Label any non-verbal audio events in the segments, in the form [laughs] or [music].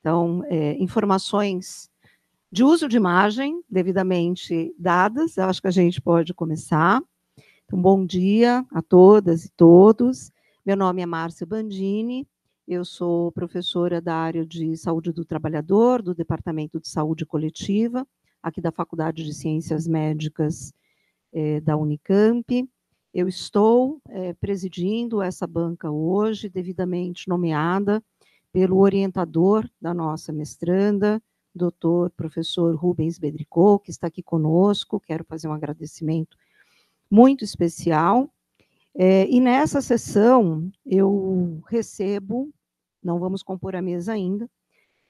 Então, é, informações de uso de imagem devidamente dadas, eu acho que a gente pode começar. Então, bom dia a todas e todos. Meu nome é Márcia Bandini, eu sou professora da área de saúde do trabalhador, do Departamento de Saúde Coletiva, aqui da Faculdade de Ciências Médicas é, da Unicamp. Eu estou é, presidindo essa banca hoje, devidamente nomeada pelo orientador da nossa mestranda, doutor professor Rubens Bedricô, que está aqui conosco. Quero fazer um agradecimento muito especial. É, e nessa sessão eu recebo, não vamos compor a mesa ainda,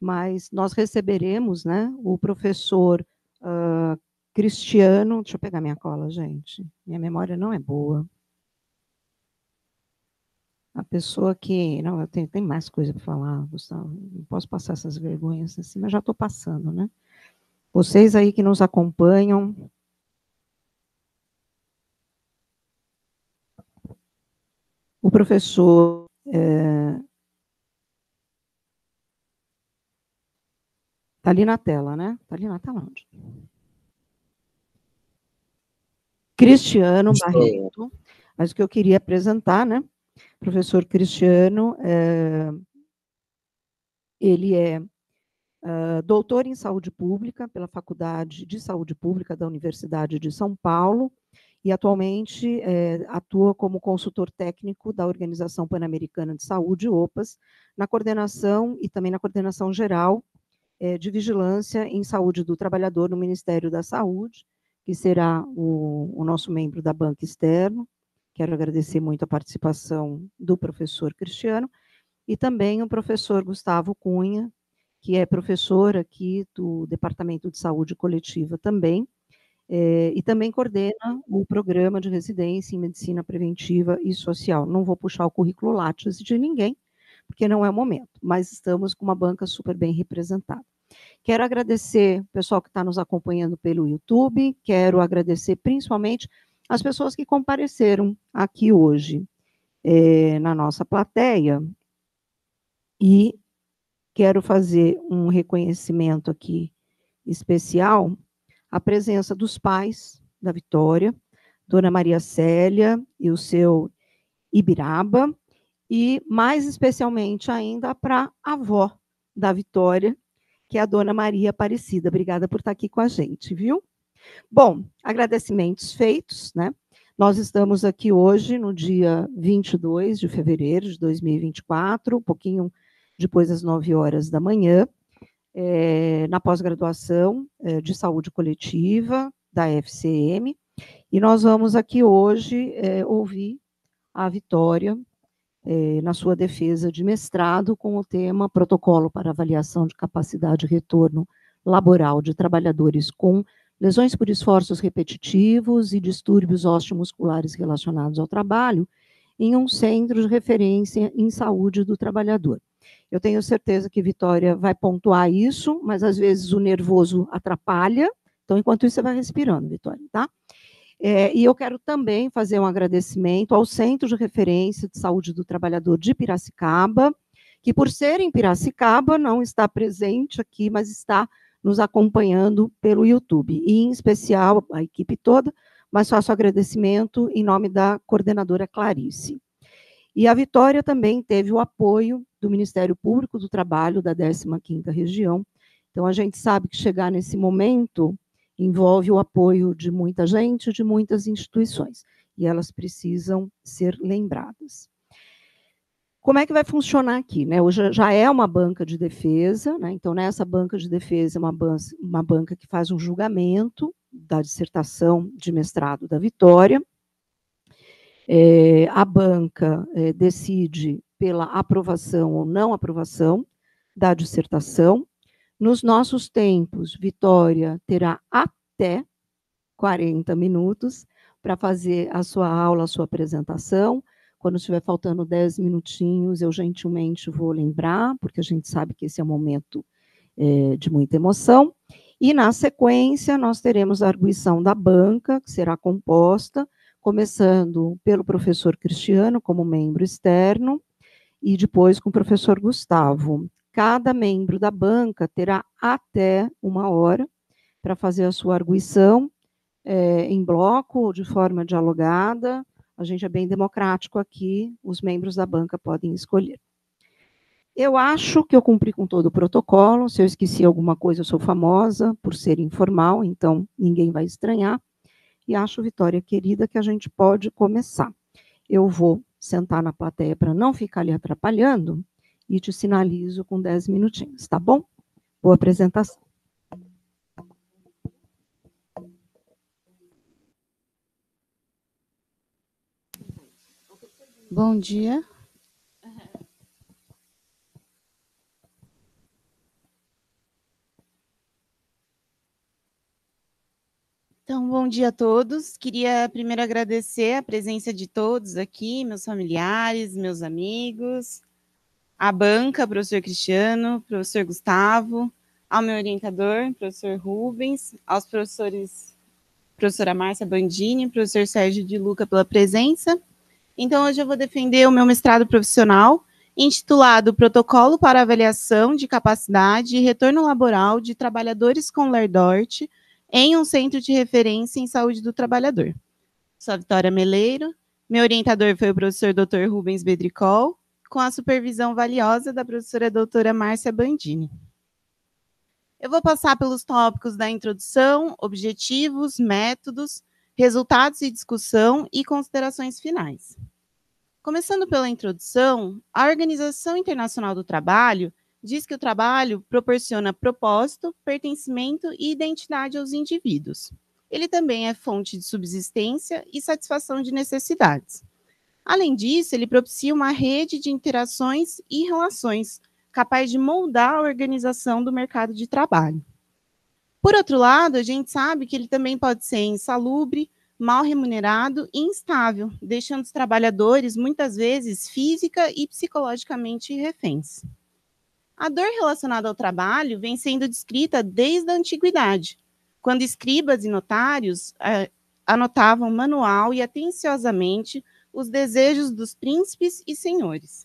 mas nós receberemos né, o professor uh, Cristiano. Deixa eu pegar minha cola, gente. Minha memória não é boa a pessoa que. Não, eu tenho, tem mais coisa para falar, Gustavo. Não posso passar essas vergonhas assim, mas já estou passando, né? Vocês aí que nos acompanham. O professor. É, tá ali na tela, né? Tá ali na tela onde? Cristiano Barreto. Mas o que eu queria apresentar, né? professor Cristiano, é, ele é ah, doutor em saúde pública pela Faculdade de Saúde Pública da Universidade de São Paulo e atualmente é, atua como consultor técnico da Organização Pan-Americana de Saúde, OPAS, na coordenação e também na coordenação geral é, de vigilância em saúde do trabalhador no Ministério da Saúde, que será o, o nosso membro da banca externo. Quero agradecer muito a participação do professor Cristiano e também o professor Gustavo Cunha, que é professor aqui do Departamento de Saúde Coletiva também, é, e também coordena o programa de residência em medicina preventiva e social. Não vou puxar o currículo Lattes de ninguém, porque não é o momento, mas estamos com uma banca super bem representada. Quero agradecer o pessoal que está nos acompanhando pelo YouTube, quero agradecer principalmente as pessoas que compareceram aqui hoje é, na nossa plateia e quero fazer um reconhecimento aqui especial à presença dos pais da Vitória, Dona Maria Célia e o seu Ibiraba, e mais especialmente ainda para a avó da Vitória, que é a Dona Maria Aparecida. Obrigada por estar aqui com a gente, viu? Bom, agradecimentos feitos, né? Nós estamos aqui hoje, no dia 22 de fevereiro de 2024, um pouquinho depois das 9 horas da manhã, é, na pós-graduação é, de saúde coletiva da FCM. E nós vamos aqui hoje é, ouvir a Vitória é, na sua defesa de mestrado com o tema Protocolo para Avaliação de Capacidade e Retorno Laboral de Trabalhadores com lesões por esforços repetitivos e distúrbios osteomusculares relacionados ao trabalho em um centro de referência em saúde do trabalhador. Eu tenho certeza que Vitória vai pontuar isso, mas às vezes o nervoso atrapalha. Então, enquanto isso, você vai respirando, Vitória, tá? É, e eu quero também fazer um agradecimento ao Centro de Referência de Saúde do Trabalhador de Piracicaba, que por ser em Piracicaba não está presente aqui, mas está nos acompanhando pelo YouTube, e em especial a equipe toda, mas faço agradecimento em nome da coordenadora Clarice. E a Vitória também teve o apoio do Ministério Público do Trabalho da 15ª Região. Então a gente sabe que chegar nesse momento envolve o apoio de muita gente, de muitas instituições, e elas precisam ser lembradas como é que vai funcionar aqui? Né? Hoje já é uma banca de defesa, né? então nessa banca de defesa é uma, ban uma banca que faz um julgamento da dissertação de mestrado da Vitória. É, a banca é, decide pela aprovação ou não aprovação da dissertação. Nos nossos tempos, Vitória terá até 40 minutos para fazer a sua aula, a sua apresentação quando estiver faltando 10 minutinhos, eu gentilmente vou lembrar, porque a gente sabe que esse é um momento é, de muita emoção. E, na sequência, nós teremos a arguição da banca, que será composta, começando pelo professor Cristiano, como membro externo, e depois com o professor Gustavo. Cada membro da banca terá até uma hora para fazer a sua arguição é, em bloco, de forma dialogada, a gente é bem democrático aqui, os membros da banca podem escolher. Eu acho que eu cumpri com todo o protocolo. Se eu esqueci alguma coisa, eu sou famosa por ser informal, então ninguém vai estranhar. E acho, Vitória querida, que a gente pode começar. Eu vou sentar na plateia para não ficar lhe atrapalhando e te sinalizo com 10 minutinhos, tá bom? Boa apresentação. Bom dia. Então, bom dia a todos. Queria primeiro agradecer a presença de todos aqui, meus familiares, meus amigos, a banca, professor Cristiano, professor Gustavo, ao meu orientador, professor Rubens, aos professores, professora Márcia Bandini, professor Sérgio de Luca pela presença. Então, hoje eu vou defender o meu mestrado profissional, intitulado Protocolo para Avaliação de Capacidade e Retorno Laboral de Trabalhadores com LERDORT em um Centro de Referência em Saúde do Trabalhador. Sou a Vitória Meleiro, meu orientador foi o professor Dr. Rubens Bedricol, com a supervisão valiosa da professora doutora Márcia Bandini. Eu vou passar pelos tópicos da introdução, objetivos, métodos, resultados de discussão e considerações finais. Começando pela introdução, a Organização Internacional do Trabalho diz que o trabalho proporciona propósito, pertencimento e identidade aos indivíduos. Ele também é fonte de subsistência e satisfação de necessidades. Além disso, ele propicia uma rede de interações e relações capaz de moldar a organização do mercado de trabalho. Por outro lado, a gente sabe que ele também pode ser insalubre, mal remunerado e instável, deixando os trabalhadores muitas vezes física e psicologicamente reféns. A dor relacionada ao trabalho vem sendo descrita desde a antiguidade, quando escribas e notários eh, anotavam manual e atenciosamente os desejos dos príncipes e senhores.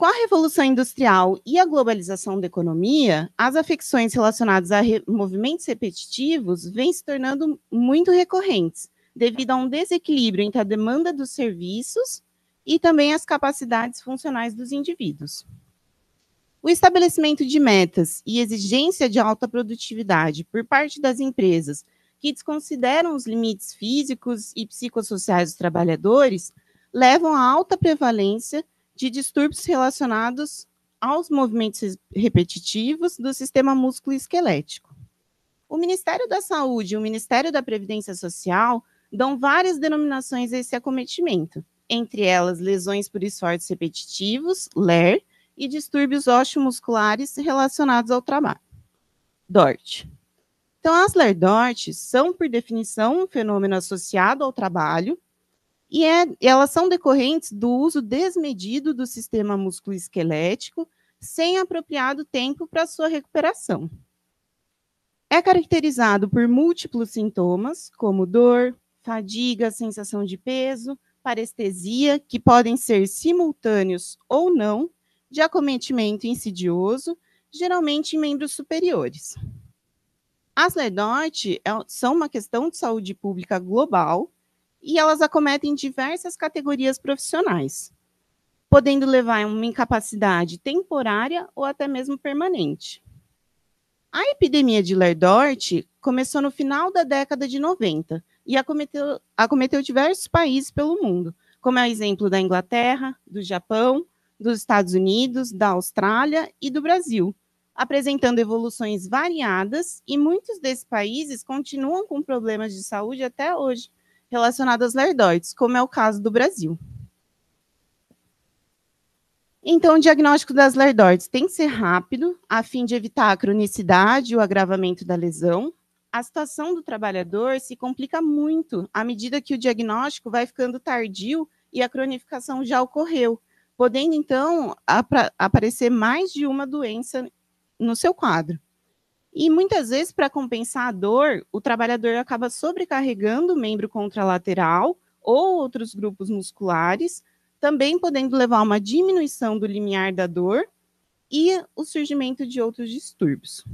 Com a Revolução Industrial e a globalização da economia, as afecções relacionadas a re movimentos repetitivos vêm se tornando muito recorrentes, devido a um desequilíbrio entre a demanda dos serviços e também as capacidades funcionais dos indivíduos. O estabelecimento de metas e exigência de alta produtividade por parte das empresas que desconsideram os limites físicos e psicossociais dos trabalhadores levam a alta prevalência de distúrbios relacionados aos movimentos repetitivos do sistema músculo-esquelético. O Ministério da Saúde e o Ministério da Previdência Social dão várias denominações a esse acometimento, entre elas lesões por esforços repetitivos, LER, e distúrbios osteomusculares relacionados ao trabalho, DORT. Então, as LER-DORT são, por definição, um fenômeno associado ao trabalho e é, elas são decorrentes do uso desmedido do sistema musculoesquelético esquelético sem apropriado tempo para sua recuperação. É caracterizado por múltiplos sintomas, como dor, fadiga, sensação de peso, parestesia, que podem ser simultâneos ou não, de acometimento insidioso, geralmente em membros superiores. As LEDOT é, são uma questão de saúde pública global e elas acometem diversas categorias profissionais, podendo levar a uma incapacidade temporária ou até mesmo permanente. A epidemia de Lerdort começou no final da década de 90 e acometeu, acometeu diversos países pelo mundo, como é o exemplo da Inglaterra, do Japão, dos Estados Unidos, da Austrália e do Brasil, apresentando evoluções variadas e muitos desses países continuam com problemas de saúde até hoje relacionado às lerdotes, como é o caso do Brasil. Então, o diagnóstico das lerdotes tem que ser rápido, a fim de evitar a cronicidade e o agravamento da lesão. A situação do trabalhador se complica muito à medida que o diagnóstico vai ficando tardio e a cronificação já ocorreu, podendo então aparecer mais de uma doença no seu quadro. E muitas vezes, para compensar a dor, o trabalhador acaba sobrecarregando o membro contralateral ou outros grupos musculares, também podendo levar a uma diminuição do limiar da dor e o surgimento de outros distúrbios.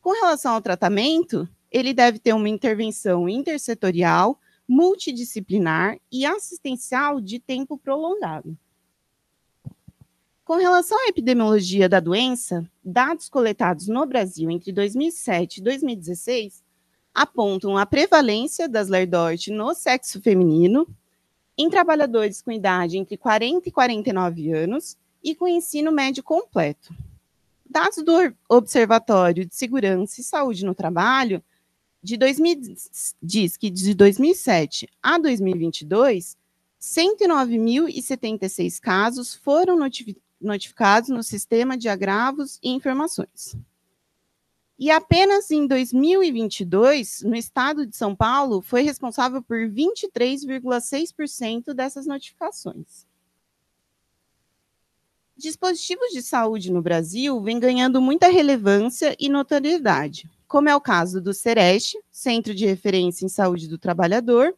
Com relação ao tratamento, ele deve ter uma intervenção intersetorial, multidisciplinar e assistencial de tempo prolongado. Com relação à epidemiologia da doença, dados coletados no Brasil entre 2007 e 2016 apontam a prevalência das lerdorte no sexo feminino, em trabalhadores com idade entre 40 e 49 anos e com ensino médio completo. Dados do Observatório de Segurança e Saúde no Trabalho de 2000, diz que de 2007 a 2022, 109.076 casos foram notificados notificados no sistema de agravos e informações. E apenas em 2022, no estado de São Paulo, foi responsável por 23,6% dessas notificações. Dispositivos de saúde no Brasil vêm ganhando muita relevância e notoriedade, como é o caso do CEREST, Centro de Referência em Saúde do Trabalhador,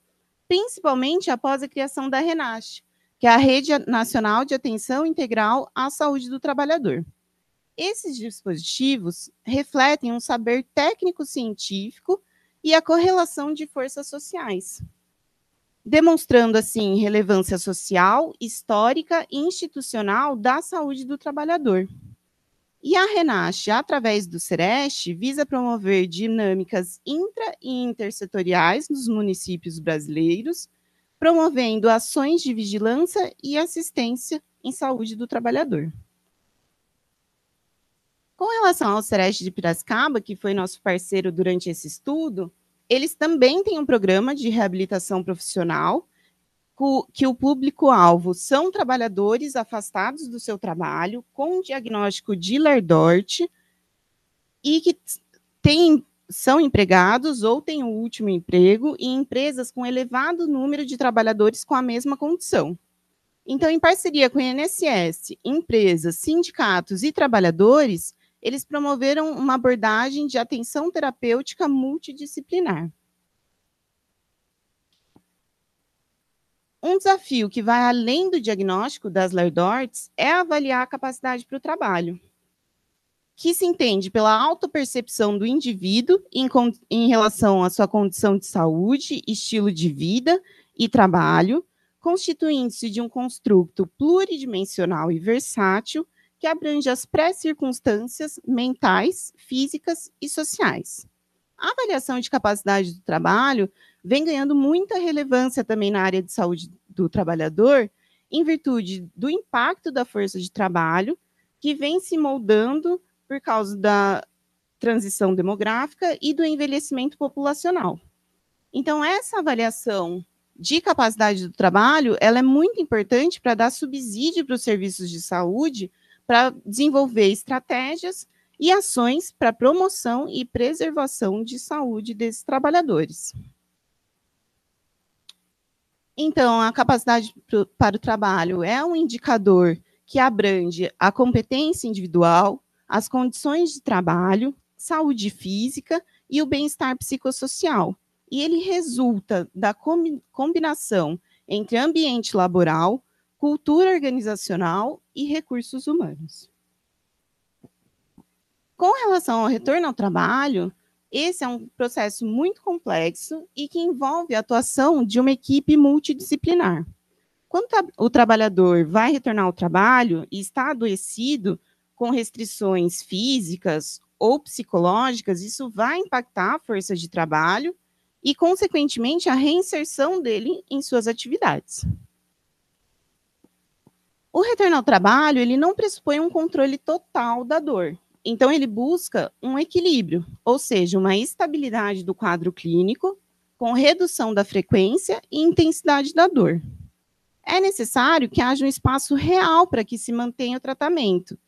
principalmente após a criação da RENASCH, que é a Rede Nacional de Atenção Integral à Saúde do Trabalhador. Esses dispositivos refletem um saber técnico-científico e a correlação de forças sociais, demonstrando, assim, relevância social, histórica e institucional da saúde do trabalhador. E a Renasce, através do SEREST, visa promover dinâmicas intra e intersetoriais nos municípios brasileiros promovendo ações de vigilância e assistência em saúde do trabalhador. Com relação ao Sereste de Piracicaba, que foi nosso parceiro durante esse estudo, eles também têm um programa de reabilitação profissional, que o público-alvo são trabalhadores afastados do seu trabalho, com diagnóstico de Lardort, e que tem são empregados ou têm o último emprego e empresas com elevado número de trabalhadores com a mesma condição. Então, em parceria com o INSS, empresas, sindicatos e trabalhadores, eles promoveram uma abordagem de atenção terapêutica multidisciplinar. Um desafio que vai além do diagnóstico das lerdorts é avaliar a capacidade para o trabalho que se entende pela autopercepção do indivíduo em, em relação à sua condição de saúde, estilo de vida e trabalho, constituindo-se de um construto pluridimensional e versátil que abrange as pré-circunstâncias mentais, físicas e sociais. A avaliação de capacidade do trabalho vem ganhando muita relevância também na área de saúde do trabalhador, em virtude do impacto da força de trabalho, que vem se moldando por causa da transição demográfica e do envelhecimento populacional. Então, essa avaliação de capacidade do trabalho, ela é muito importante para dar subsídio para os serviços de saúde, para desenvolver estratégias e ações para promoção e preservação de saúde desses trabalhadores. Então, a capacidade para o trabalho é um indicador que abrange a competência individual, as condições de trabalho, saúde física e o bem-estar psicossocial. E ele resulta da combinação entre ambiente laboral, cultura organizacional e recursos humanos. Com relação ao retorno ao trabalho, esse é um processo muito complexo e que envolve a atuação de uma equipe multidisciplinar. Quando o trabalhador vai retornar ao trabalho e está adoecido, com restrições físicas ou psicológicas, isso vai impactar a força de trabalho e, consequentemente, a reinserção dele em suas atividades. O retorno ao trabalho, ele não pressupõe um controle total da dor. Então, ele busca um equilíbrio, ou seja, uma estabilidade do quadro clínico, com redução da frequência e intensidade da dor. É necessário que haja um espaço real para que se mantenha o tratamento,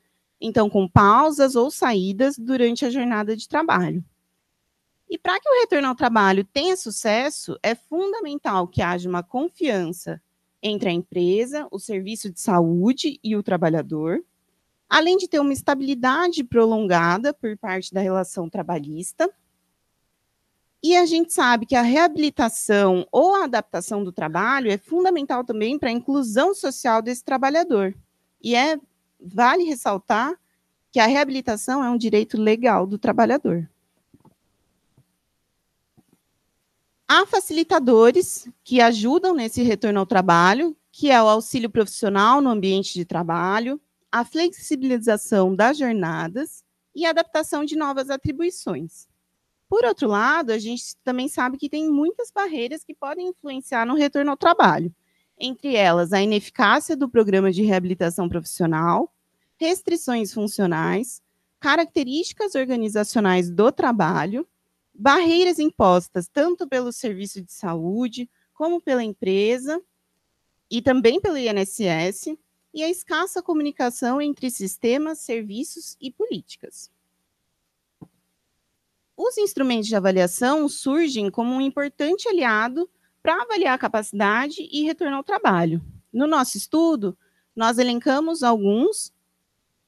então com pausas ou saídas durante a jornada de trabalho. E para que o retorno ao trabalho tenha sucesso, é fundamental que haja uma confiança entre a empresa, o serviço de saúde e o trabalhador, além de ter uma estabilidade prolongada por parte da relação trabalhista. E a gente sabe que a reabilitação ou a adaptação do trabalho é fundamental também para a inclusão social desse trabalhador. E é vale ressaltar que a reabilitação é um direito legal do trabalhador. Há facilitadores que ajudam nesse retorno ao trabalho, que é o auxílio profissional no ambiente de trabalho, a flexibilização das jornadas e a adaptação de novas atribuições. Por outro lado, a gente também sabe que tem muitas barreiras que podem influenciar no retorno ao trabalho entre elas a ineficácia do programa de reabilitação profissional, restrições funcionais, características organizacionais do trabalho, barreiras impostas tanto pelo serviço de saúde, como pela empresa e também pelo INSS, e a escassa comunicação entre sistemas, serviços e políticas. Os instrumentos de avaliação surgem como um importante aliado para avaliar a capacidade e retorno ao trabalho. No nosso estudo, nós elencamos alguns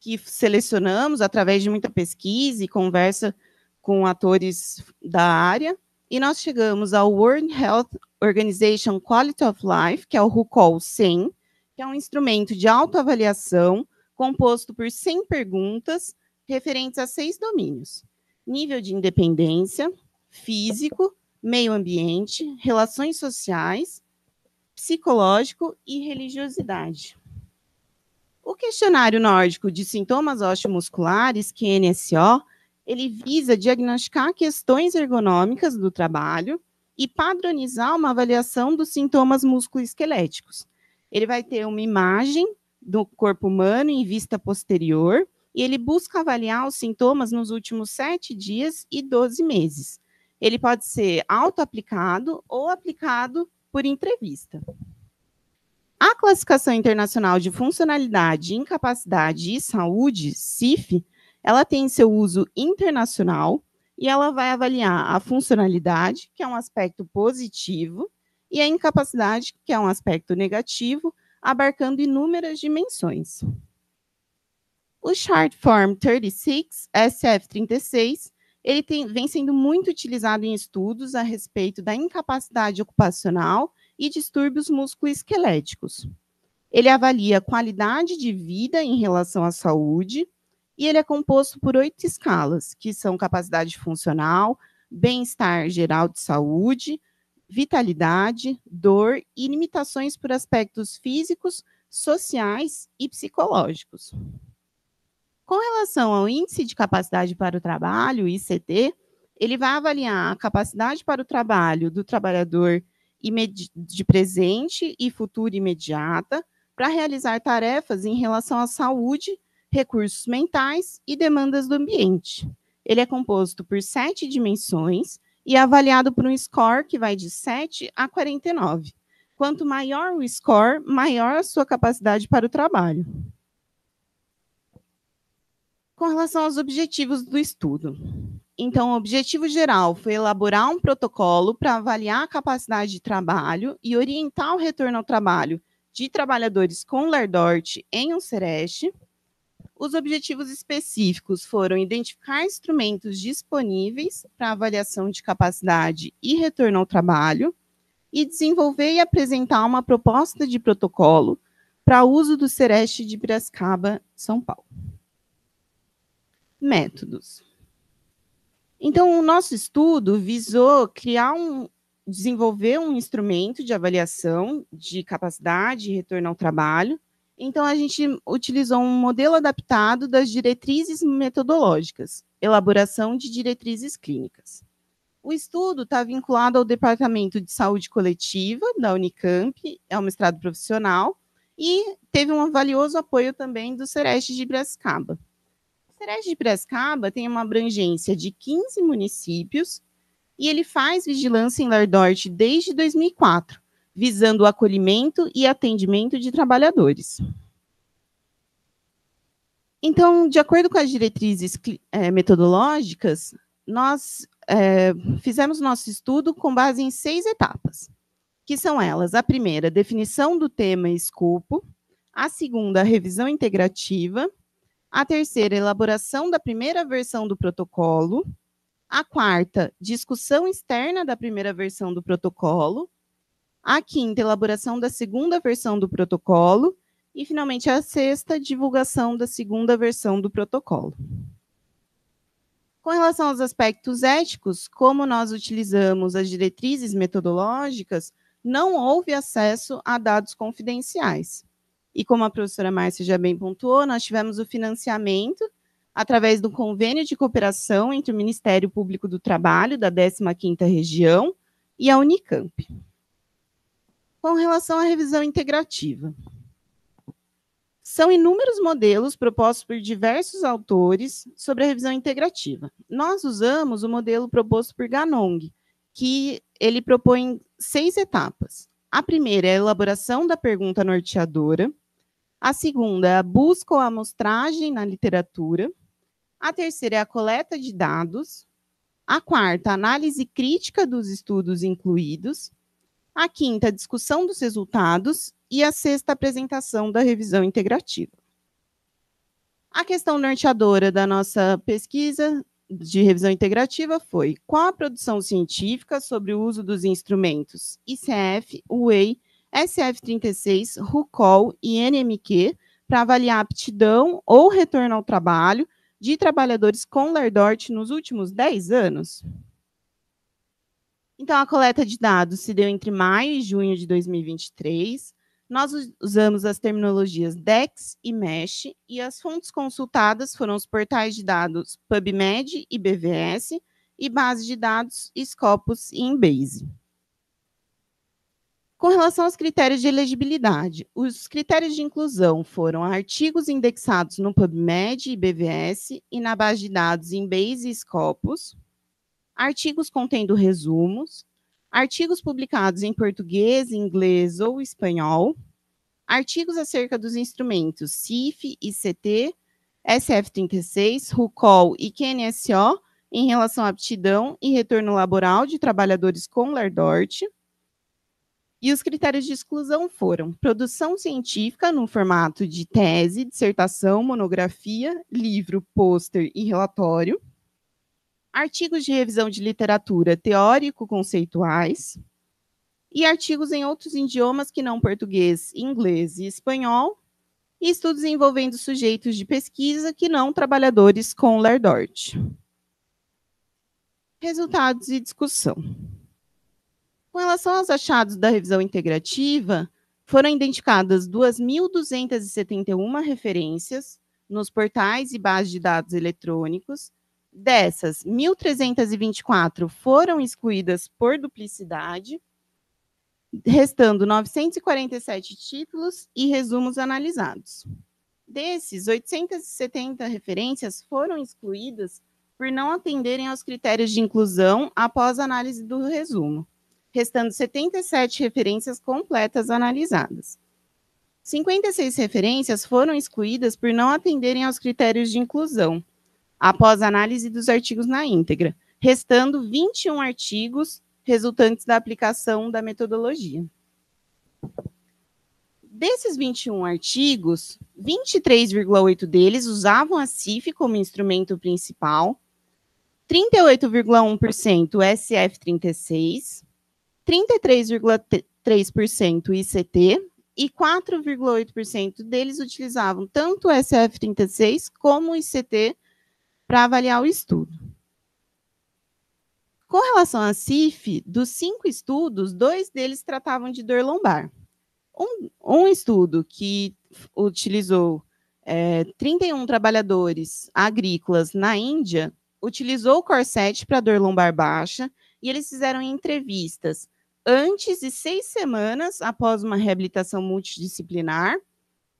que selecionamos através de muita pesquisa e conversa com atores da área, e nós chegamos ao World Health Organization Quality of Life, que é o RUCOL 100, que é um instrumento de autoavaliação composto por 100 perguntas referentes a seis domínios: nível de independência, físico, meio ambiente, relações sociais, psicológico e religiosidade. O questionário nórdico de sintomas osteomusculares, QNSO, ele visa diagnosticar questões ergonômicas do trabalho e padronizar uma avaliação dos sintomas musculoesqueléticos. Ele vai ter uma imagem do corpo humano em vista posterior e ele busca avaliar os sintomas nos últimos 7 dias e 12 meses ele pode ser auto-aplicado ou aplicado por entrevista. A classificação internacional de funcionalidade, incapacidade e saúde, CIF, ela tem seu uso internacional e ela vai avaliar a funcionalidade, que é um aspecto positivo, e a incapacidade, que é um aspecto negativo, abarcando inúmeras dimensões. O Chart Form 36, SF36, ele tem, vem sendo muito utilizado em estudos a respeito da incapacidade ocupacional e distúrbios musculoesqueléticos. Ele avalia qualidade de vida em relação à saúde e ele é composto por oito escalas, que são capacidade funcional, bem-estar geral de saúde, vitalidade, dor e limitações por aspectos físicos, sociais e psicológicos. Com relação ao índice de capacidade para o trabalho, ICT, ele vai avaliar a capacidade para o trabalho do trabalhador de presente e futuro imediata para realizar tarefas em relação à saúde, recursos mentais e demandas do ambiente. Ele é composto por sete dimensões e é avaliado por um score que vai de 7 a 49. Quanto maior o score, maior a sua capacidade para o trabalho com relação aos objetivos do estudo. Então, o objetivo geral foi elaborar um protocolo para avaliar a capacidade de trabalho e orientar o retorno ao trabalho de trabalhadores com LERDORT em um SEREST. Os objetivos específicos foram identificar instrumentos disponíveis para avaliação de capacidade e retorno ao trabalho e desenvolver e apresentar uma proposta de protocolo para uso do SEREST de Piracicaba, São Paulo métodos. Então, o nosso estudo visou criar um, desenvolver um instrumento de avaliação de capacidade e retorno ao trabalho. Então, a gente utilizou um modelo adaptado das diretrizes metodológicas, elaboração de diretrizes clínicas. O estudo está vinculado ao Departamento de Saúde Coletiva da Unicamp, é um mestrado profissional, e teve um valioso apoio também do Sereste de Brascaba. Sereste de Piracicaba tem uma abrangência de 15 municípios e ele faz vigilância em Lardorte desde 2004, visando o acolhimento e atendimento de trabalhadores. Então, de acordo com as diretrizes é, metodológicas, nós é, fizemos nosso estudo com base em seis etapas, que são elas: a primeira, definição do tema e escopo, a segunda, revisão integrativa, a terceira, elaboração da primeira versão do protocolo. A quarta, discussão externa da primeira versão do protocolo. A quinta, elaboração da segunda versão do protocolo. E, finalmente, a sexta, divulgação da segunda versão do protocolo. Com relação aos aspectos éticos, como nós utilizamos as diretrizes metodológicas, não houve acesso a dados confidenciais. E como a professora Márcia já bem pontuou, nós tivemos o financiamento através do convênio de cooperação entre o Ministério Público do Trabalho da 15ª Região e a Unicamp. Com relação à revisão integrativa, são inúmeros modelos propostos por diversos autores sobre a revisão integrativa. Nós usamos o modelo proposto por Ganong, que ele propõe seis etapas. A primeira é a elaboração da pergunta norteadora, a segunda é a busca ou amostragem na literatura. A terceira é a coleta de dados. A quarta, análise crítica dos estudos incluídos. A quinta, discussão dos resultados. E a sexta, apresentação da revisão integrativa. A questão norteadora da nossa pesquisa de revisão integrativa foi qual a produção científica sobre o uso dos instrumentos ICF, UEI SF36, RUCOL e NMQ para avaliar a aptidão ou retorno ao trabalho de trabalhadores com LERDORT nos últimos 10 anos? Então, a coleta de dados se deu entre maio e junho de 2023. Nós usamos as terminologias DEX e MESH, e as fontes consultadas foram os portais de dados PubMed e BVS, e base de dados Scopus e Embase. Com relação aos critérios de elegibilidade, os critérios de inclusão foram artigos indexados no PubMed e BVS e na base de dados em Base e Scopus, artigos contendo resumos, artigos publicados em português, inglês ou espanhol, artigos acerca dos instrumentos CIF, ICT, SF36, RUCOL e QNSO em relação à aptidão e retorno laboral de trabalhadores com LARDORT, e os critérios de exclusão foram produção científica no formato de tese, dissertação, monografia, livro, pôster e relatório, artigos de revisão de literatura teórico-conceituais e artigos em outros idiomas que não português, inglês e espanhol, e estudos envolvendo sujeitos de pesquisa que não trabalhadores com Lerdort. Resultados e discussão. Com relação aos achados da revisão integrativa, foram identificadas 2.271 referências nos portais e bases de dados eletrônicos. Dessas, 1.324 foram excluídas por duplicidade, restando 947 títulos e resumos analisados. Desses, 870 referências foram excluídas por não atenderem aos critérios de inclusão após análise do resumo restando 77 referências completas analisadas. 56 referências foram excluídas por não atenderem aos critérios de inclusão, após análise dos artigos na íntegra, restando 21 artigos resultantes da aplicação da metodologia. Desses 21 artigos, 23,8 deles usavam a CIF como instrumento principal, 38,1% SF36, 33,3% ICT e 4,8% deles utilizavam tanto o SF36 como o ICT para avaliar o estudo. Com relação à CIF, dos cinco estudos, dois deles tratavam de dor lombar. Um, um estudo que utilizou é, 31 trabalhadores agrícolas na Índia utilizou o corset para dor lombar baixa e eles fizeram entrevistas antes de seis semanas após uma reabilitação multidisciplinar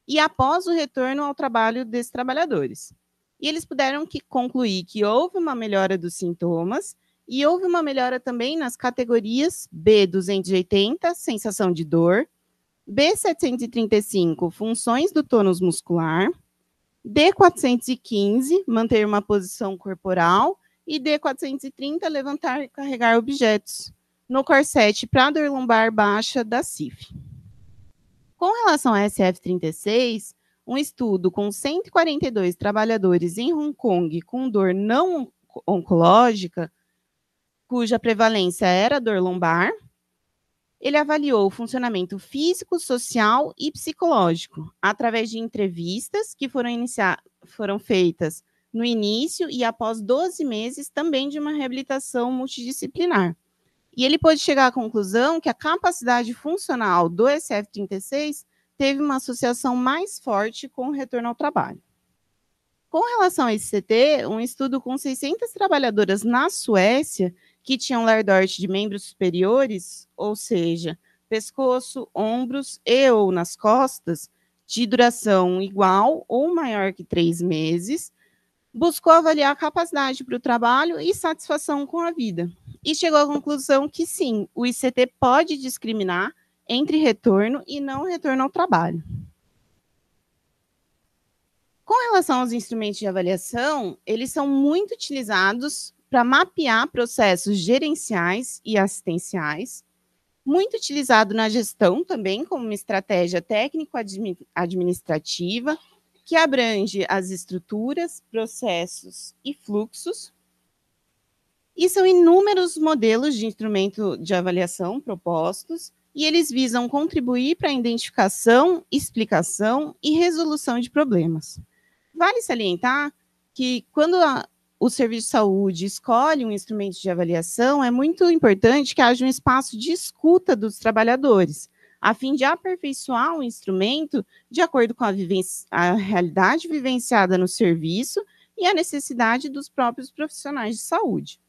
e após o retorno ao trabalho desses trabalhadores. E eles puderam que concluir que houve uma melhora dos sintomas e houve uma melhora também nas categorias B280, sensação de dor, B735, funções do tônus muscular, D415, manter uma posição corporal, e D430, levantar e carregar objetos no corsete para dor lombar baixa da CIF. Com relação à SF36, um estudo com 142 trabalhadores em Hong Kong com dor não oncológica, cuja prevalência era dor lombar, ele avaliou o funcionamento físico, social e psicológico através de entrevistas que foram, foram feitas no início e após 12 meses também de uma reabilitação multidisciplinar. E ele pôde chegar à conclusão que a capacidade funcional do SF-36 teve uma associação mais forte com o retorno ao trabalho. Com relação a esse CT, um estudo com 600 trabalhadoras na Suécia que tinham Lerdort de membros superiores, ou seja, pescoço, ombros e ou nas costas, de duração igual ou maior que três meses, buscou avaliar a capacidade para o trabalho e satisfação com a vida. E chegou à conclusão que sim, o ICT pode discriminar entre retorno e não retorno ao trabalho. Com relação aos instrumentos de avaliação, eles são muito utilizados para mapear processos gerenciais e assistenciais, muito utilizado na gestão também como uma estratégia técnico-administrativa, que abrange as estruturas, processos e fluxos. E são inúmeros modelos de instrumento de avaliação propostos, e eles visam contribuir para a identificação, explicação e resolução de problemas. Vale salientar que quando a, o serviço de saúde escolhe um instrumento de avaliação, é muito importante que haja um espaço de escuta dos trabalhadores, a fim de aperfeiçoar o instrumento de acordo com a, a realidade vivenciada no serviço e a necessidade dos próprios profissionais de saúde.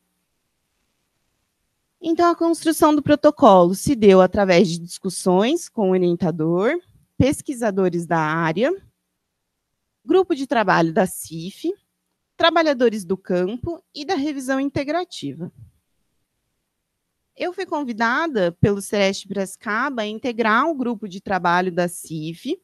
Então, a construção do protocolo se deu através de discussões com o orientador, pesquisadores da área, grupo de trabalho da CIF, trabalhadores do campo e da revisão integrativa eu fui convidada pelo Sereste Brascaba a integrar o um grupo de trabalho da CIF,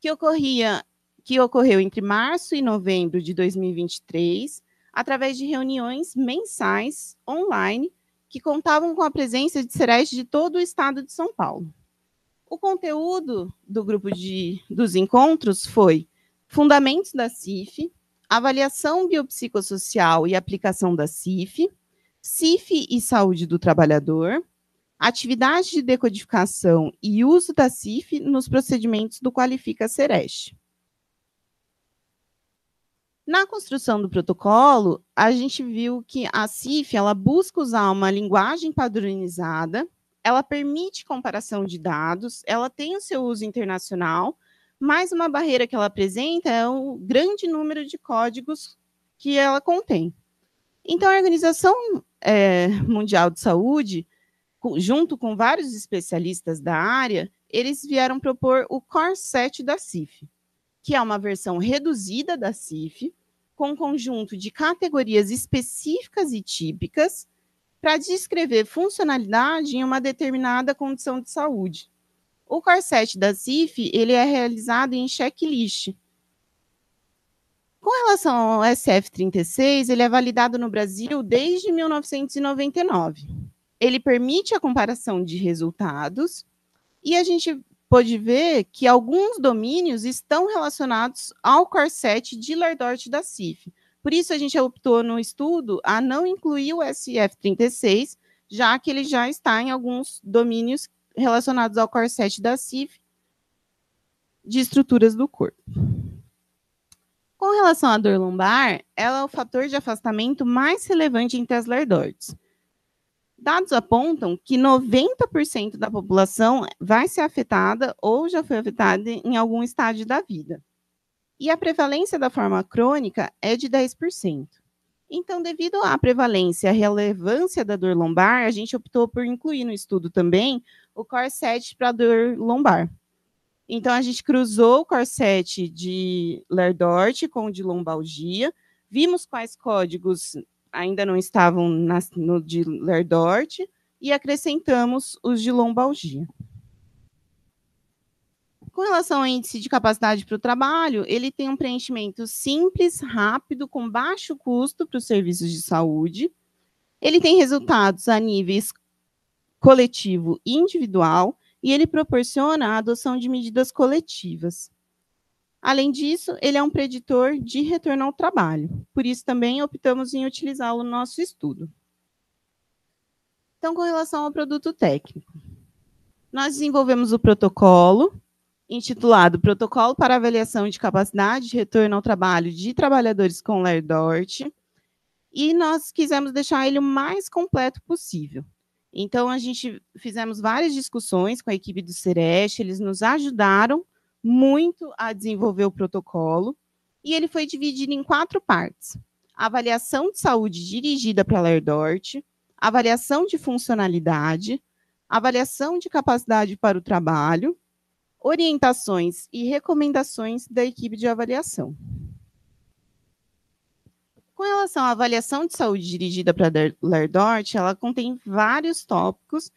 que, ocorria, que ocorreu entre março e novembro de 2023, através de reuniões mensais online que contavam com a presença de Sereste de todo o estado de São Paulo. O conteúdo do grupo de, dos encontros foi fundamentos da CIF, avaliação biopsicossocial e aplicação da CIF, CIF e saúde do trabalhador, atividade de decodificação e uso da CIF nos procedimentos do Qualifica Sereste. Na construção do protocolo, a gente viu que a CIF ela busca usar uma linguagem padronizada, ela permite comparação de dados, ela tem o seu uso internacional, mas uma barreira que ela apresenta é o grande número de códigos que ela contém. Então, a organização é, Mundial de Saúde, junto com vários especialistas da área, eles vieram propor o Core 7 da CIF, que é uma versão reduzida da CIF, com um conjunto de categorias específicas e típicas para descrever funcionalidade em uma determinada condição de saúde. O Core 7 da CIF ele é realizado em checklist, com relação ao SF-36, ele é validado no Brasil desde 1999. Ele permite a comparação de resultados e a gente pode ver que alguns domínios estão relacionados ao Core de Lardort da CIF. Por isso, a gente optou no estudo a não incluir o SF-36, já que ele já está em alguns domínios relacionados ao Core da CIF de estruturas do corpo. Com relação à dor lombar, ela é o fator de afastamento mais relevante entre as lordoses. Dados apontam que 90% da população vai ser afetada ou já foi afetada em algum estágio da vida. E a prevalência da forma crônica é de 10%. Então, devido à prevalência e à relevância da dor lombar, a gente optou por incluir no estudo também o Core 7 para dor lombar. Então, a gente cruzou o corsete de Lerdort com o de lombalgia, vimos quais códigos ainda não estavam na, no de Lerdort e acrescentamos os de lombalgia. Com relação ao índice de capacidade para o trabalho, ele tem um preenchimento simples, rápido, com baixo custo para os serviços de saúde. Ele tem resultados a níveis coletivo e individual e ele proporciona a adoção de medidas coletivas. Além disso, ele é um preditor de retorno ao trabalho, por isso também optamos em utilizá-lo no nosso estudo. Então, com relação ao produto técnico, nós desenvolvemos o protocolo, intitulado Protocolo para Avaliação de Capacidade de Retorno ao Trabalho de Trabalhadores com Dort, e nós quisemos deixar ele o mais completo possível. Então, a gente fizemos várias discussões com a equipe do Sereste, eles nos ajudaram muito a desenvolver o protocolo, e ele foi dividido em quatro partes. Avaliação de saúde dirigida para Lerdort, avaliação de funcionalidade, avaliação de capacidade para o trabalho, orientações e recomendações da equipe de avaliação. Com relação à avaliação de saúde dirigida para Lerdort, ela contém vários tópicos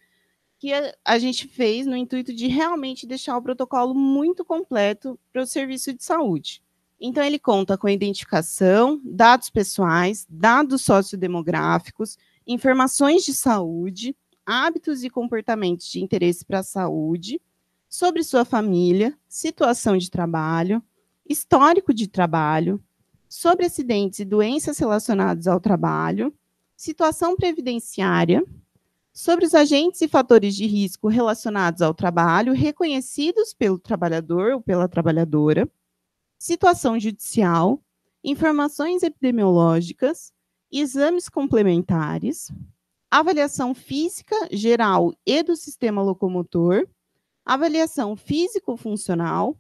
que a, gente fez no intuito de realmente deixar o protocolo muito completo para o serviço de saúde. Então, ele conta com identificação, dados pessoais, dados sociodemográficos, informações de saúde, hábitos e comportamentos de interesse para a saúde, sobre sua família, situação de trabalho, histórico de trabalho, sobre acidentes e doenças relacionados ao trabalho, situação previdenciária, sobre os agentes e fatores de risco relacionados ao trabalho reconhecidos pelo trabalhador ou pela trabalhadora, situação judicial, informações epidemiológicas, exames complementares, avaliação física geral e do sistema locomotor, avaliação físico-funcional,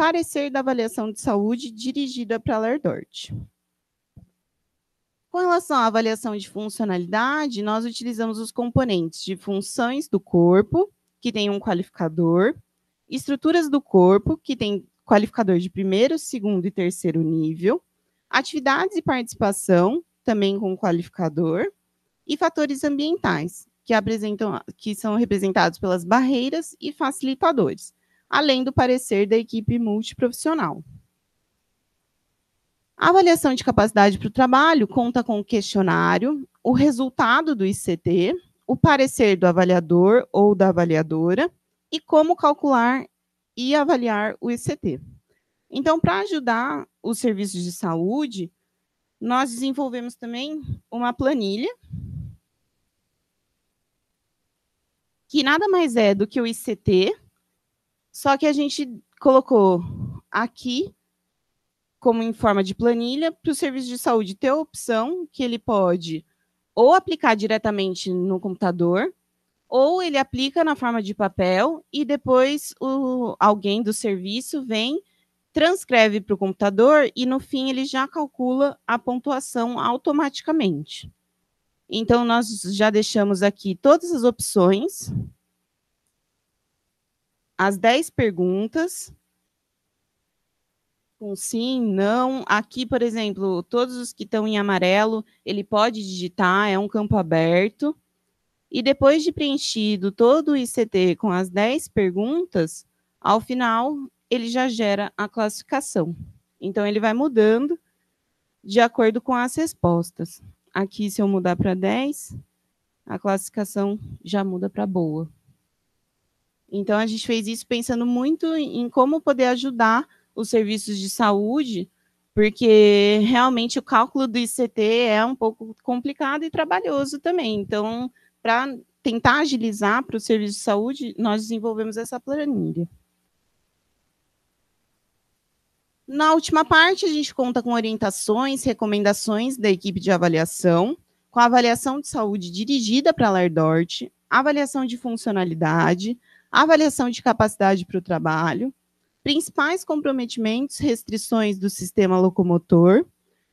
parecer da avaliação de saúde dirigida para a LERDORT. Com relação à avaliação de funcionalidade, nós utilizamos os componentes de funções do corpo, que tem um qualificador, estruturas do corpo, que tem qualificador de primeiro, segundo e terceiro nível, atividades e participação, também com qualificador, e fatores ambientais, que, apresentam, que são representados pelas barreiras e facilitadores além do parecer da equipe multiprofissional. A avaliação de capacidade para o trabalho conta com o questionário, o resultado do ICT, o parecer do avaliador ou da avaliadora e como calcular e avaliar o ICT. Então, para ajudar os serviços de saúde, nós desenvolvemos também uma planilha que nada mais é do que o ICT, só que a gente colocou aqui como em forma de planilha para o serviço de saúde ter a opção que ele pode ou aplicar diretamente no computador, ou ele aplica na forma de papel e depois o, alguém do serviço vem, transcreve para o computador e no fim ele já calcula a pontuação automaticamente. Então, nós já deixamos aqui todas as opções as 10 perguntas com sim, não. Aqui, por exemplo, todos os que estão em amarelo, ele pode digitar, é um campo aberto. E depois de preenchido todo o ICT com as 10 perguntas, ao final ele já gera a classificação. Então, ele vai mudando de acordo com as respostas. Aqui, se eu mudar para 10, a classificação já muda para boa. Então, a gente fez isso pensando muito em como poder ajudar os serviços de saúde, porque realmente o cálculo do ICT é um pouco complicado e trabalhoso também. Então, para tentar agilizar para o serviço de saúde, nós desenvolvemos essa planilha. Na última parte, a gente conta com orientações, recomendações da equipe de avaliação, com a avaliação de saúde dirigida para a LARDORT, avaliação de funcionalidade, avaliação de capacidade para o trabalho, principais comprometimentos, restrições do sistema locomotor,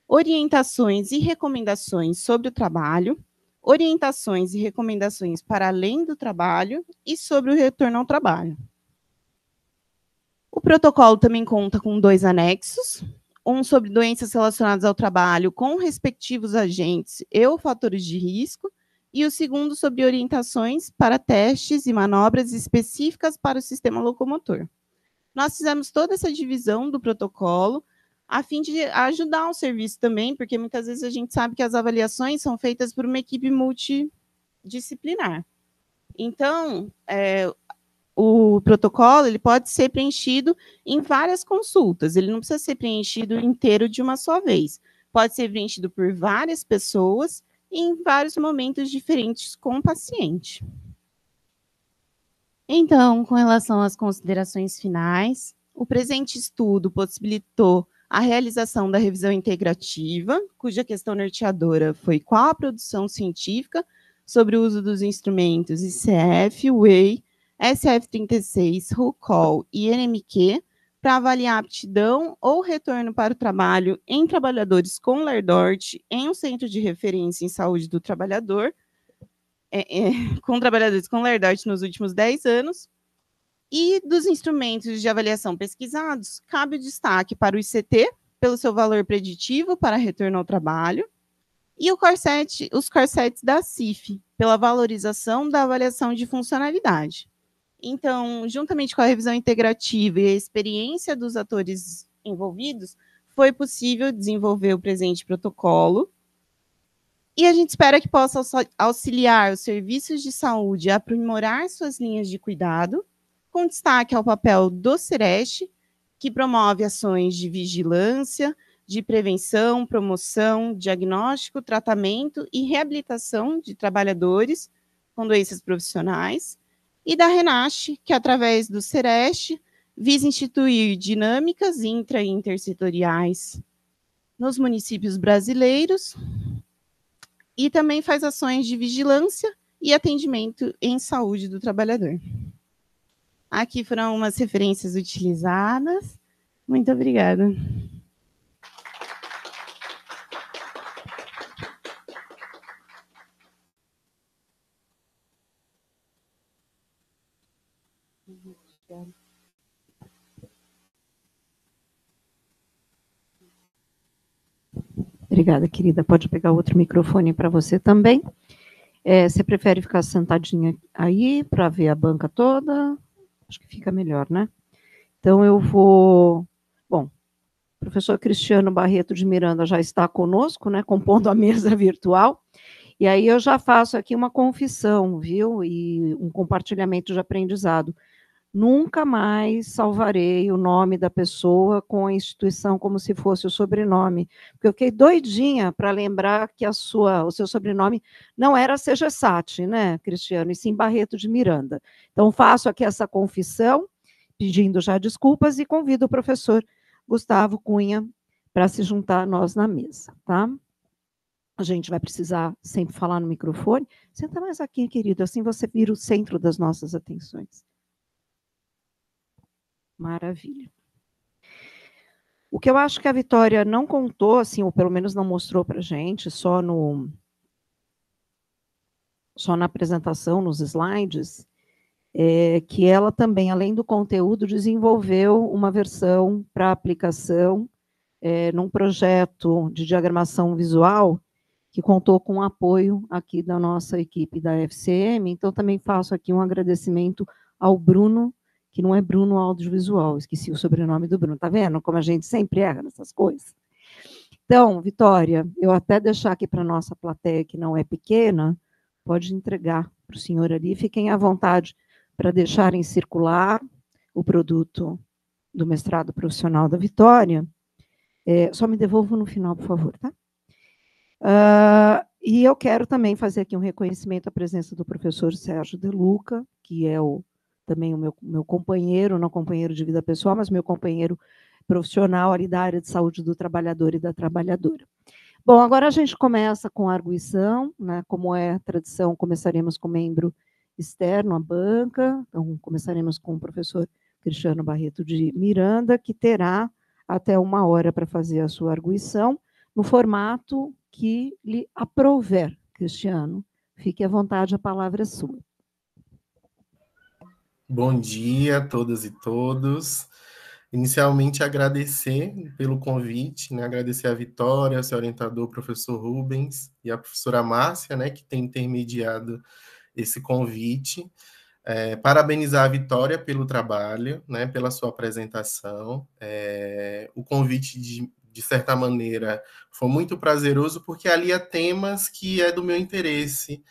orientações e recomendações sobre o trabalho, orientações e recomendações para além do trabalho e sobre o retorno ao trabalho. O protocolo também conta com dois anexos, um sobre doenças relacionadas ao trabalho com respectivos agentes e ou fatores de risco, e o segundo sobre orientações para testes e manobras específicas para o sistema locomotor. Nós fizemos toda essa divisão do protocolo a fim de ajudar o serviço também, porque muitas vezes a gente sabe que as avaliações são feitas por uma equipe multidisciplinar. Então, é, o protocolo ele pode ser preenchido em várias consultas, ele não precisa ser preenchido inteiro de uma só vez. Pode ser preenchido por várias pessoas em vários momentos diferentes com o paciente. Então, com relação às considerações finais, o presente estudo possibilitou a realização da revisão integrativa, cuja questão norteadora foi qual a produção científica sobre o uso dos instrumentos ICF, WEI, SF36, RUCOL e NMQ para avaliar aptidão ou retorno para o trabalho em trabalhadores com LERDORT em um centro de referência em saúde do trabalhador, é, é, [laughs] com trabalhadores com LERDORT nos últimos 10 anos. E dos instrumentos de avaliação pesquisados, cabe o destaque para o ICT, pelo seu valor preditivo para retorno ao trabalho, e corset, os corsets da CIF, pela valorização da avaliação de funcionalidade. Então, juntamente com a revisão integrativa e a experiência dos atores envolvidos, foi possível desenvolver o presente protocolo. E a gente espera que possa auxiliar os serviços de saúde a aprimorar suas linhas de cuidado, com destaque ao papel do Ciresh, que promove ações de vigilância, de prevenção, promoção, diagnóstico, tratamento e reabilitação de trabalhadores com doenças profissionais, e da Renache, que através do Sereste visa instituir dinâmicas intra e intersetoriais nos municípios brasileiros e também faz ações de vigilância e atendimento em saúde do trabalhador. Aqui foram umas referências utilizadas. Muito obrigada. Obrigada, querida. Pode pegar outro microfone para você também. É, você prefere ficar sentadinha aí para ver a banca toda? Acho que fica melhor, né? Então eu vou. Bom, o professor Cristiano Barreto de Miranda já está conosco, né? Compondo a mesa [laughs] virtual. E aí eu já faço aqui uma confissão, viu? E um compartilhamento de aprendizado nunca mais salvarei o nome da pessoa com a instituição como se fosse o sobrenome. Porque eu fiquei doidinha para lembrar que a sua, o seu sobrenome não era Sejessati, né, Cristiano, e sim Barreto de Miranda. Então faço aqui essa confissão, pedindo já desculpas e convido o professor Gustavo Cunha para se juntar a nós na mesa, tá? A gente vai precisar sempre falar no microfone. Senta mais aqui, querido, assim você vira o centro das nossas atenções. Maravilha. O que eu acho que a Vitória não contou, assim, ou pelo menos não mostrou para gente, só no só na apresentação, nos slides, é que ela também, além do conteúdo, desenvolveu uma versão para aplicação é, num projeto de diagramação visual que contou com o apoio aqui da nossa equipe da FCM. Então, também faço aqui um agradecimento ao Bruno que não é Bruno Audiovisual, esqueci o sobrenome do Bruno, tá vendo como a gente sempre erra nessas coisas? Então, Vitória, eu até deixar aqui para nossa plateia que não é pequena, pode entregar para o senhor ali, fiquem à vontade para deixarem circular o produto do mestrado profissional da Vitória. É, só me devolvo no final, por favor, tá? Uh, e eu quero também fazer aqui um reconhecimento à presença do professor Sérgio De Luca, que é o também o meu, meu companheiro, não companheiro de vida pessoal, mas meu companheiro profissional ali da área de saúde do trabalhador e da trabalhadora. Bom, agora a gente começa com a arguição, né? Como é a tradição, começaremos com membro externo a banca, então começaremos com o professor Cristiano Barreto de Miranda, que terá até uma hora para fazer a sua arguição, no formato que lhe aprover, Cristiano. Fique à vontade, a palavra é sua. Bom dia a todas e todos. Inicialmente, agradecer pelo convite, né? agradecer a Vitória, ao seu orientador, professor Rubens, e a professora Márcia, né, que tem intermediado esse convite. É, parabenizar a Vitória pelo trabalho, né, pela sua apresentação. É, o convite, de, de certa maneira, foi muito prazeroso, porque ali há temas que é do meu interesse,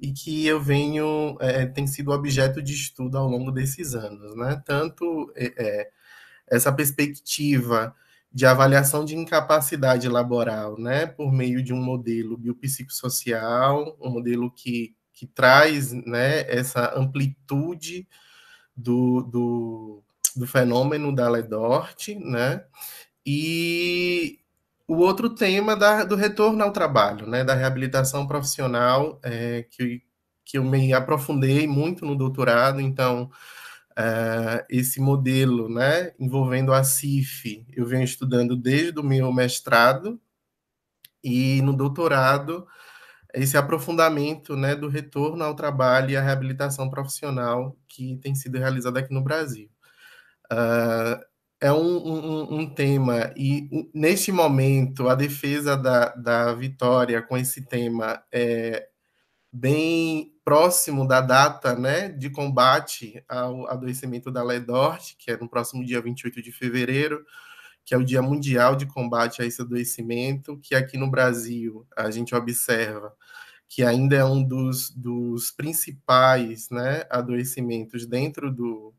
e que eu venho é, tem sido objeto de estudo ao longo desses anos, né? Tanto é, é, essa perspectiva de avaliação de incapacidade laboral, né, por meio de um modelo biopsicossocial, um modelo que, que traz, né, essa amplitude do, do, do fenômeno da Ledort, né, e o outro tema da, do retorno ao trabalho, né, da reabilitação profissional, é, que, que eu me aprofundei muito no doutorado, então é, esse modelo né, envolvendo a CIF eu venho estudando desde o meu mestrado e no doutorado esse aprofundamento né, do retorno ao trabalho e a reabilitação profissional que tem sido realizada aqui no Brasil. Uh, é um, um, um, tema, e neste momento a defesa da, da vitória com esse tema é bem próximo da data né, de combate ao adoecimento da LEDORT, que é no próximo dia 28 de fevereiro, que é o Dia Mundial de Combate a esse adoecimento, que aqui no Brasil a gente observa que ainda é um dos, dos principais né, adoecimentos dentro do,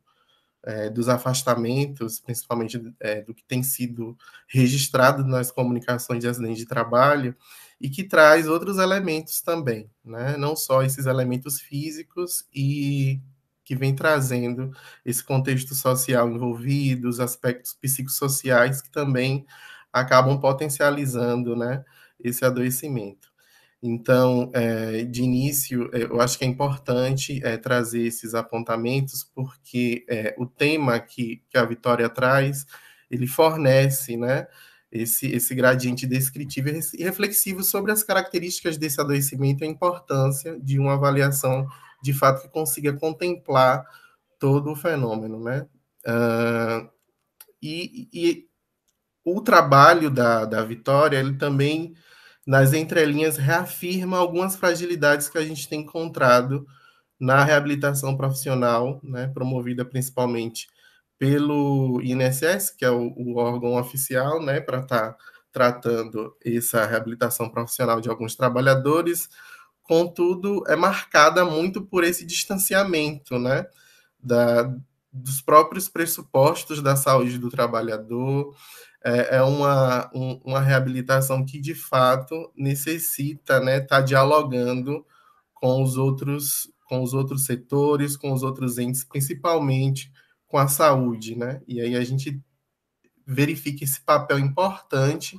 é, dos afastamentos, principalmente é, do que tem sido registrado nas comunicações de acidente de trabalho, e que traz outros elementos também, né? não só esses elementos físicos e que vem trazendo esse contexto social envolvido, os aspectos psicossociais que também acabam potencializando né, esse adoecimento. Então, é, de início, eh, eu acho que é importante é, trazer esses apontamentos, porque é, o tema que, que a Vitória traz, ele fornece né, esse, esse gradiente descritivo e reflexivo sobre as características desse adoecimento e a importância de uma avaliação de fato que consiga contemplar todo o fenômeno. Né? Uh, e, e, o trabalho da, da Vitória, ele também nas entrelinhas, reafirma algumas fragilidades que a gente tem encontrado na reabilitação profissional, né, promovida principalmente pelo INSS, que é o, o órgão oficial né, para estar tá tratando essa reabilitação profissional de alguns trabalhadores, contudo, é marcada muito por esse distanciamento né, da, dos próprios pressupostos da saúde do trabalhador, é, é, uma, um, uma reabilitação que de fato necessita estar né, tá dialogando com os outros com os outros setores, com os outros entes, principalmente com a saúde, né? E aí a gente verifica esse papel importante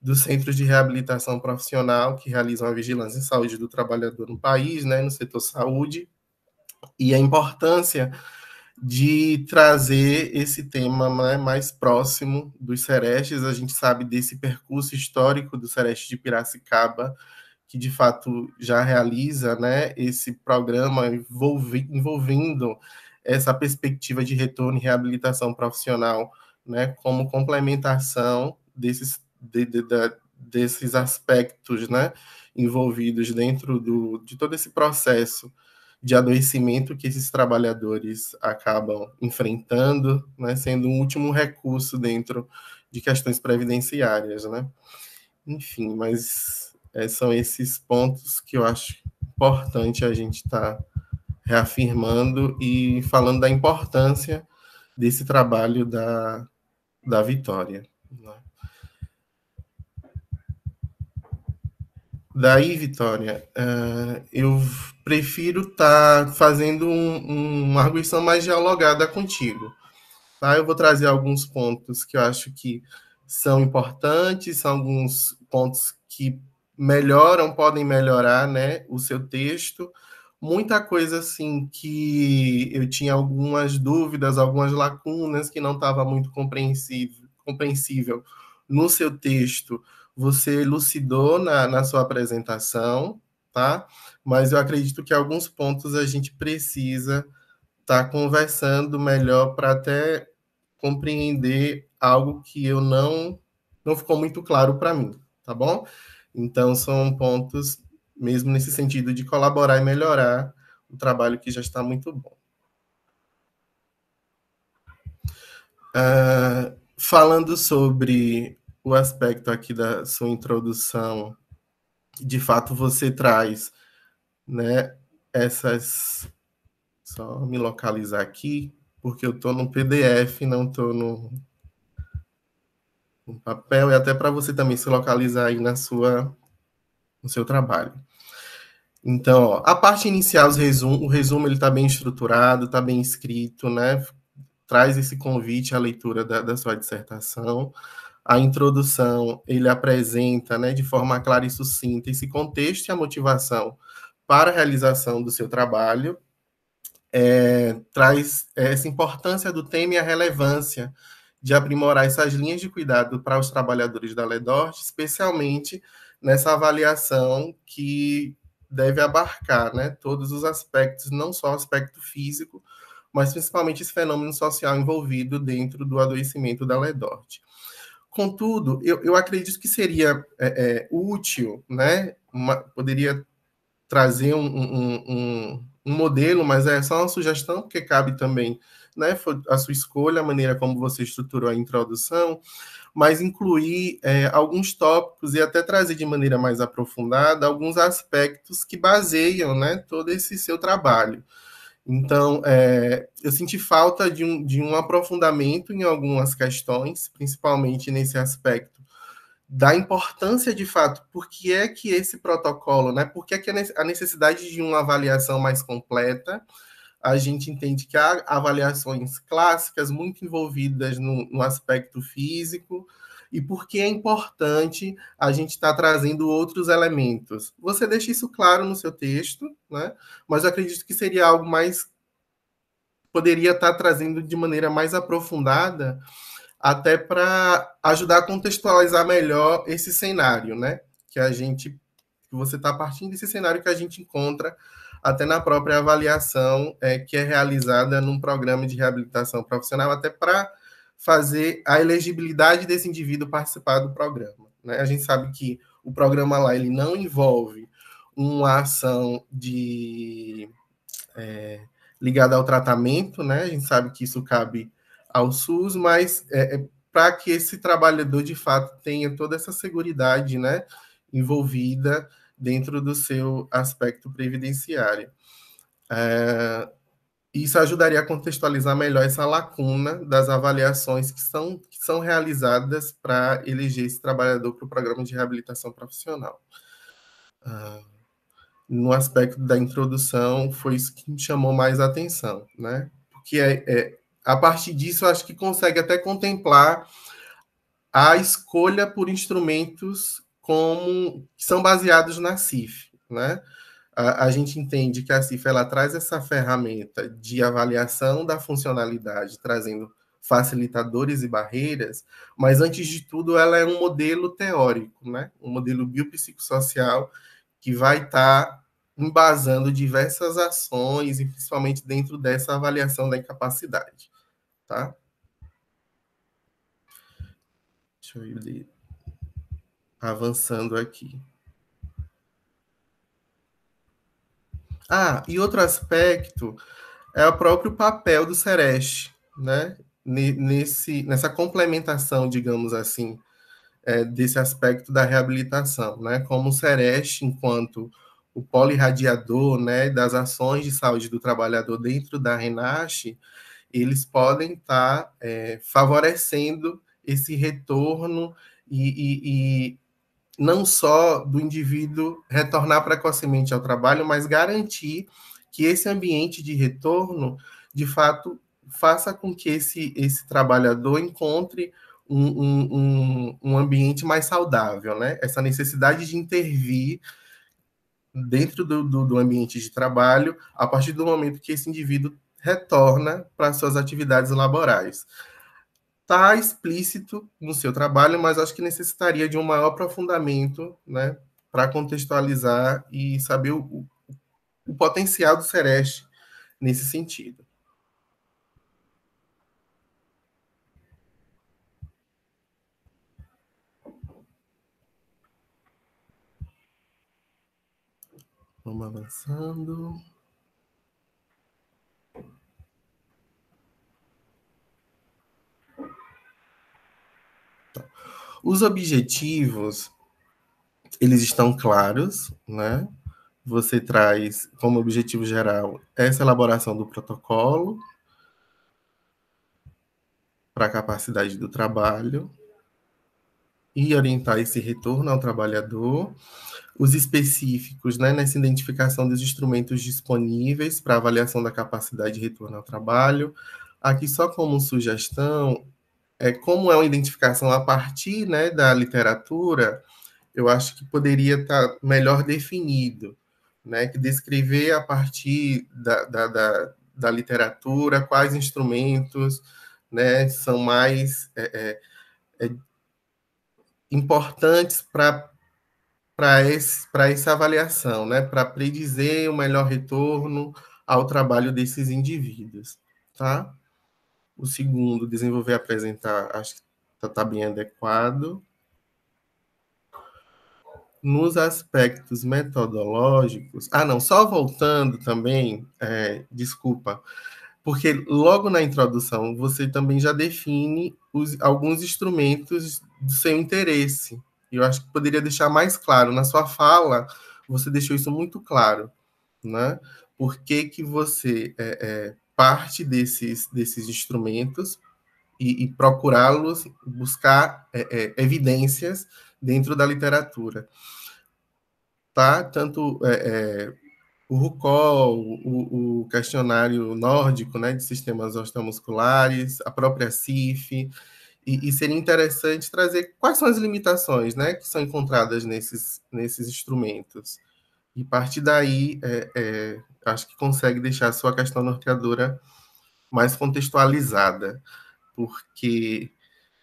dos centros de reabilitação profissional que realizam a vigilância em saúde do trabalhador no país, né, no setor saúde, e a importância de trazer esse tema né, mais próximo dos Serestes. A gente sabe desse percurso histórico do Sereste de Piracicaba, que de fato já realiza né, esse programa envolvi envolvendo essa perspectiva de retorno e reabilitação profissional né, como complementação desses, de, de, de, desses aspectos né, envolvidos dentro do, de todo esse processo de adoecimento que esses trabalhadores acabam enfrentando, né, sendo um último recurso dentro de questões previdenciárias, né? Enfim, mas é, são esses pontos que eu acho importante a gente estar tá reafirmando e falando da importância desse trabalho da, da Vitória. Né? Daí, Vitória, uh, eu prefiro estar tá fazendo um, uma arguição mais dialogada contigo. Tá? Eu vou trazer alguns pontos que eu acho que são importantes, são alguns pontos que melhoram, podem melhorar né, o seu texto. Muita coisa assim que eu tinha algumas dúvidas, algumas lacunas que não estava muito compreensível, compreensível no seu texto você elucidou na, na sua apresentação, tá? Mas eu acredito que alguns pontos a gente precisa estar tá conversando melhor para até compreender algo que eu não não ficou muito claro para mim, tá bom? Então são pontos mesmo nesse sentido de colaborar e melhorar o trabalho que já está muito bom. Uh, falando sobre o aspecto aqui da sua introdução, de fato você traz, né, essas só me localizar aqui, porque eu estou no PDF, não estou no, no, papel, e até para você também se localizar aí na sua, no seu trabalho. Então, ó, a parte inicial, resum, o resumo ele está bem estruturado, está bem escrito, né? Traz esse convite à leitura da, da sua dissertação a introdução ele apresenta né, de forma clara e sucinta esse contexto e a motivação para a realização do seu trabalho, é, traz essa importância do tema e a relevância de aprimorar essas linhas de cuidado para os trabalhadores da LEDORT, especialmente nessa avaliação que deve abarcar né, todos os aspectos, não só o aspecto físico, mas principalmente esse fenômeno social envolvido dentro do adoecimento da LEDORT. Contudo, eu, eu acredito que seria é, é, útil, né? Uma, poderia trazer um, um, um, um, modelo, mas é só uma sugestão, porque cabe também, né? A sua escolha, a maneira como você estruturou a introdução, mas incluir é, alguns tópicos e até trazer de maneira mais aprofundada alguns aspectos que baseiam, né? Todo esse seu trabalho. Então, é, eu senti falta de um, de um aprofundamento em algumas questões, principalmente nesse aspecto da importância de fato, por que é que esse protocolo, né? Por que é que a necessidade de uma avaliação mais completa? A gente entende que há avaliações clássicas muito envolvidas no, no aspecto físico, e por que é importante a gente estar tá trazendo outros elementos. Você deixa isso claro no seu texto, né? mas eu acredito que seria algo mais. poderia estar tá trazendo de maneira mais aprofundada, até para ajudar a contextualizar melhor esse cenário, né? Que a gente. que você está partindo desse cenário que a gente encontra até na própria avaliação é, que é realizada num programa de reabilitação profissional, até para fazer a elegibilidade desse indivíduo participar do programa. Né? A gente sabe que o programa lá ele não envolve uma ação de é, ligada ao tratamento, né? A gente sabe que isso cabe ao SUS, mas é, é para que esse trabalhador de fato tenha toda essa segurança, né, envolvida dentro do seu aspecto previdenciário. É, isso ajudaria a contextualizar melhor essa lacuna das avaliações que são, que são realizadas para eleger esse trabalhador para o programa de reabilitação profissional. Ah, no aspecto da introdução, foi isso que me chamou mais atenção, né? Porque é, é a partir disso, acho que consegue até contemplar a escolha por instrumentos como que são baseados na CIF, né? a, a gente entende que a CIFA ela traz essa ferramenta de avaliação da funcionalidade, trazendo facilitadores e barreiras, mas antes de tudo ela é um modelo teórico, né? um modelo biopsicossocial que vai estar tá embasando diversas ações e principalmente dentro dessa avaliação da incapacidade. Tá? Deixa eu ir avançando aqui. Ah, e outro aspecto é o próprio papel do Sereste, né? Nesse, nessa complementação, digamos assim, é, desse aspecto da reabilitação, né? Como o Sereste, enquanto o polirradiador, né, das ações de saúde do trabalhador dentro da Renasce, eles podem estar tá, é, favorecendo esse retorno e, e, e não só do indivíduo retornar precocemente ao trabalho, mas garantir que esse ambiente de retorno, de fato, faça com que esse, esse trabalhador encontre um, um, um, ambiente mais saudável, né? Essa necessidade de intervir dentro do, do, do ambiente de trabalho a partir do momento que esse indivíduo retorna para suas atividades laborais está explícito no seu trabalho, mas acho que necessitaria de um maior aprofundamento né, para contextualizar e saber o, o potencial do Sereste nesse sentido. Vamos avançando. Os objetivos, eles estão claros, né? Você traz como objetivo geral essa elaboração do protocolo para a capacidade do trabalho e orientar esse retorno ao trabalhador, os específicos, né, nessa identificação dos instrumentos disponíveis para avaliação da capacidade de retorno ao trabalho. Aqui só como sugestão, é, como é uma identificação a partir né, da literatura, eu acho que poderia estar tá melhor definido, né, que descrever a partir da, da, da, da literatura quais instrumentos né, são mais é, é, é importantes para para essa avaliação, né, para predizer o melhor retorno ao trabalho desses indivíduos, tá? O segundo, desenvolver e apresentar, acho que está tá bem adequado. Nos aspectos metodológicos. Ah, não, só voltando também, é, desculpa, porque logo na introdução você também já define os, alguns instrumentos do seu interesse. Eu acho que poderia deixar mais claro. Na sua fala, você deixou isso muito claro, né? Por que, que você é, é, parte desses, desses instrumentos e, e procurá-los, buscar é, é, evidências dentro da literatura. Tá? Tanto é, é o RUCOL, o, o, questionário nórdico né, de sistemas osteomusculares, a própria CIF, e, e, seria interessante trazer quais são as limitações né, que são encontradas nesses, nesses instrumentos. E partir daí, é, é, acho que consegue deixar a sua questão norteadora mais contextualizada, porque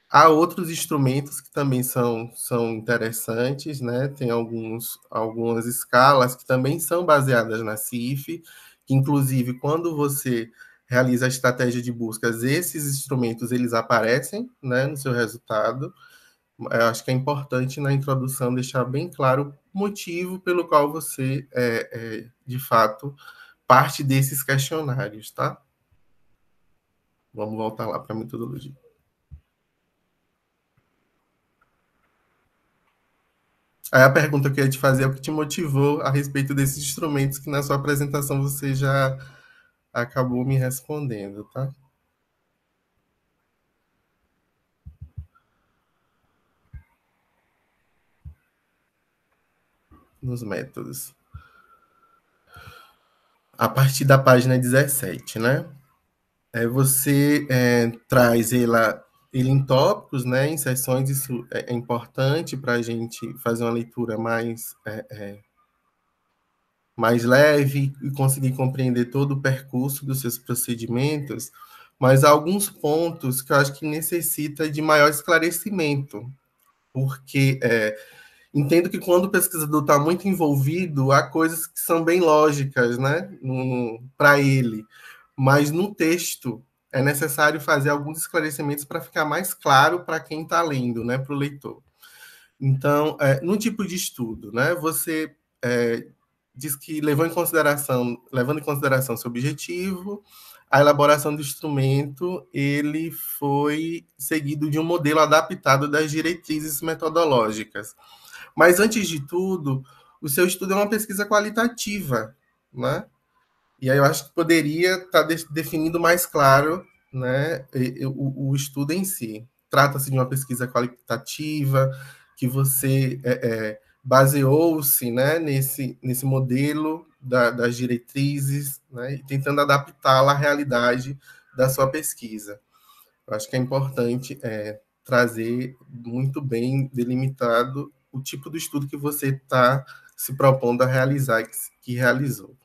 há outros instrumentos que também são, são interessantes, né? Tem alguns, algumas escalas que também são baseadas na CIF, que inclusive quando você realiza a estratégia de buscas, esses instrumentos eles aparecem né, no seu resultado. Eu é, acho que é importante na introdução deixar bem claro o motivo pelo qual você é, é de fato parte desses questionários, tá? Vamos voltar lá para a metodologia. Aí a pergunta que eu ia te fazer é o que te motivou a respeito desses instrumentos que na sua apresentação você já acabou me respondendo, tá? nos métodos. A partir da página 17, né? É, você é, traz ela, ele em tópicos, né? Em sessões, isso é, é importante para a gente fazer uma leitura mais, é, é, mais leve e conseguir compreender todo o percurso dos seus procedimentos mas há alguns pontos que eu acho que necessita de maior esclarecimento, porque é, entendo que quando o pesquisador está muito envolvido, há coisas que são bem lógicas, né, para ele. Mas no texto é necessário fazer alguns esclarecimentos para ficar mais claro para quem está lendo, né, para o leitor. Então, é, no tipo de estudo, né, você é, diz que levou em consideração, levando em consideração seu objetivo, a elaboração do instrumento, ele foi seguido de um modelo adaptado das diretrizes metodológicas. Mas antes de tudo, o seu estudo é uma pesquisa qualitativa, né? E aí eu acho que poderia estar tá de definindo mais claro né, o, o estudo em si. Trata-se de uma pesquisa qualitativa, que você é, é, baseou-se né, nesse, nesse modelo da, das diretrizes, né, tentando adaptá-la à realidade da sua pesquisa. Eu acho que é importante é, trazer muito bem delimitado o tipo do estudo que você está se propondo a realizar que, que realizou.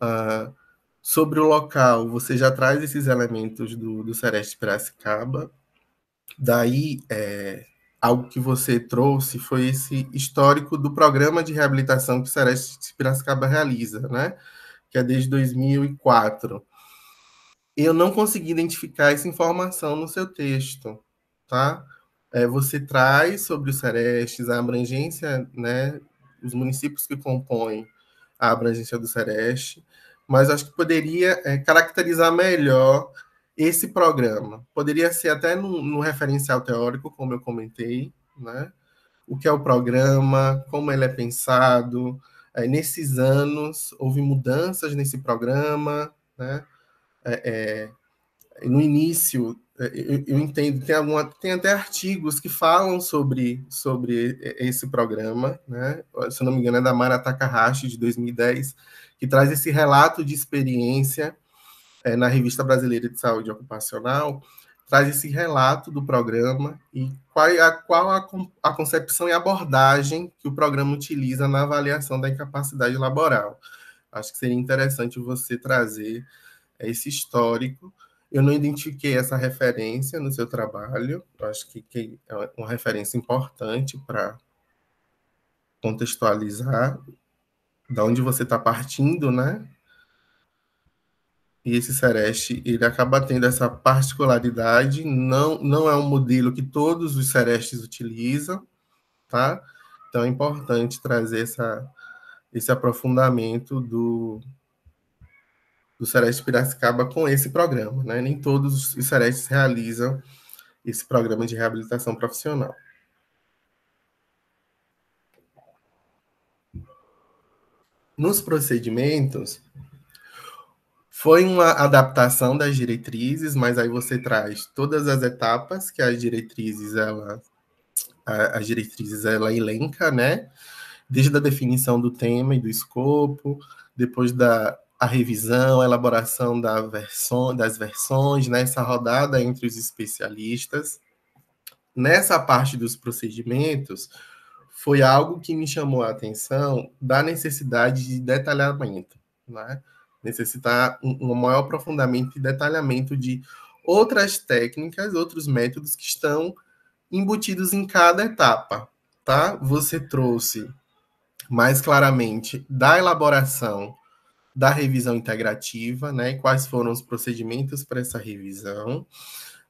Uh, sobre o local, você já traz esses elementos do, do Sereste Piracicaba. Daí, é, algo que você trouxe foi esse histórico do programa de reabilitação que o Sereste Piracicaba realiza, né? que é desde 2004. Eu não consegui identificar essa informação no seu texto, tá? é, você traz sobre os Serestes a abrangência, né, os municípios que compõem a abrangência do Sereste, mas acho que poderia é, caracterizar melhor esse programa. Poderia ser até no, no referencial teórico, como eu comentei, né? o que é o programa, como ele é pensado. É, nesses anos, houve mudanças nesse programa. Né? É, é no início, é, eu, eu, entendo, tem, alguma, tem até artigos que falam sobre, sobre esse programa, né? se eu não me engano é da Mara Takahashi, de 2010, que traz esse relato de experiência é, na Revista Brasileira de Saúde Ocupacional, traz esse relato do programa e qual a, qual a, a concepção e abordagem que o programa utiliza na avaliação da incapacidade laboral. Acho que seria interessante você trazer é, esse histórico, eu não identifiquei essa referência no seu trabalho, eu acho que, que é uma referência importante para contextualizar da onde você está partindo, né? E esse Sereste, ele acaba tendo essa particularidade, não, não é um modelo que todos os Serestes utilizam, tá? Então é importante trazer essa, esse aprofundamento do, do Sereste Piracicaba com esse programa. Né? Nem todos os Serestes realizam esse programa de reabilitação profissional. Nos procedimentos, foi uma adaptação das diretrizes, mas aí você traz todas as etapas que as diretrizes ela as diretrizes ela elenca, né? Desde a definição do tema e do escopo, depois da a revisão, a elaboração da versão, das versões, nessa né? rodada entre os especialistas. Nessa parte dos procedimentos, foi algo que me chamou a atenção da necessidade de detalhamento, né? necessitar um, um maior aprofundamento e detalhamento de outras técnicas, outros métodos que estão embutidos em cada etapa, tá? Você trouxe mais claramente da elaboração da revisão integrativa, né? Quais foram os procedimentos para essa revisão.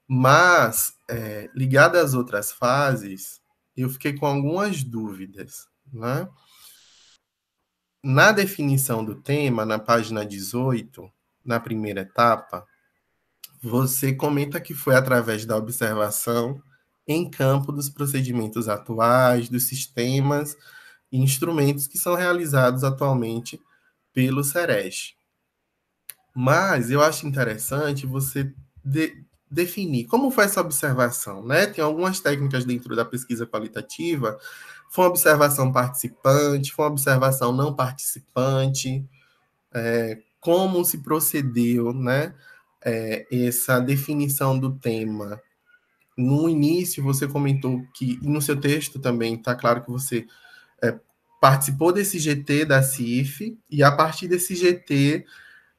Mas, é, ligada às outras fases, eu fiquei com algumas dúvidas, né? Na definição do tema, na página 18, na primeira etapa, você comenta que foi através da observação em campo dos procedimentos atuais, dos sistemas e instrumentos que são realizados atualmente pelo Seres. Mas eu acho interessante você de, definir como foi essa observação, né? Tem algumas técnicas dentro da pesquisa qualitativa. Foi uma observação participante, foi uma observação não participante, é, como se procedeu, né? É, essa definição do tema. No início você comentou que, no seu texto também, está claro que você é, participou desse GT da CIF e a partir desse GT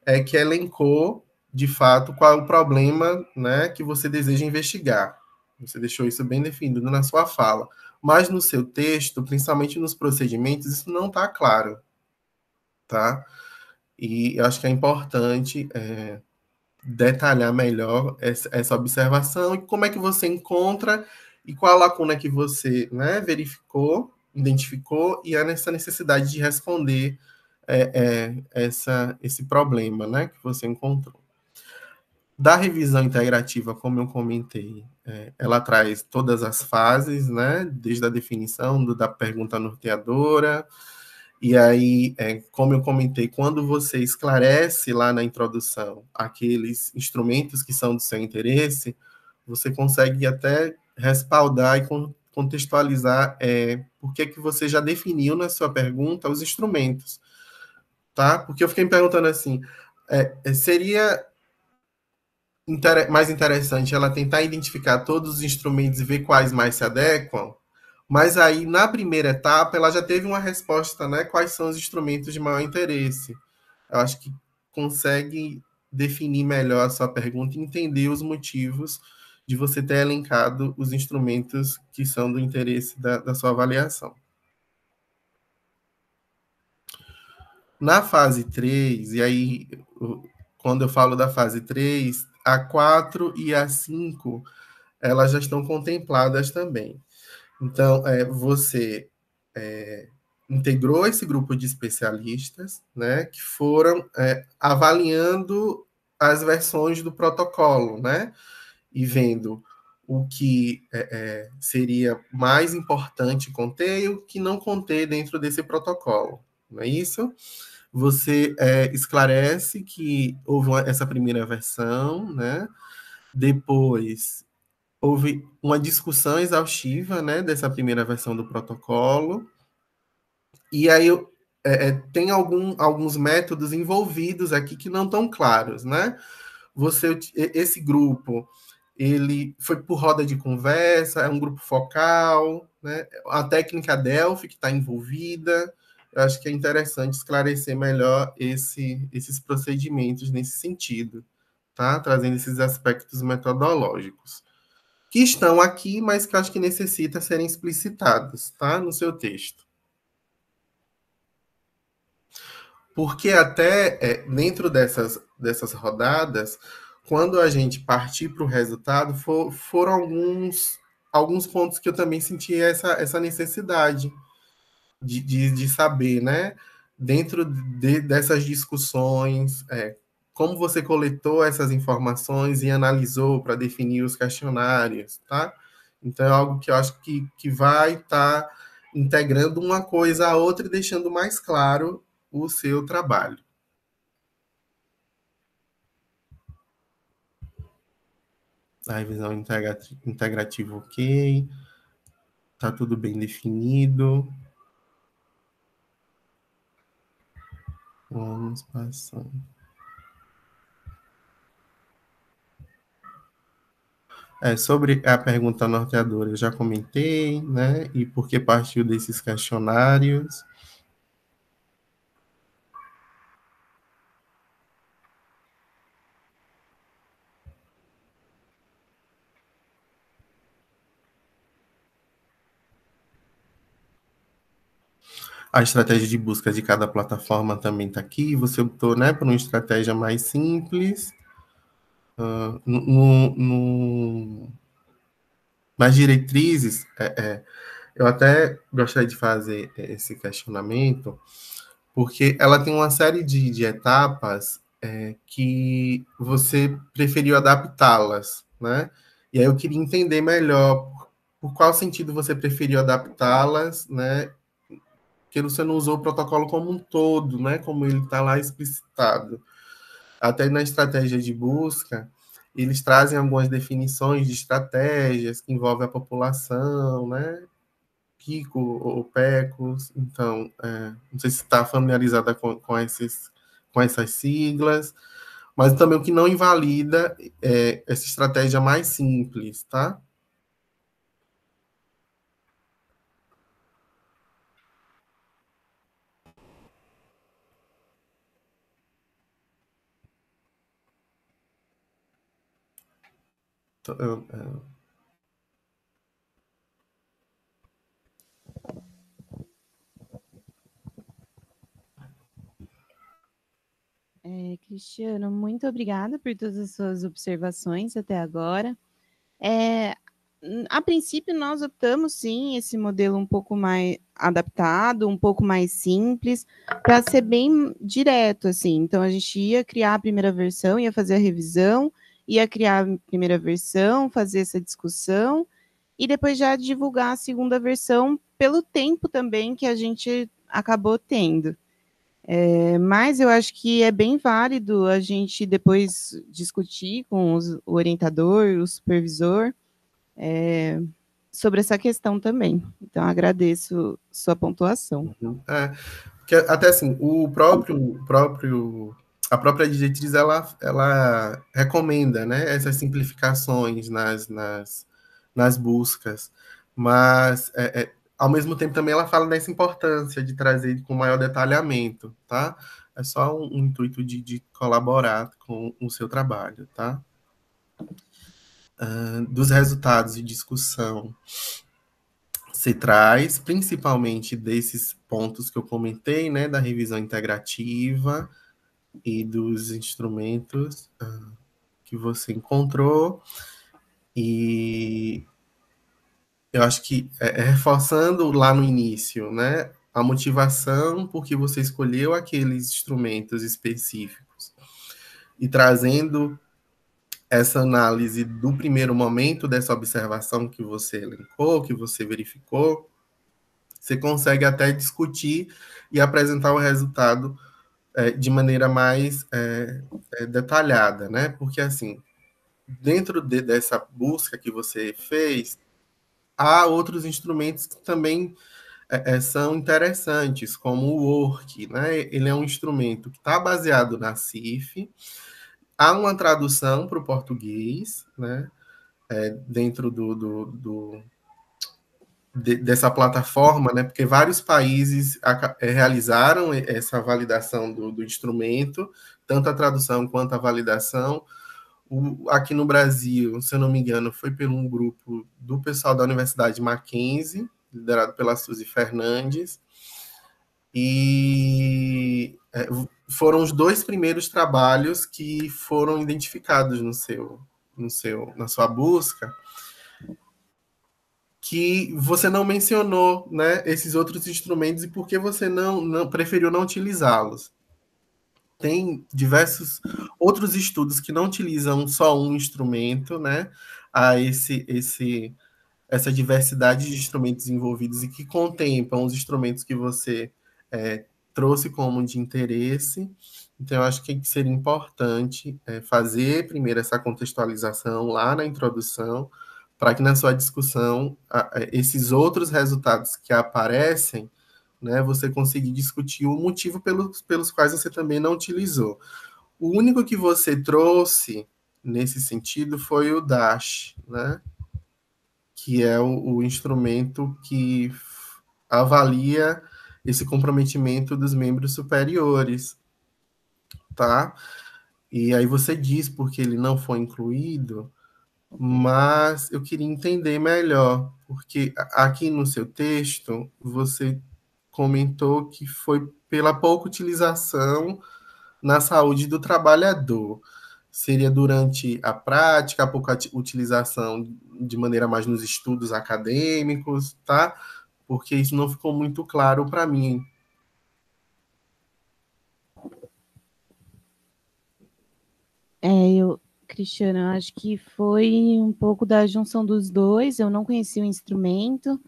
é que elencou de fato qual é o problema, né, que você deseja investigar. Você deixou isso bem definido na sua fala, mas no seu texto, principalmente nos procedimentos, isso não está claro, tá? E eu acho que é importante é, detalhar melhor essa, observação e como é que você encontra e qual a lacuna que você né, verificou identificou e há essa necessidade de responder é, é, essa, esse problema né, que você encontrou. Da revisão integrativa, como eu comentei, é, ela traz todas as fases, né, desde a definição do, da pergunta norteadora, e aí, é, como eu comentei, quando você esclarece lá na introdução aqueles instrumentos que são do seu interesse, você consegue até respaldar e contextualizar é, por que que você já definiu na sua pergunta os instrumentos, tá? Porque eu fiquei me perguntando assim, é, é seria inter mais interessante ela tentar identificar todos os instrumentos e ver quais mais se adequam? Mas aí, na primeira etapa, ela já teve uma resposta, né? Quais são os instrumentos de maior interesse? Eu acho que consegue definir melhor a sua pergunta e entender os motivos de você ter elencado os instrumentos que são do interesse da, da sua avaliação. Na fase 3, e aí quando eu falo da fase 3, a 4 e a 5, elas já estão contempladas também. Então, é, você é, integrou esse grupo de especialistas, né, que foram é, avaliando as versões do protocolo, né? e vendo o que é, é, seria mais importante conter e o que não conter dentro desse protocolo, não é isso? Você é, esclarece que houve uma, essa primeira versão, né? Depois houve uma discussão exaustiva, né, dessa primeira versão do protocolo. E aí é, é, tem algum, alguns métodos envolvidos aqui que não estão claros, né? Você, esse grupo ele foi por roda de conversa, é um grupo focal, né? a técnica Delphi que está envolvida. Eu acho que é interessante esclarecer melhor esse, esses procedimentos nesse sentido, tá? trazendo esses aspectos metodológicos, que estão aqui, mas que acho que necessita serem explicitados tá? no seu texto. Porque até é, dentro dessas, dessas rodadas, quando a gente partir para o resultado, for, foram alguns, alguns pontos que eu também senti essa, essa necessidade de, de, de saber, né? Dentro de, dessas discussões, é, como você coletou essas informações e analisou para definir os questionários, tá? Então é algo que eu acho que, que vai estar tá integrando uma coisa a outra e deixando mais claro o seu trabalho. a revisão integrativa ok, está tudo bem definido. Vamos passando. É, sobre a pergunta norteadora, eu já comentei, né? E por que partiu desses questionários? A estratégia de busca de cada plataforma também está aqui. Você optou né, por uma estratégia mais simples. Uh, no, no, nas diretrizes, é, é, eu até gostaria de fazer esse questionamento, porque ela tem uma série de, de etapas é, que você preferiu adaptá-las, né? E aí eu queria entender melhor por qual sentido você preferiu adaptá-las, né? porque você não usou o protocolo como um todo, né? Como ele está lá explicitado. Até na estratégia de busca, eles trazem algumas definições de estratégias que envolvem a população, né? Kiko ou Pecos, então, é, não sei se está familiarizada com, com, esses, com essas siglas, mas também o que não invalida é essa estratégia mais simples, tá? É, Cristiano, muito obrigada por todas as suas observações até agora. É, a princípio, nós optamos sim esse modelo um pouco mais adaptado, um pouco mais simples, para ser bem direto assim. Então, a gente ia criar a primeira versão, ia fazer a revisão, ia criar a primeira versão, fazer essa discussão e depois já divulgar a segunda versão pelo tempo também que a gente acabou tendo. É, mas eu acho que é bem válido a gente depois discutir com os, o orientador, o supervisor, é, sobre essa questão também. Então, agradeço sua pontuação. Uhum. É, que, até assim, o próprio, próprio a própria diretriz ela, ela recomenda né, essas simplificações nas, nas, nas buscas, mas é, é, ao mesmo tempo também ela fala dessa importância de trazer com maior detalhamento, tá? É só um, um intuito de, de, colaborar com o seu trabalho, tá? Uh, dos resultados de discussão se traz, principalmente desses pontos que eu comentei, né, da revisão integrativa, e dos instrumentos uh, que você encontrou. E eu acho que é, é, reforçando lá no início, né? A motivação por que você escolheu aqueles instrumentos específicos e trazendo essa análise do primeiro momento dessa observação que você elencou, que você verificou, você consegue até discutir e apresentar o resultado é, de maneira mais é, é, detalhada, né? Porque, assim, dentro de, dessa busca que você fez, há outros instrumentos que também é, é, são interessantes, como o Work, né? Ele é um instrumento que está baseado na CIF, há uma tradução para o português, né? É, dentro do, do, do, de, dessa plataforma, né? Porque vários países a, é, eh, realizaram essa validação do, do, instrumento, tanto a tradução quanto a validação. O, aqui no Brasil, se eu não me engano, foi por um grupo do pessoal da Universidade Mackenzie, liderado pela Suzy Fernandes, e é, foram os dois primeiros trabalhos que foram identificados no seu, no seu, na sua busca que você não mencionou né, esses outros instrumentos e por que você não, não preferiu não utilizá-los. Tem diversos outros estudos que não utilizam só um instrumento, né? A esse, esse, essa diversidade de instrumentos envolvidos e que contemplam os instrumentos que você é, trouxe como de interesse. Então, eu acho que seria importante é, fazer primeiro essa contextualização lá na introdução, para que na sua discussão esses outros resultados que aparecem, né, você conseguir discutir o motivo pelos, pelos quais você também não utilizou. O único que você trouxe nesse sentido foi o DASH, né, que é o, o instrumento que avalia esse comprometimento dos membros superiores, tá? E aí você diz porque ele não foi incluído, mas eu queria entender melhor, porque aqui no seu texto você comentou que foi pela pouca utilização na saúde do trabalhador. Seria durante a prática, a pouca utilização de maneira mais nos estudos acadêmicos, tá? Porque isso não ficou muito claro para mim. É, eu, Cristiana, acho que foi um pouco da junção dos dois. Eu não conhecia o instrumento.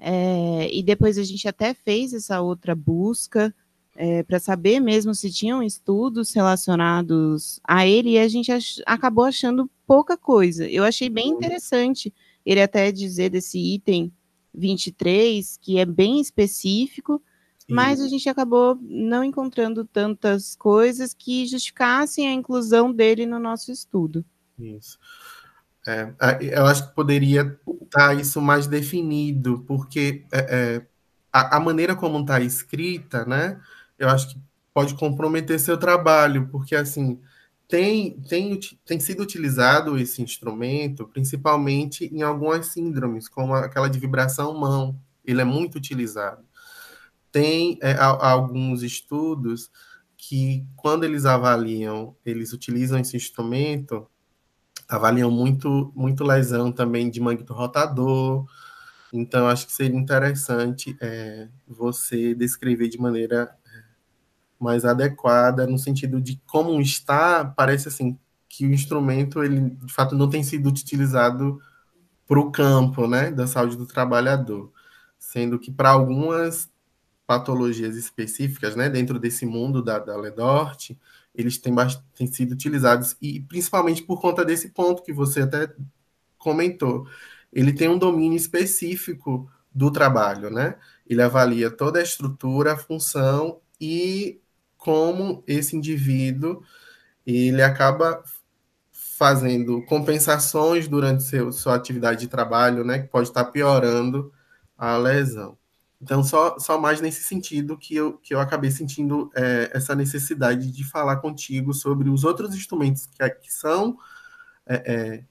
É, e depois a gente até fez essa outra busca é, para saber mesmo se tinham estudos relacionados a ele, e a gente ach acabou achando pouca coisa. Eu achei bem uhum. interessante ele até dizer desse item 23, que é bem específico, mas uhum. a gente acabou não encontrando tantas coisas que justificassem a inclusão dele no nosso estudo. Isso. É, eu acho que poderia estar tá isso mais definido, porque é, é a, a, maneira como está escrita, né? Eu acho que pode comprometer seu trabalho, porque assim tem, tem, tem sido utilizado esse instrumento principalmente em algumas síndromes, como aquela de vibração mão. Ele é muito utilizado tem é, a, alguns estudos que, quando eles avaliam, eles utilizam esse instrumento, avaliam muito, muito lesão também de manguito rotador. Então, acho que seria interessante é, você descrever de maneira é, mais adequada, no sentido de como está, parece assim, que o instrumento, ele de fato não tem sido utilizado para o campo, né, da saúde do trabalhador. Sendo que para algumas patologias específicas, né, dentro desse mundo da, da Ledort, eles têm, têm sido utilizados, e principalmente por conta desse ponto que você até comentou. Ele tem um domínio específico do trabalho, né? Ele avalia toda a estrutura, a função e como esse indivíduo ele acaba fazendo compensações durante seu, sua atividade de trabalho, né, que pode estar piorando a lesão. Então, só, só mais nesse sentido que eu, que eu acabei sentindo é, essa necessidade de falar contigo sobre os outros instrumentos que, que são é, é,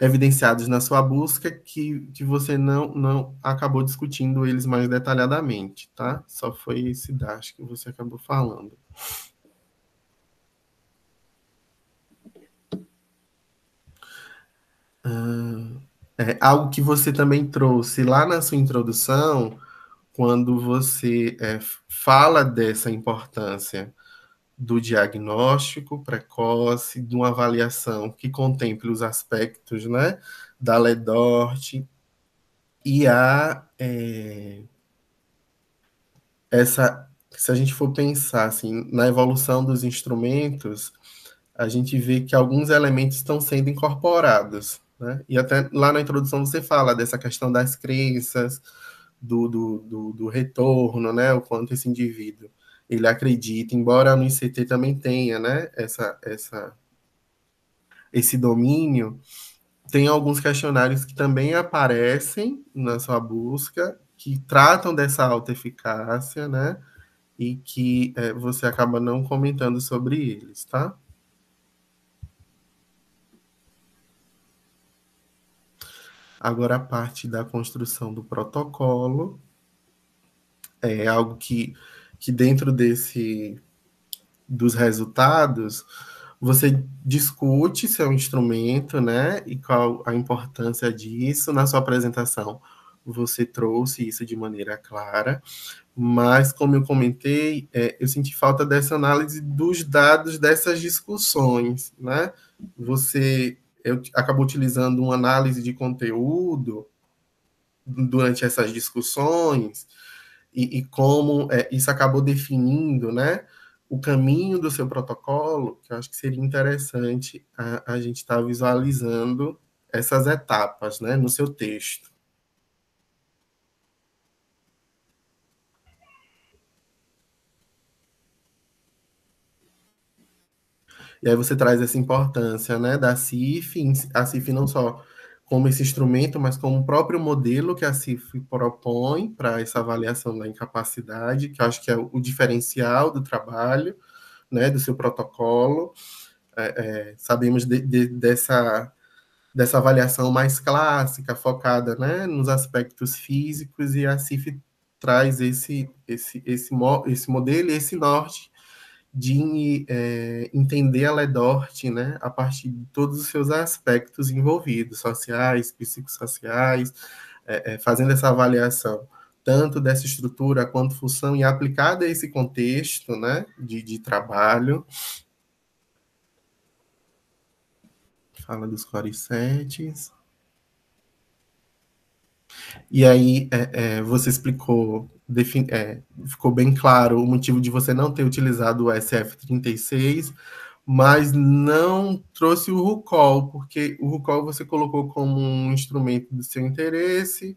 evidenciados na sua busca, que, que você não, não acabou discutindo eles mais detalhadamente, tá? Só foi esse dash que você acabou falando. Uh é, algo que você também trouxe lá na sua introdução, quando você é, fala dessa importância do diagnóstico precoce, de uma avaliação que contemple os aspectos né, da LEDORT e a é, essa se a gente for pensar assim, na evolução dos instrumentos, a gente vê que alguns elementos estão sendo incorporados. Né? E até lá na introdução você fala dessa questão das crenças, do, do, do, do, retorno, né? O quanto esse indivíduo ele acredita, embora no ICT também tenha, né? Essa, essa, esse domínio. Tem alguns questionários que também aparecem na sua busca, que tratam dessa alta eficácia, né? E que é, você acaba não comentando sobre eles, tá? Agora, a parte da construção do protocolo é algo que, que dentro desse dos resultados você discute seu instrumento, né? E qual a importância disso na sua apresentação. Você trouxe isso de maneira clara, mas como eu comentei, é, eu senti falta dessa análise dos dados dessas discussões, né? Você eu acabo utilizando uma análise de conteúdo durante essas discussões e, e como é, isso acabou definindo, né? O caminho do seu protocolo, que eu acho que seria interessante a, a gente estar tá visualizando essas etapas, né, no seu texto. E aí você traz essa importância né, da CIF, a CIF não só como esse instrumento, mas como o próprio modelo que a CIF propõe para essa avaliação da incapacidade, que eu acho que é o diferencial do trabalho, né, do seu protocolo. É, é, sabemos de, de, dessa, dessa avaliação mais clássica, focada né, nos aspectos físicos, e a CIF traz esse, esse, esse, esse modelo e esse norte de é, entender a Ledort né, a partir de todos os seus aspectos envolvidos, sociais, psicossociais, é, é, fazendo essa avaliação tanto dessa estrutura quanto função e aplicada a esse contexto né, de, de trabalho. Fala dos coricetes. E aí, é, é, você explicou é, ficou bem claro o motivo de você não ter utilizado o SF36, mas não trouxe o RUCOL, porque o RUCOL você colocou como um instrumento do seu interesse,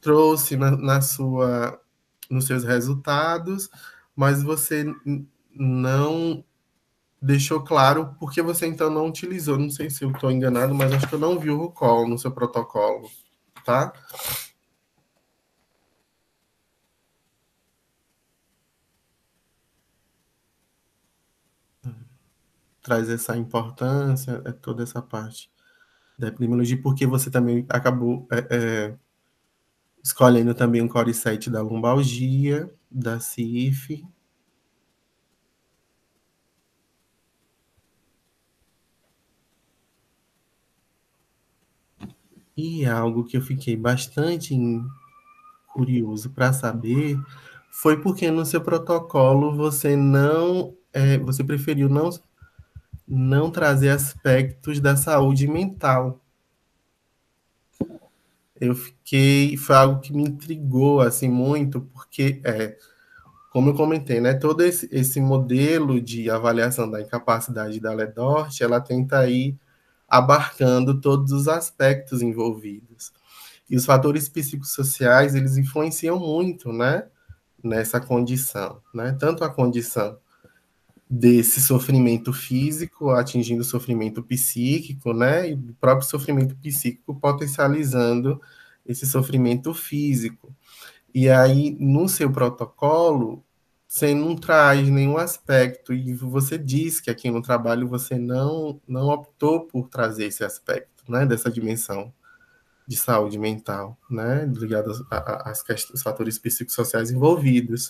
trouxe na, na sua, nos seus resultados, mas você não deixou claro porque você então não utilizou. Não sei se eu estou enganado, mas acho que eu não vi o RUCOL no seu protocolo, tá? traz essa importância, é toda essa parte da epidemiologia, porque você também acabou é, é, escolhendo também um core 7 da lombalgia, da CIF. E é algo que eu fiquei bastante curioso para saber foi porque no seu protocolo você não é, você preferiu não não trazer aspectos da saúde mental. Eu fiquei, foi algo que me intrigou assim muito, porque é, como eu comentei, né, todo esse, esse modelo de avaliação da incapacidade da Ledort, ela tenta ir abarcando todos os aspectos envolvidos. E os fatores psicossociais, eles influenciam muito, né, nessa condição, né, tanto a condição desse sofrimento físico atingindo o sofrimento psíquico, né? E o próprio sofrimento psíquico potencializando esse sofrimento físico. E aí, no seu protocolo, você não traz nenhum aspecto, e você diz que aqui no trabalho você não, não optou por trazer esse aspecto, né? Dessa dimensão de saúde mental, né? Ligada aos, aos, fatores psicossociais envolvidos.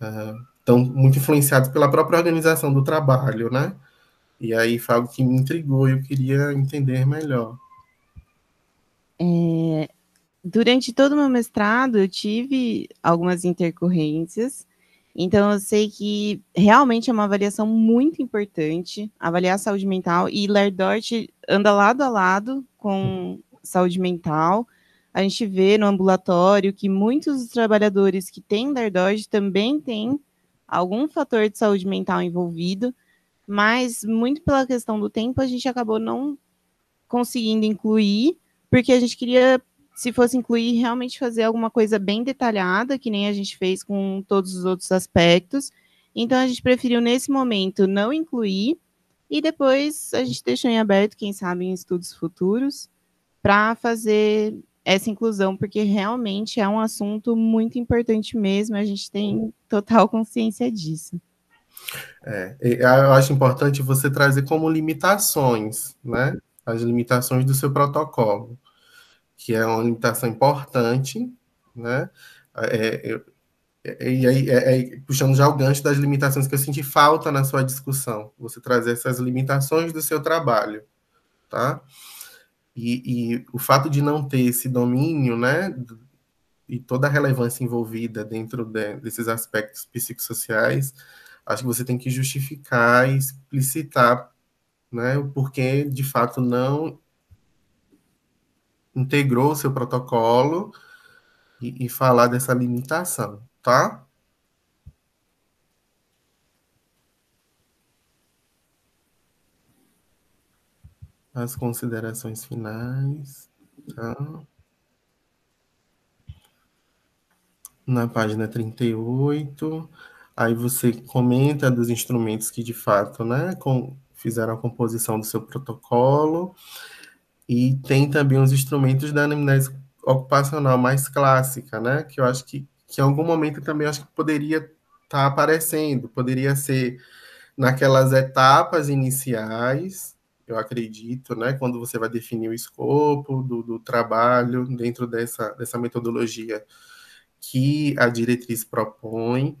Uh, estão muito influenciados pela própria organização do trabalho, né? E aí foi algo que me intrigou e eu queria entender melhor. É, durante todo o meu mestrado, eu tive algumas intercorrências, então eu sei que realmente é uma avaliação muito importante avaliar a saúde mental, e Lerdort anda lado a lado com saúde mental. A gente vê no ambulatório que muitos dos trabalhadores que têm Lerdort também têm algum fator de saúde mental envolvido, mas muito pela questão do tempo a gente acabou não conseguindo incluir, porque a gente queria, se fosse incluir, realmente fazer alguma coisa bem detalhada, que nem a gente fez com todos os outros aspectos. Então a gente preferiu nesse momento não incluir e depois a gente deixou em aberto, quem sabe em estudos futuros, para fazer essa inclusão, porque realmente é um assunto muito importante mesmo, a gente tem total consciência disso. É, é, eu acho importante você trazer como limitações, né? As limitações do seu protocolo, que é uma limitação importante, né? É, é eu, é, e aí, é, é, puxando já o gancho das limitações que eu senti falta na sua discussão, você trazer essas limitações do seu trabalho, tá? E, e, o fato de não ter esse domínio, né, e toda a relevância envolvida dentro de, desses aspectos psicossociais, acho que você tem que justificar e explicitar, né, o porquê de fato não integrou o seu protocolo e, e falar dessa limitação, tá? as considerações finais. Tá? Na página 38, aí você comenta dos instrumentos que de fato né, com, fizeram a composição do seu protocolo, e tem também os instrumentos da anamnese ocupacional mais clássica, né, que eu acho que, que em algum momento também acho que poderia estar tá aparecendo, poderia ser naquelas etapas iniciais, eu acredito, né, quando você vai definir o escopo do, do trabalho dentro dessa, dessa metodologia que a diretriz propõe,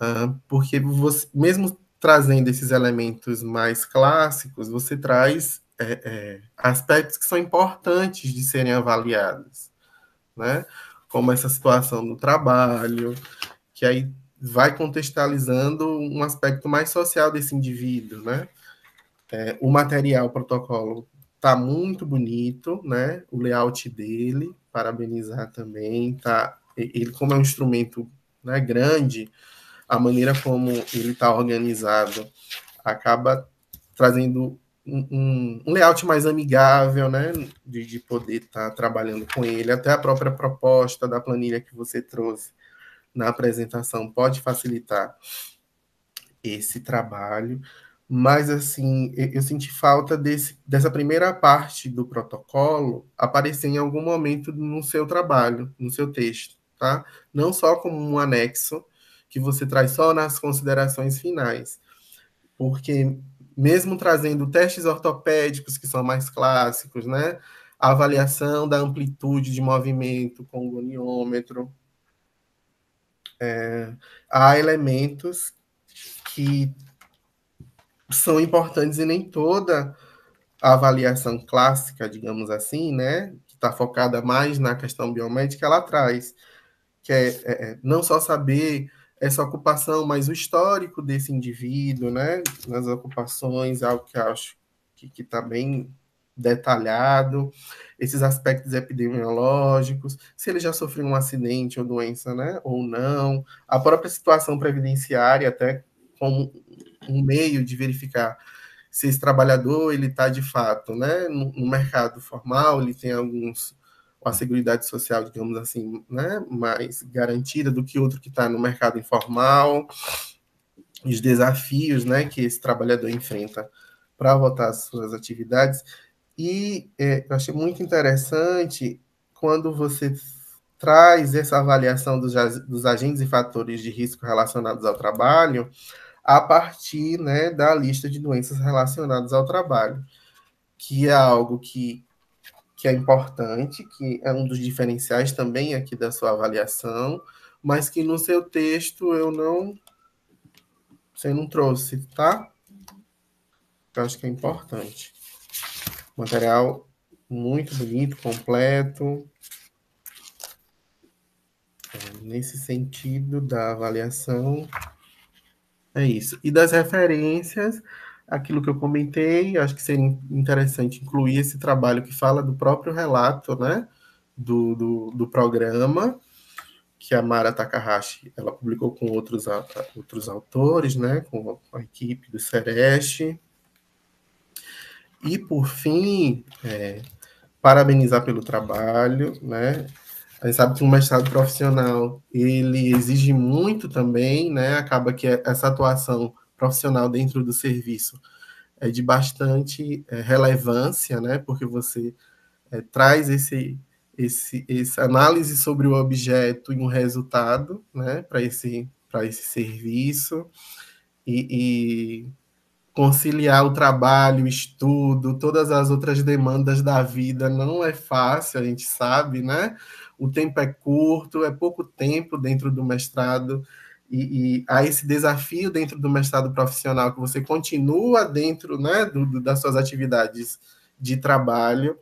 uh, porque você, mesmo trazendo esses elementos mais clássicos, você traz é, é, aspectos que são importantes de serem avaliados, né? Como essa situação no trabalho, que aí vai contextualizando um aspecto mais social desse indivíduo, né? É, o material, o protocolo tá muito bonito, né? O layout dele, parabenizar também, tá? Ele como é um instrumento né, grande, a maneira como ele está organizado acaba trazendo um, um, layout mais amigável, né? De, de poder estar tá trabalhando com ele. Até a própria proposta da planilha que você trouxe na apresentação pode facilitar esse trabalho mas assim eu senti falta desse, dessa primeira parte do protocolo aparecer em algum momento no seu trabalho, no seu texto, tá? Não só como um anexo que você traz só nas considerações finais, porque mesmo trazendo testes ortopédicos que são mais clássicos, né? A avaliação da amplitude de movimento com o goniômetro, é, há elementos que são importantes e nem toda a avaliação clássica, digamos assim, né, que está focada mais na questão biomédica, ela traz, que é, é, é, não só saber essa ocupação, mas o histórico desse indivíduo, né, nas ocupações, algo que acho que está bem detalhado, esses aspectos epidemiológicos, se ele já sofreu um acidente ou doença, né, ou não, a própria situação previdenciária, até como um meio de verificar se esse trabalhador ele está de fato né, no, no, mercado formal, ele tem alguns a seguridade social, digamos assim, né, mais garantida do que outro que está no mercado informal, os desafios né, que esse trabalhador enfrenta para voltar às suas atividades. E é, eu achei muito interessante quando você traz essa avaliação dos, dos agentes e fatores de risco relacionados ao trabalho, a partir né, da lista de doenças relacionadas ao trabalho, que é algo que, que é importante, que é um dos diferenciais também aqui da sua avaliação, mas que no seu texto eu não. Você não trouxe, tá? Eu acho que é importante. Material muito bonito, completo. É, nesse sentido da avaliação, é isso. E das referências, aquilo que eu comentei, acho que seria interessante incluir esse trabalho que fala do próprio relato, né, do, do, do programa, que a Mara Takahashi, ela publicou com outros, outros autores, né, com a equipe do Sereste. E, por fim, é, parabenizar pelo trabalho, né, a gente sabe que um mestrado profissional ele exige muito também, né? Acaba que é, essa atuação profissional dentro do serviço é de bastante é, relevância, né? Porque você é, traz esse, esse, essa análise sobre o objeto e um resultado, né? Para esse para esse serviço e, e conciliar o trabalho, o estudo, todas as outras demandas da vida não é fácil, a gente sabe, né? o tempo é curto, é pouco tempo dentro do mestrado, e, e há esse desafio dentro do mestrado profissional, que você continua dentro né, do, do das suas atividades de trabalho,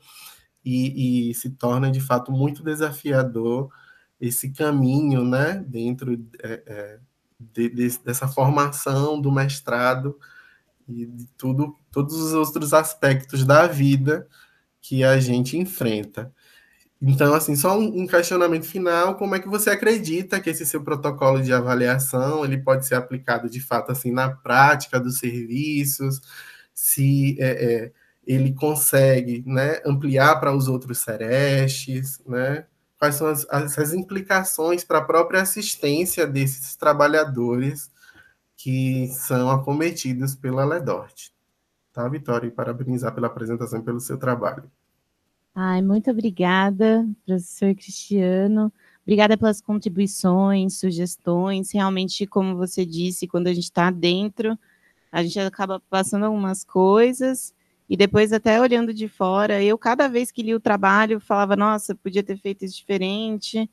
e, e, se torna de fato muito desafiador esse caminho né, dentro é, é de, de, dessa formação do mestrado e de tudo, todos os outros aspectos da vida que a gente enfrenta. Então, assim, só um questionamento final, como é que você acredita que esse seu protocolo de avaliação, ele pode ser aplicado de fato, assim, na prática dos serviços, se é, é, ele consegue, né, ampliar para os outros serestes, né? Quais são as, as, as implicações para a própria assistência desses trabalhadores que são acometidos pela LEDORT? Tá, Vitória? E parabenizar pela apresentação e pelo seu trabalho. Ai, muito obrigada, professor Cristiano. Obrigada pelas contribuições, sugestões. Realmente, como você disse, quando a gente está dentro, a gente acaba passando algumas coisas e depois até olhando de fora. Eu, cada vez que li o trabalho, falava, nossa, podia ter feito isso diferente.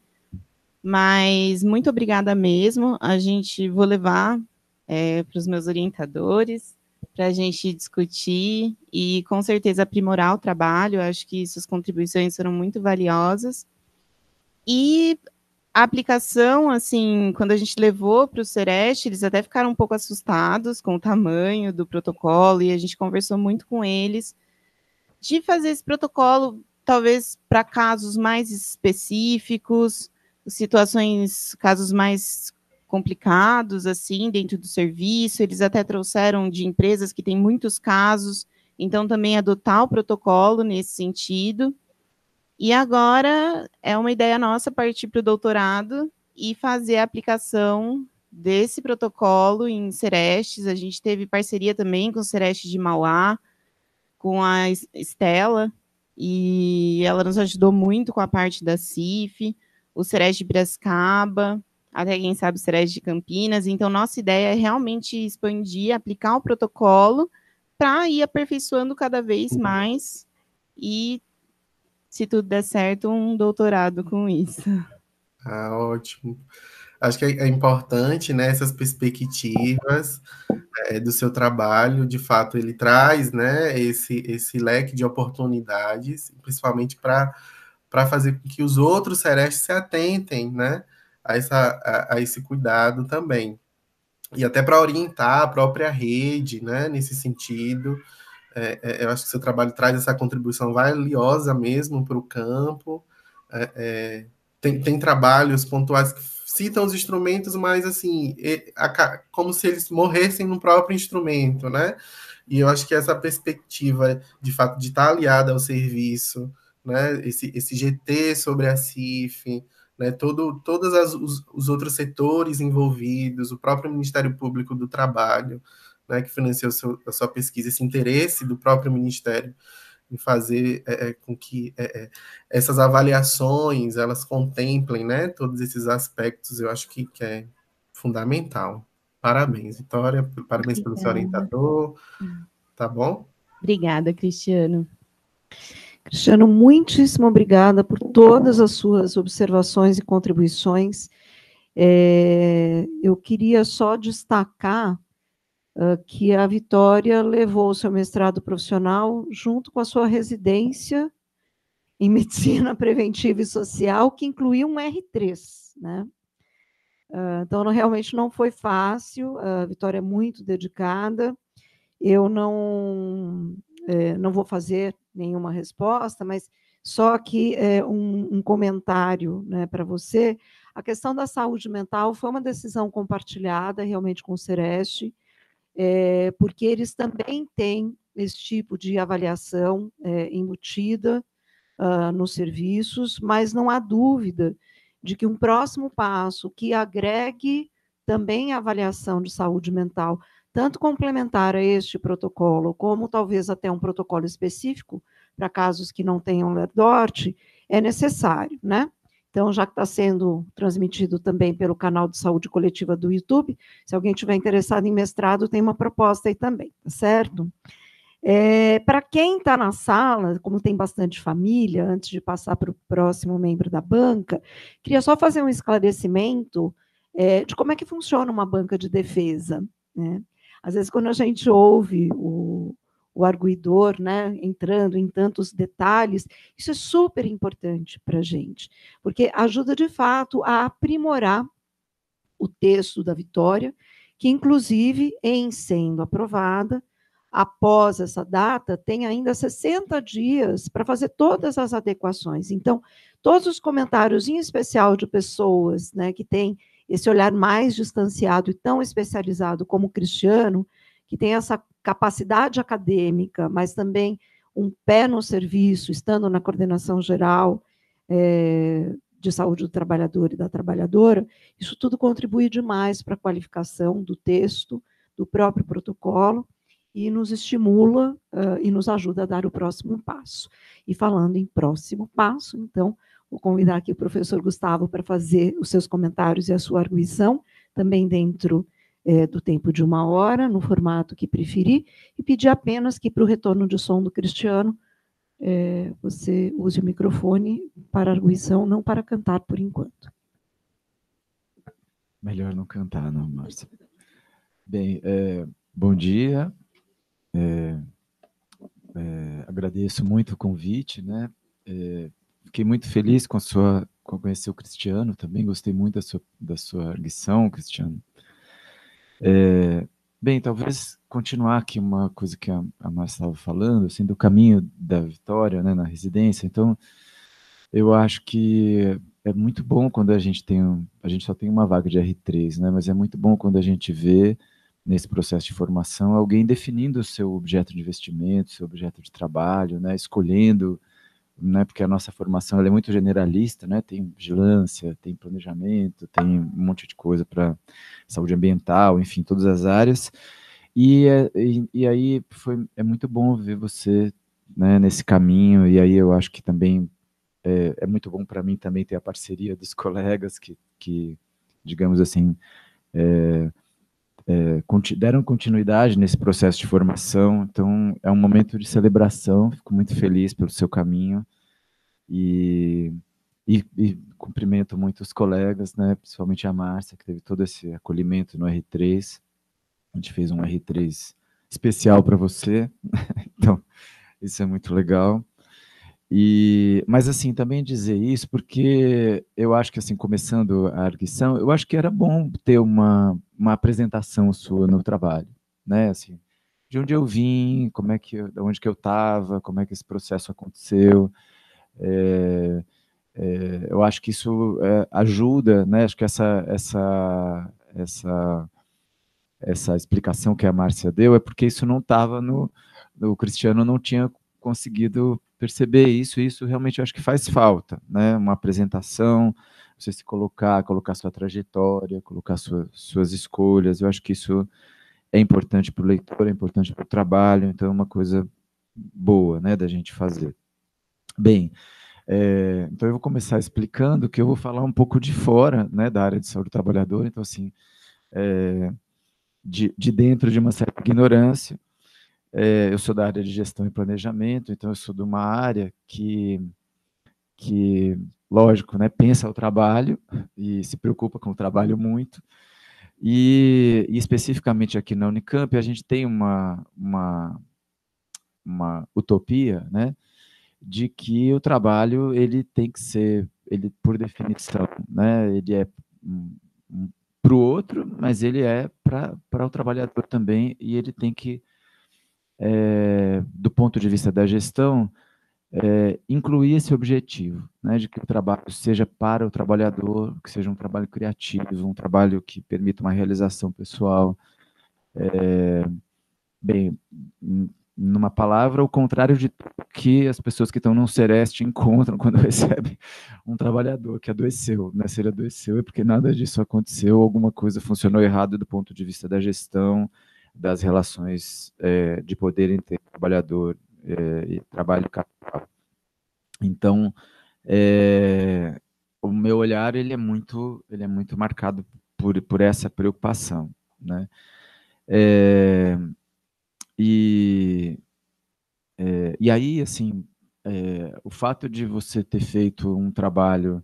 Mas muito obrigada mesmo. A gente vou levar é, eh, para os meus orientadores para a gente discutir e, com certeza, aprimorar o trabalho. acho que suas contribuições foram muito valiosas. E a aplicação, assim, quando a gente levou para o Sereste, eles até ficaram um pouco assustados com o tamanho do protocolo e a gente conversou muito com eles de fazer esse protocolo, talvez para casos mais específicos, situações, casos mais complicados assim dentro do serviço. Eles até trouxeram de empresas que têm muitos casos, então também adotar o protocolo nesse sentido. E agora é uma ideia nossa partir para o doutorado e fazer a aplicação desse protocolo em Serestes. A gente teve parceria também com o Serestes de Mauá, com a Estela, e ela nos ajudou muito com a parte da CIF, o Serestes de Brascaba até quem sabe será de Campinas. Então, nossa ideia é realmente expandir, aplicar o protocolo para ir aperfeiçoando cada vez uhum. mais e, se tudo der certo, um doutorado com isso. Ah, ótimo. Acho que é, é importante né, essas perspectivas é, do seu trabalho, de fato, ele traz né, esse, esse leque de oportunidades, principalmente para fazer com que os outros Serestes se atentem, né? a, essa, a, a esse cuidado também. E até para orientar a própria rede, né, nesse sentido. É, é, eu acho que seu trabalho traz essa contribuição valiosa mesmo para o campo. É, é, tem, tem trabalhos pontuais que citam os instrumentos, mas assim, como se eles morressem no próprio instrumento, né? E eu acho que essa perspectiva, de fato, de estar tá aliada ao serviço, né? Esse, esse GT sobre a CIF, né, todo, todos as, os, os, outros setores envolvidos, o próprio Ministério Público do Trabalho, né, que financiou seu, a sua pesquisa, esse interesse do próprio Ministério em fazer é, é com que é, é, essas avaliações elas contemplem né, todos esses aspectos, eu acho que, que é fundamental. Parabéns, Vitória, parabéns Obrigada. pelo seu orientador, tá bom? Obrigada, Cristiano. Cristiano, muitíssimo obrigada por todas as suas observações e contribuições. É, eu queria só destacar uh, que a Vitória levou o seu mestrado profissional junto com a sua residência em medicina [laughs] preventiva e social, que incluiu um R3, né? Uh, então, não, realmente não foi fácil, a Vitória é muito dedicada. Eu não, é, não vou fazer nenhuma resposta, mas só que é, um, um, comentário né, para você. A questão da saúde mental foi uma decisão compartilhada realmente com o Sereste, é, porque eles também têm esse tipo de avaliação é, embutida uh, nos serviços, mas não há dúvida de que um próximo passo que agregue também a avaliação de saúde mental tanto complementar a este protocolo, como talvez até um protocolo específico para casos que não tenham LERDOT, é necessário, né? Então, já que está sendo transmitido também pelo canal de saúde coletiva do YouTube, se alguém tiver interessado em mestrado, tem uma proposta aí também, tá certo? É, para quem está na sala, como tem bastante família, antes de passar para o próximo membro da banca, queria só fazer um esclarecimento é, de como é que funciona uma banca de defesa. Né? Às vezes, quando a gente ouve o, o arguidor né, entrando em tantos detalhes, isso é super importante para a gente, porque ajuda de fato a aprimorar o texto da vitória, que, inclusive, em sendo aprovada, após essa data, tem ainda 60 dias para fazer todas as adequações. Então, todos os comentários, em especial de pessoas né, que têm esse olhar mais distanciado e tão especializado como o Cristiano, que tem essa capacidade acadêmica, mas também um pé no serviço, estando na coordenação geral é, de saúde do trabalhador e da trabalhadora, isso tudo contribui demais para a qualificação do texto, do próprio protocolo, e nos estimula uh, e nos ajuda a dar o próximo passo. E falando em próximo passo, então, Vou convidar aqui o professor Gustavo para fazer os seus comentários e a sua arguição, também dentro é, do tempo de uma hora, no formato que preferir, e pedir apenas que, para o retorno de som do Cristiano, é, você use o microfone para arguição, não para cantar por enquanto. Melhor não cantar, não, Márcia. Bem, é, bom dia. É, é, agradeço muito o convite, né? É, fiquei muito feliz com a sua com conhecer o Cristiano também, gostei muito da sua, da sua arguição, Cristiano. É, bem, talvez continuar aqui uma coisa que a, a Márcia estava falando, assim, do caminho da vitória né, na residência. Então, eu acho que é muito bom quando a gente tem, um, a gente só tem uma vaga de R3, né, mas é muito bom quando a gente vê nesse processo de formação alguém definindo o seu objeto de investimento, seu objeto de trabalho, né, escolhendo né, porque a nossa formação é muito generalista, né, tem vigilância, tem planejamento, tem um monte de coisa para saúde ambiental, enfim, todas as áreas. E, é, e, e, aí foi, é muito bom ver você né, nesse caminho, e aí eu acho que também é, é muito bom para mim também ter a parceria dos [laughs] colegas que, que digamos assim, é, é, deram continuidade nesse processo de formação, então é um momento de celebração, fico muito feliz pelo seu caminho e, e, e cumprimento muito os colegas, né, principalmente a Márcia, que teve todo esse acolhimento no R3, a gente fez um R3 especial para você, [laughs] então isso é muito legal. E, mas assim, também dizer isso, porque eu acho que assim, começando a arguição, eu acho que era bom ter uma, uma apresentação sua no trabalho, né? Assim, de onde eu vim, como é que, de onde que eu estava, como é que esse processo aconteceu. É, é, eu acho que isso é, ajuda, né? Acho que essa, essa, essa, essa explicação que a Márcia deu é porque isso não estava no, o Cristiano não tinha conseguido perceber isso, isso realmente eu acho que faz falta, né? Uma apresentação, você se colocar, colocar sua trajetória, colocar sua, suas escolhas, eu acho que isso é importante para o leitor, é importante para o trabalho, então é uma coisa boa, né, da gente fazer. Bem, é, então eu vou começar explicando que eu vou falar um pouco de fora, né, da área de saúde do trabalhador, então assim, é, de, de dentro de uma certa ignorância, é, eu sou da área de gestão e planejamento, então eu sou de uma área que, que lógico, né, pensa o trabalho e se preocupa com o trabalho muito. E, e especificamente aqui na Unicamp, a gente tem uma, uma, uma utopia, né, de que o trabalho ele tem que ser, ele por definição, né, ele é para o outro, mas ele é para o trabalhador também, e ele tem que é, do ponto de vista da gestão, é, incluir esse objetivo, né, de que o trabalho seja para o trabalhador, que seja um trabalho criativo, um trabalho que permita uma realização pessoal. É, bem, numa palavra, o contrário de que as pessoas que estão num sereste encontram [laughs] quando recebem um trabalhador que adoeceu. Né? Se ele adoeceu é porque nada disso aconteceu, alguma coisa funcionou errado do ponto de vista da gestão, das relações é, de poder entre trabalhador é, e trabalho capital. Então, é, o meu olhar ele é muito, ele é muito marcado por, por essa preocupação, né? e e aí, assim, o fato de você ter feito um trabalho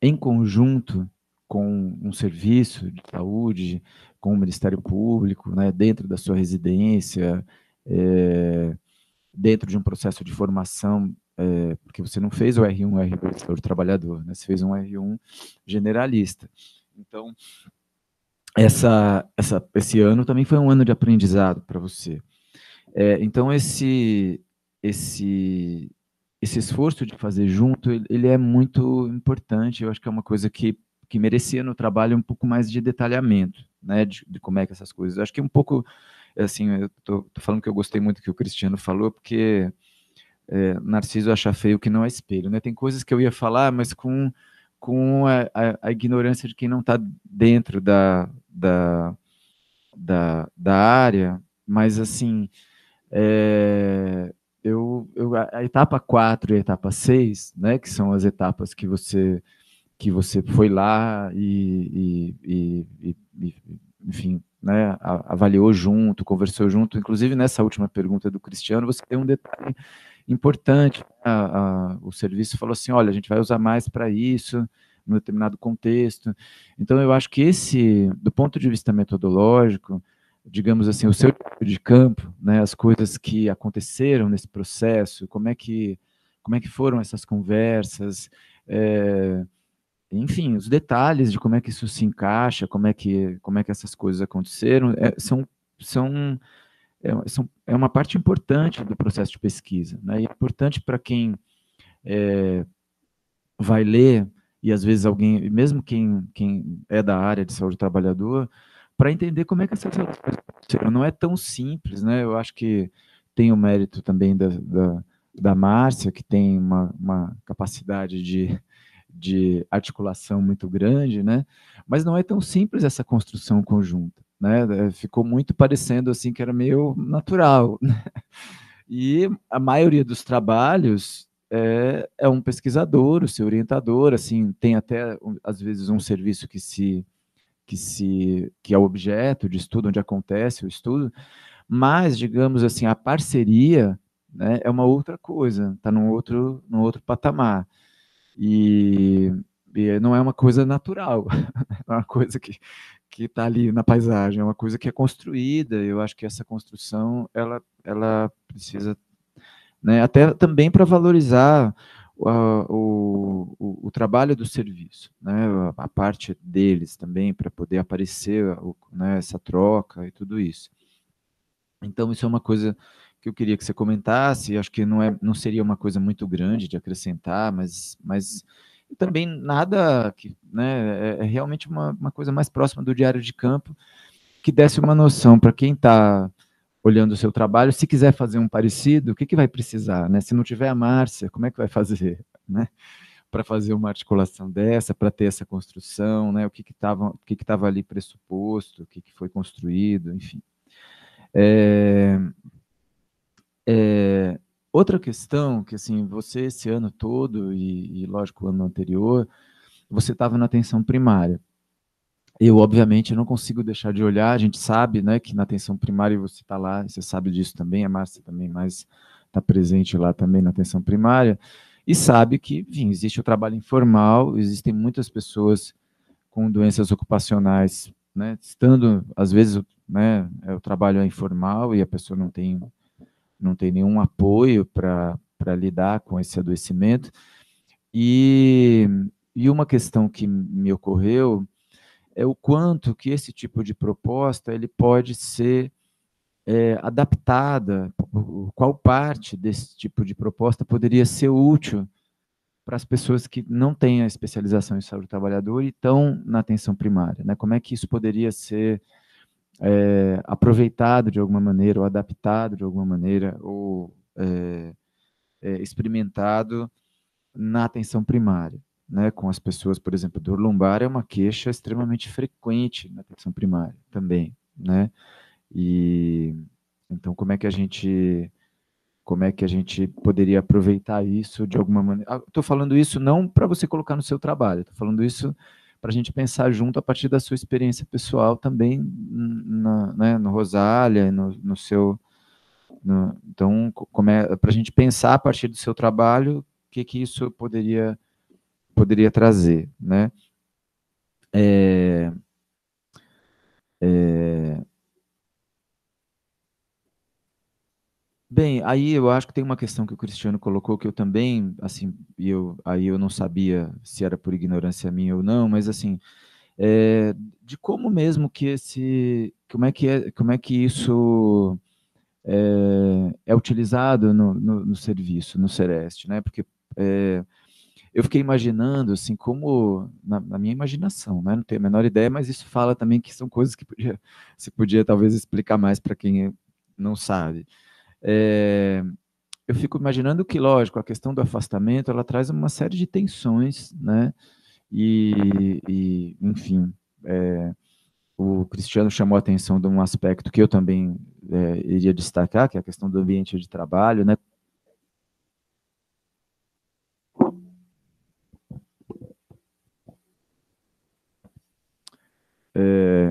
em conjunto com um serviço de saúde, com o Ministério Público, né, dentro da sua residência, é, dentro de um processo de formação, é, porque você não fez o R1, R2 é o trabalhador, né, você fez um R1 generalista. Então, essa, essa, esse ano também foi um ano de aprendizado para você. É, então, esse, esse, esse esforço de fazer junto, ele, é muito importante, eu acho que é uma coisa que, que merecia no trabalho um pouco mais de detalhamento né, de, de como é que essas coisas. Eu acho que é um pouco, assim, eu tô, tô, falando que eu gostei muito do que o Cristiano falou, porque é, Narciso acha feio que não é espelho, né? Tem coisas que eu ia falar, mas com, com a, a, a ignorância de quem não está dentro da, da, da, da área, mas assim, é, eu, eu, a etapa 4 e a etapa 6, né, que são as etapas que você que você foi lá e, e, e, e enfim, né, avaliou junto, conversou junto. Inclusive, nessa última pergunta do Cristiano, você tem um detalhe importante. Né? A, a, o serviço falou assim: olha, a gente vai usar mais para isso, num determinado contexto. Então, eu acho que esse, do ponto de vista metodológico, digamos assim, o seu tipo de campo, né, as coisas que aconteceram nesse processo, como é que, como é que foram essas conversas, é, enfim, os detalhes de como é que isso se encaixa, como é que, como é que essas coisas aconteceram, é, são, são, é, são, é uma parte importante do processo de pesquisa. Né? E é importante para quem é, vai ler, e às vezes alguém, mesmo quem, quem é da área de saúde do trabalhador, para entender como é que essas coisas aconteceram. Não é tão simples, né? Eu acho que tem o mérito também da, da, da Márcia, que tem uma, uma capacidade de de articulação muito grande, né? Mas não é tão simples essa construção conjunta, né? É, ficou muito parecendo assim que era meio natural. [laughs] Né? E a maioria dos trabalhos é, é, um pesquisador, o seu orientador, assim, tem até às vezes um serviço que se que se que é objeto de estudo onde acontece o estudo, mas digamos assim, a parceria né, é uma outra coisa, está num outro, num outro patamar. E, e não é uma coisa natural, [laughs] né? é uma coisa que que está ali na paisagem, é uma coisa que é construída. Eu acho que essa construção ela, ela precisa, né, até também para valorizar o, o, o, trabalho do serviço, né, a parte deles também, para poder aparecer o, né, essa troca e tudo isso. Então, isso é uma coisa que eu queria que você comentasse. Acho que não, é, não seria uma coisa muito grande de acrescentar, mas, mas também nada que né, é, é realmente uma, uma coisa mais próxima do diário de campo que desse uma noção para quem está olhando o seu trabalho, se quiser fazer um parecido, o que, que vai precisar? Né? Se não tiver a Márcia, como é que vai fazer? [laughs] Né? Para fazer uma articulação dessa, para ter essa construção, né? o que estava que que que ali pressuposto, o que, que foi construído, enfim. É, é, outra questão que assim você esse ano todo e, e lógico o ano anterior você estava na atenção primária. Eu obviamente não consigo deixar de olhar. A gente sabe, né, que na atenção primária você está lá, você sabe disso também. A Márcia também mais está presente lá também na atenção primária e sabe que, enfim, existe o trabalho informal, existem muitas pessoas com doenças ocupacionais, né, estando, às vezes, né, é, o trabalho é informal e a pessoa não tem não tem nenhum apoio para lidar com esse adoecimento. E, e uma questão que me ocorreu é o quanto que esse tipo de proposta ele pode ser é, adaptada, qual parte desse tipo de proposta poderia ser útil para as pessoas que não têm a especialização em saúde do trabalhador e estão na atenção primária, né? Como é que isso poderia ser é, aproveitado de alguma maneira, ou adaptado de alguma maneira, ou é, é, experimentado na atenção primária. Né, com as pessoas, por exemplo, dor lombar é uma queixa extremamente frequente na atenção primária também, né? E então como é que a gente como é que a gente poderia aproveitar isso de alguma maneira? Estou ah, falando isso não para você colocar no seu trabalho, estou falando isso para a gente pensar junto a partir da sua experiência pessoal também na, né, no Rosália, no, no seu. No, então, como é, para a gente pensar a partir do seu trabalho, o que, que isso poderia, poderia trazer, né? É, é, Bem, aí eu acho que tem uma questão que o Cristiano colocou que eu também, assim, eu aí eu não sabia se era por ignorância minha ou não, mas assim, é, de como mesmo que esse, como é que é, como é que isso é, é utilizado no, no, no, serviço, no Sereste, né? Porque é, eu fiquei imaginando, assim, como na, na, minha imaginação, né? Não tenho a menor ideia, mas isso fala também que são coisas que podia, se podia talvez explicar mais para quem não sabe é, eu fico imaginando que, lógico, a questão do afastamento, ela traz uma série de tensões, né? E, e enfim, é, o Cristiano chamou a atenção de um aspecto que eu também é, iria destacar, que é a questão do ambiente de trabalho, né?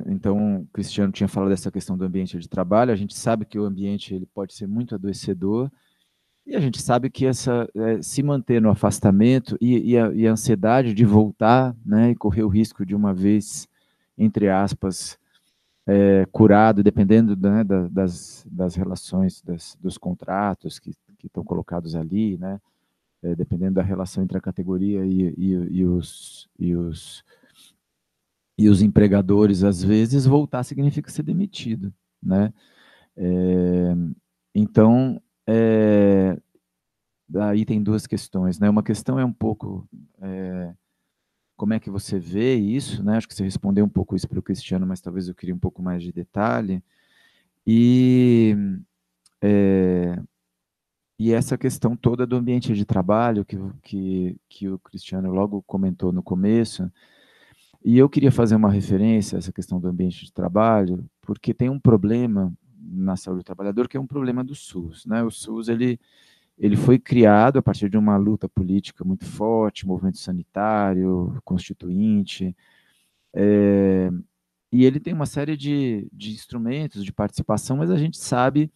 então, o Cristiano tinha falado dessa questão do ambiente de trabalho. A gente sabe que o ambiente ele pode ser muito adoecedor e a gente sabe que essa é, se manter no afastamento e, e, a, e, a, ansiedade de voltar, né, e correr o risco de uma vez, entre aspas, é, curado, dependendo né, da, das, das relações, das, dos contratos que, que estão colocados ali, né, é, dependendo da relação entre a categoria e, e os, os e os empregadores, às vezes, voltar significa ser demitido, né? É, então, é, aí tem duas questões, né? Uma questão é um pouco é, como é que você vê isso, né? Acho que você respondeu um pouco isso para o Cristiano, mas talvez eu queria um pouco mais de detalhe. E, é, e essa questão toda do ambiente de trabalho que, que, que o Cristiano logo comentou no começo, e eu queria fazer uma referência a essa questão do ambiente de trabalho, porque tem um problema na saúde do trabalhador que é um problema do SUS. Né? O SUS ele, ele foi criado a partir de uma luta política muito forte, movimento sanitário, constituinte, é, e ele tem uma série de, de instrumentos de participação, mas a gente sabe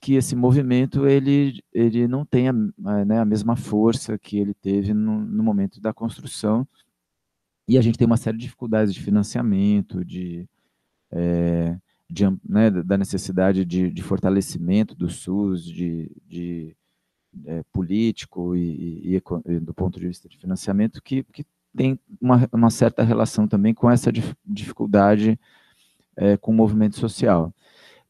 que esse movimento ele, ele não tem a, eh, né, a mesma força que ele teve no, no momento da construção e a gente tem uma série de dificuldades de financiamento, de, é, de né, da necessidade de, de, fortalecimento do SUS, de, de é, político e, e, e, do ponto de vista de financiamento, que, que tem uma, uma, certa relação também com essa dif, dificuldade é, com o movimento social.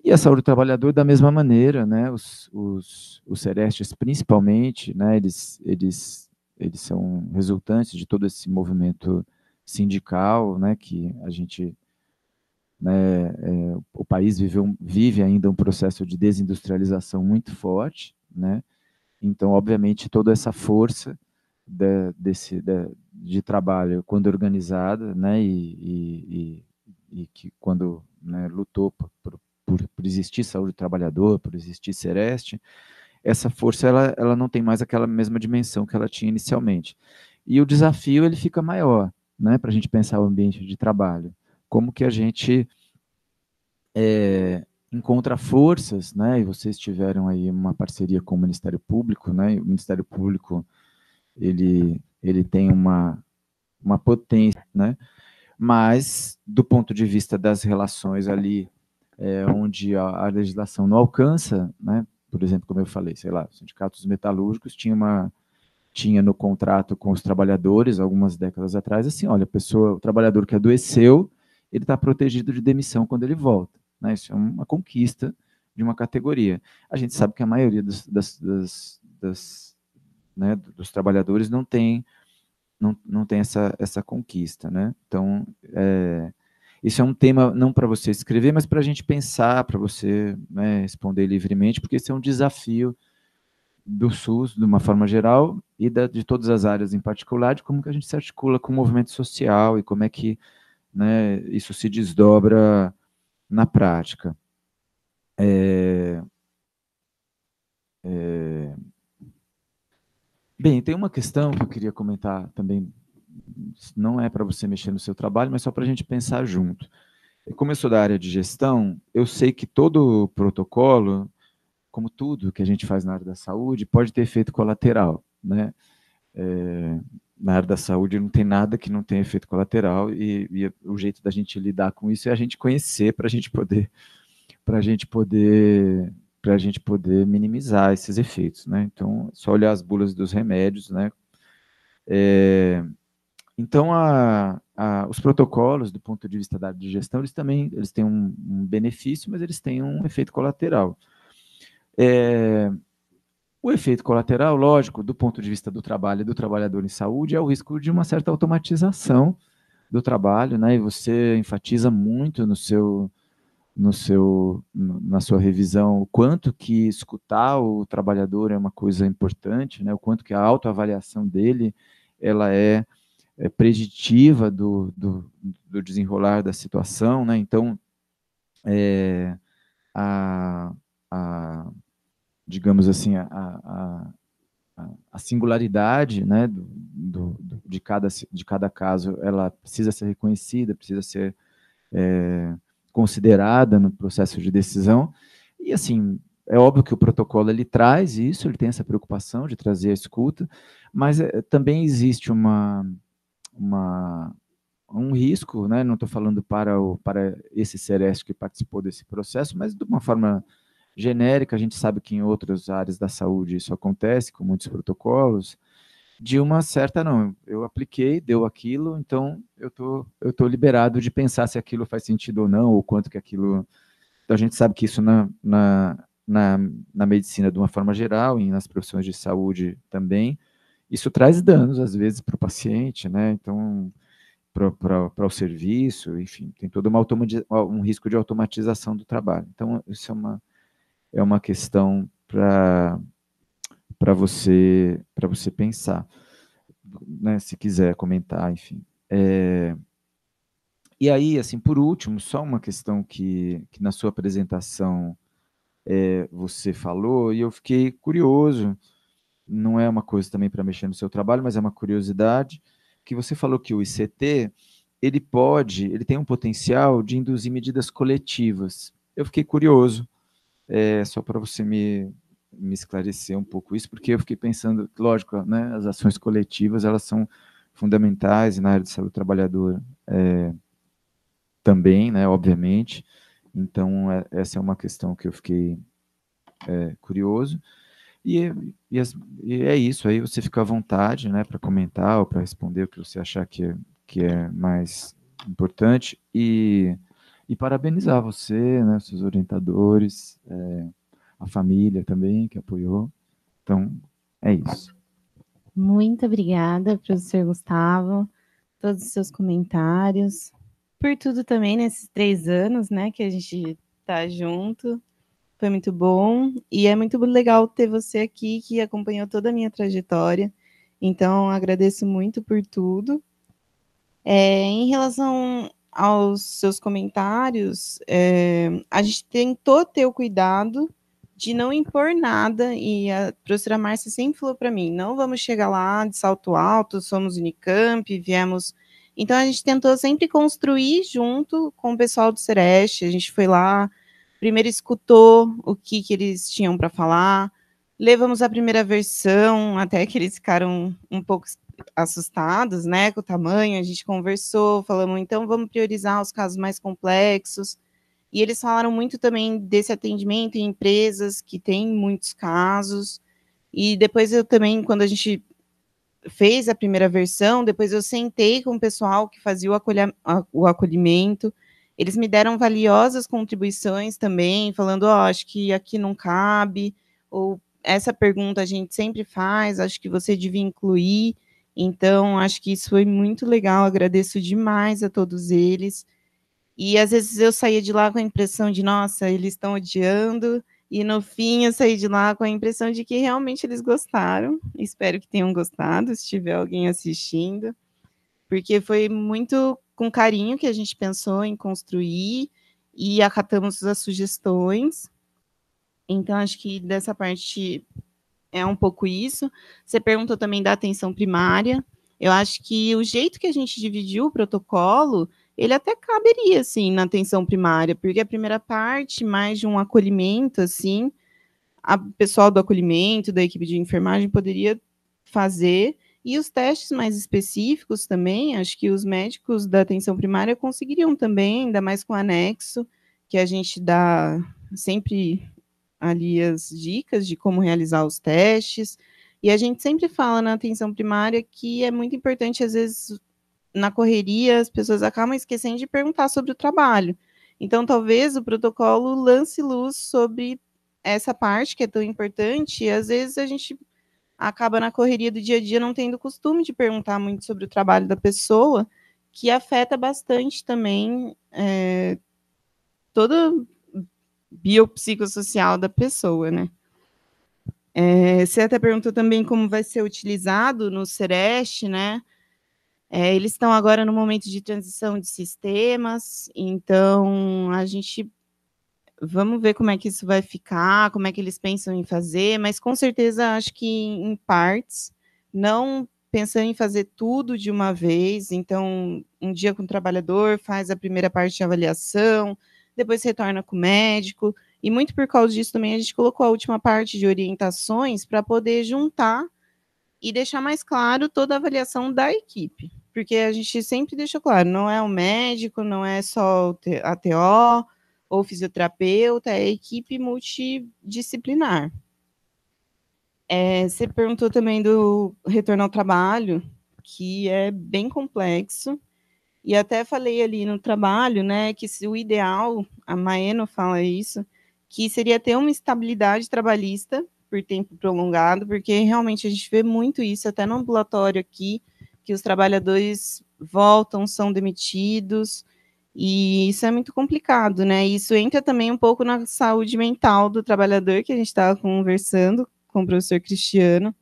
E a saúde do trabalhador, da mesma maneira, né, os, os, os serestes principalmente, né, eles, eles, eles são resultantes de todo esse movimento sindical, né, que a gente, né, é, o país vive ainda um processo de desindustrialização muito forte, né, então, obviamente, toda essa força de, desse, de, de trabalho, quando organizada, né, e, e, e, e que quando né, lutou por, por, por existir saúde do trabalhador, por existir Sereste, essa força ela, ela não tem mais aquela mesma dimensão que ela tinha inicialmente. E o desafio ele fica maior, né, para a gente pensar o ambiente de trabalho. Como que a gente é, encontra forças, né, e vocês tiveram aí uma parceria com o Ministério Público, né, o Ministério Público, ele, ele tem uma, uma potência, né, mas do ponto de vista das relações ali, é, onde a, a legislação não alcança, né, por exemplo, como eu falei, sei lá, sindicatos metalúrgicos tinha uma tinha no contrato com os trabalhadores algumas décadas atrás, assim, olha, a pessoa, o trabalhador que adoeceu, ele está protegido de demissão quando ele volta. Né? Isso é uma conquista de uma categoria. A gente sabe que a maioria dos, das, das, das, né, dos trabalhadores não tem, não, não tem essa, essa conquista. Né? Então, é, isso é um tema não para você escrever, mas para a gente pensar, para você né, responder livremente, porque esse é um desafio do SUS de uma forma geral e da, de todas as áreas em particular, de como que a gente se articula com o movimento social e como é que né, isso se desdobra na prática. É, é, bem, tem uma questão que eu queria comentar também, não é para você mexer no seu trabalho, mas só para a gente pensar junto. Como eu sou da área de gestão, eu sei que todo protocolo como tudo que a gente faz na área da saúde, pode ter efeito colateral, né? É, na área da saúde não tem nada que não tenha efeito colateral e, e o jeito da gente lidar com isso é a gente conhecer para a gente poder para a gente poder para a gente poder minimizar esses efeitos, né? Então, só olhar as bulas dos remédios, né? É, então, a, a, os protocolos, do ponto de vista da digestão, eles também eles têm um, um benefício, mas eles têm um efeito colateral. É, o efeito colateral, lógico, do ponto de vista do trabalho e do trabalhador em saúde, é o risco de uma certa automatização do trabalho, né? E você enfatiza muito no seu, no seu, na sua revisão o quanto que escutar o trabalhador é uma coisa importante, né? O quanto que a autoavaliação dele ela é, é preditiva do, do, do, desenrolar da situação, né? Então, é, a, a digamos assim, a, a, a singularidade né, do, do, de, cada, de cada caso, ela precisa ser reconhecida, precisa ser é, considerada no processo de decisão. E, assim, é óbvio que o protocolo ele traz isso, ele tem essa preocupação de trazer a escuta, mas é, também existe uma, uma, um risco, né? não estou falando para, o, para esse CERES que participou desse processo, mas de uma forma genérica, a gente sabe que em outras áreas da saúde isso acontece, com muitos protocolos, de uma certa, não, eu apliquei, deu aquilo, então eu tô, eu tô liberado de pensar se aquilo faz sentido ou não, ou quanto que aquilo... Então a gente sabe que isso na, na, na, na medicina de uma forma geral, e nas profissões de saúde também, isso traz danos, às vezes, para o paciente, né? Então, para o serviço, enfim, tem todo uma um risco de automatização do trabalho. Então, isso é uma, é uma questão para você, para você pensar, né, se quiser comentar, enfim. É, e aí, assim, por último, só uma questão que, que na sua apresentação é, você falou, e eu fiquei curioso, não é uma coisa também para mexer no seu trabalho, mas é uma curiosidade, que você falou que o ICT, ele pode, ele tem um potencial de induzir medidas coletivas. Eu fiquei curioso é, só para você me, me esclarecer um pouco isso, porque eu fiquei pensando, lógico, né, as ações coletivas elas são fundamentais na área de saúde trabalhadora é, também, né, obviamente. Então, é, essa é uma questão que eu fiquei é, curioso. E, e, as, e, é isso, aí você fica à vontade né, para comentar ou para responder o que você achar que é, que é mais importante. E e parabenizar você, né, seus orientadores, é, a família também que apoiou. Então, é isso. Muito obrigada, professor Gustavo, todos os seus comentários, por tudo também nesses três anos, né, que a gente tá junto. Foi muito bom e é muito legal ter você aqui que acompanhou toda a minha trajetória. Então, agradeço muito por tudo. É, em relação aos seus comentários, é, a gente tentou ter o cuidado de não impor nada, e a professora Márcia sempre falou para mim, não vamos chegar lá de salto alto, somos Unicamp, viemos... Então, a gente tentou sempre construir junto com o pessoal do Sereste, a gente foi lá, primeiro escutou o que, que eles tinham para falar, levamos a primeira versão, até que eles ficaram um pouco assustados, né, com o tamanho, a gente conversou, falamos, então vamos priorizar os casos mais complexos. E eles falaram muito também desse atendimento em empresas que têm muitos casos. E depois eu também, quando a gente fez a primeira versão, depois eu sentei com o pessoal que fazia o, acolha, o acolhimento. Eles me deram valiosas contribuições também, falando, ó, oh, acho que aqui não cabe, ou essa pergunta a gente sempre faz, acho que você devia incluir. Então, acho que isso foi muito legal, agradeço demais a todos eles. E às vezes eu saía de lá com a impressão de, nossa, eles estão odiando, e no fim eu saí de lá com a impressão de que realmente eles gostaram. Espero que tenham gostado, se tiver alguém assistindo, porque foi muito com carinho que a gente pensou em construir e acatamos as sugestões. Então, acho que dessa parte é um pouco isso. Você perguntou também da atenção primária. Eu acho que o jeito que a gente dividiu o protocolo, ele até caberia, assim, na atenção primária, porque a primeira parte, mais de um acolhimento, assim, o pessoal do acolhimento, da equipe de enfermagem poderia fazer, e os testes mais específicos também, acho que os médicos da atenção primária conseguiriam também, ainda mais com o anexo, que a gente dá sempre ali as dicas de como realizar os testes. E a gente sempre fala na atenção primária que é muito importante, às vezes, na correria, as pessoas acabam esquecendo de perguntar sobre o trabalho. Então, talvez o protocolo lance luz sobre essa parte que é tão importante, e às vezes a gente acaba na correria do dia a dia não tendo costume de perguntar muito sobre o trabalho da pessoa, que afeta bastante também é, todo biopsicossocial da pessoa, né? É, você até perguntou também como vai ser utilizado no Sereste, né? É, eles estão agora no momento de transição de sistemas, então a gente vamos ver como é que isso vai ficar, como é que eles pensam em fazer, mas com certeza acho que em partes, não pensando em fazer tudo de uma vez, então um dia com o trabalhador faz a primeira parte de avaliação, depois retorna com o médico. E muito por causa disso também a gente colocou a última parte de orientações para poder juntar e deixar mais claro toda a avaliação da equipe. Porque a gente sempre deixa claro, não é o médico, não é só a TO ou fisioterapeuta, é a equipe multidisciplinar. É, você perguntou também do retorno ao trabalho, que é bem complexo e até falei ali no trabalho, né, que se o ideal, a Maeno fala isso, que seria ter uma estabilidade trabalhista por tempo prolongado, porque realmente a gente vê muito isso, até no ambulatório aqui, que os trabalhadores voltam, são demitidos, e isso é muito complicado, né? Isso entra também um pouco na saúde mental do trabalhador que a gente estava conversando com o professor Cristiano,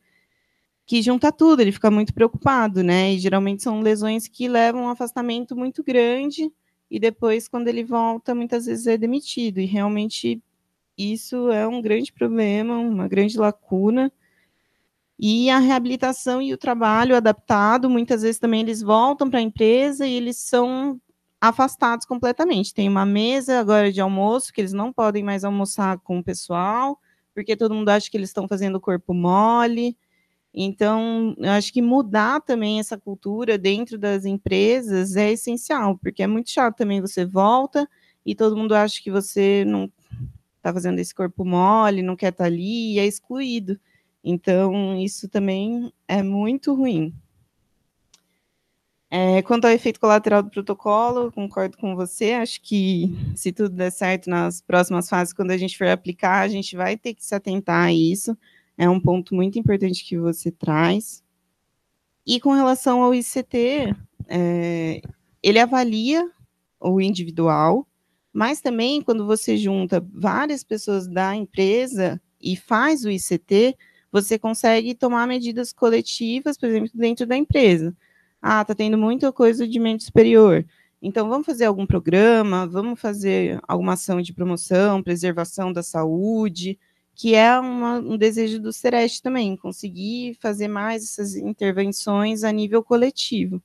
que junta tudo, ele fica muito preocupado, né? E geralmente são lesões que levam um afastamento muito grande e depois, quando ele volta, muitas vezes é demitido. E realmente isso é um grande problema, uma grande lacuna. E a reabilitação e o trabalho adaptado, muitas vezes também eles voltam para a empresa e eles são afastados completamente. Tem uma mesa agora de almoço que eles não podem mais almoçar com o pessoal, porque todo mundo acha que eles estão fazendo corpo mole. Então, eu acho que mudar também essa cultura dentro das empresas é essencial, porque é muito chato também você volta e todo mundo acha que você não está fazendo esse corpo mole, não quer estar tá ali e é excluído. Então, isso também é muito ruim. É, quanto ao efeito colateral do protocolo, concordo com você. Acho que se tudo der certo nas próximas fases, quando a gente for aplicar, a gente vai ter que se atentar a isso é um ponto muito importante que você traz. E com relação ao ICT, é, ele avalia o individual, mas também quando você junta várias pessoas da empresa e faz o ICT, você consegue tomar medidas coletivas, por exemplo, dentro da empresa. Ah, tá tendo muita coisa de mente superior. Então, vamos fazer algum programa, vamos fazer alguma ação de promoção, preservação da saúde, que é uma, um desejo do Ceres também, conseguir fazer mais essas intervenções a nível coletivo.